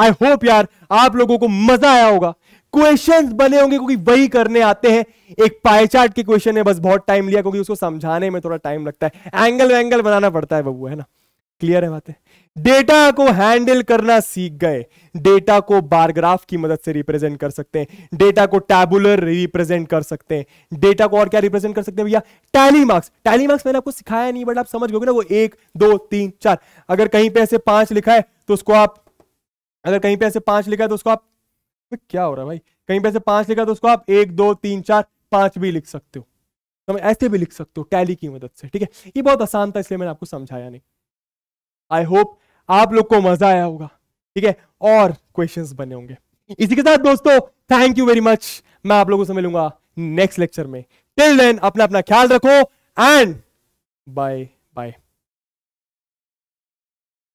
आई होप यार आप लोगों को मजा आया होगा क्वेश्चन बने होंगे क्योंकि वही करने आते हैं एक पाए चार्ट के क्वेश्चन ने बस बहुत टाइम लिया क्योंकि उसको समझाने में थोड़ा टाइम लगता है एंगल वैंगल बनाना पड़ता है बबू है ना क्लियर है बातें डेटा को हैंडल करना सीख गए डेटा को बारग्राफ की मदद से रिप्रेजेंट कर सकते हैं डेटा को टैबुलर रिप्रेजेंट कर सकते हैं डेटा को और क्या रिप्रेजेंट कर सकते हैं भैया टैली मार्क्स टैली मार्क्स मैंने आपको सिखाया नहीं बट आप समझ गए ना वो एक दो तीन चार अगर कहीं पे ऐसे पांच लिखा है तो उसको आप अगर कहीं पे ऐसे पांच लिखा है तो उसको आप तो क्या हो रहा है भाई कहीं पे ऐसे पांच लिखा है तो उसको आप एक दो तीन चार पांच भी लिख सकते हो तो ऐसे भी लिख सकते हो टैली की मदद से ठीक है ये बहुत आसान था इसलिए मैंने आपको समझाया नहीं आई होप आप लोग को मजा आया होगा ठीक है और क्वेश्चंस बने होंगे इसी के साथ दोस्तों थैंक यू वेरी मच मैं आप लोगों से मिलूंगा नेक्स्ट लेक्चर में टिल देन अपना अपना ख्याल रखो एंड बाय बाय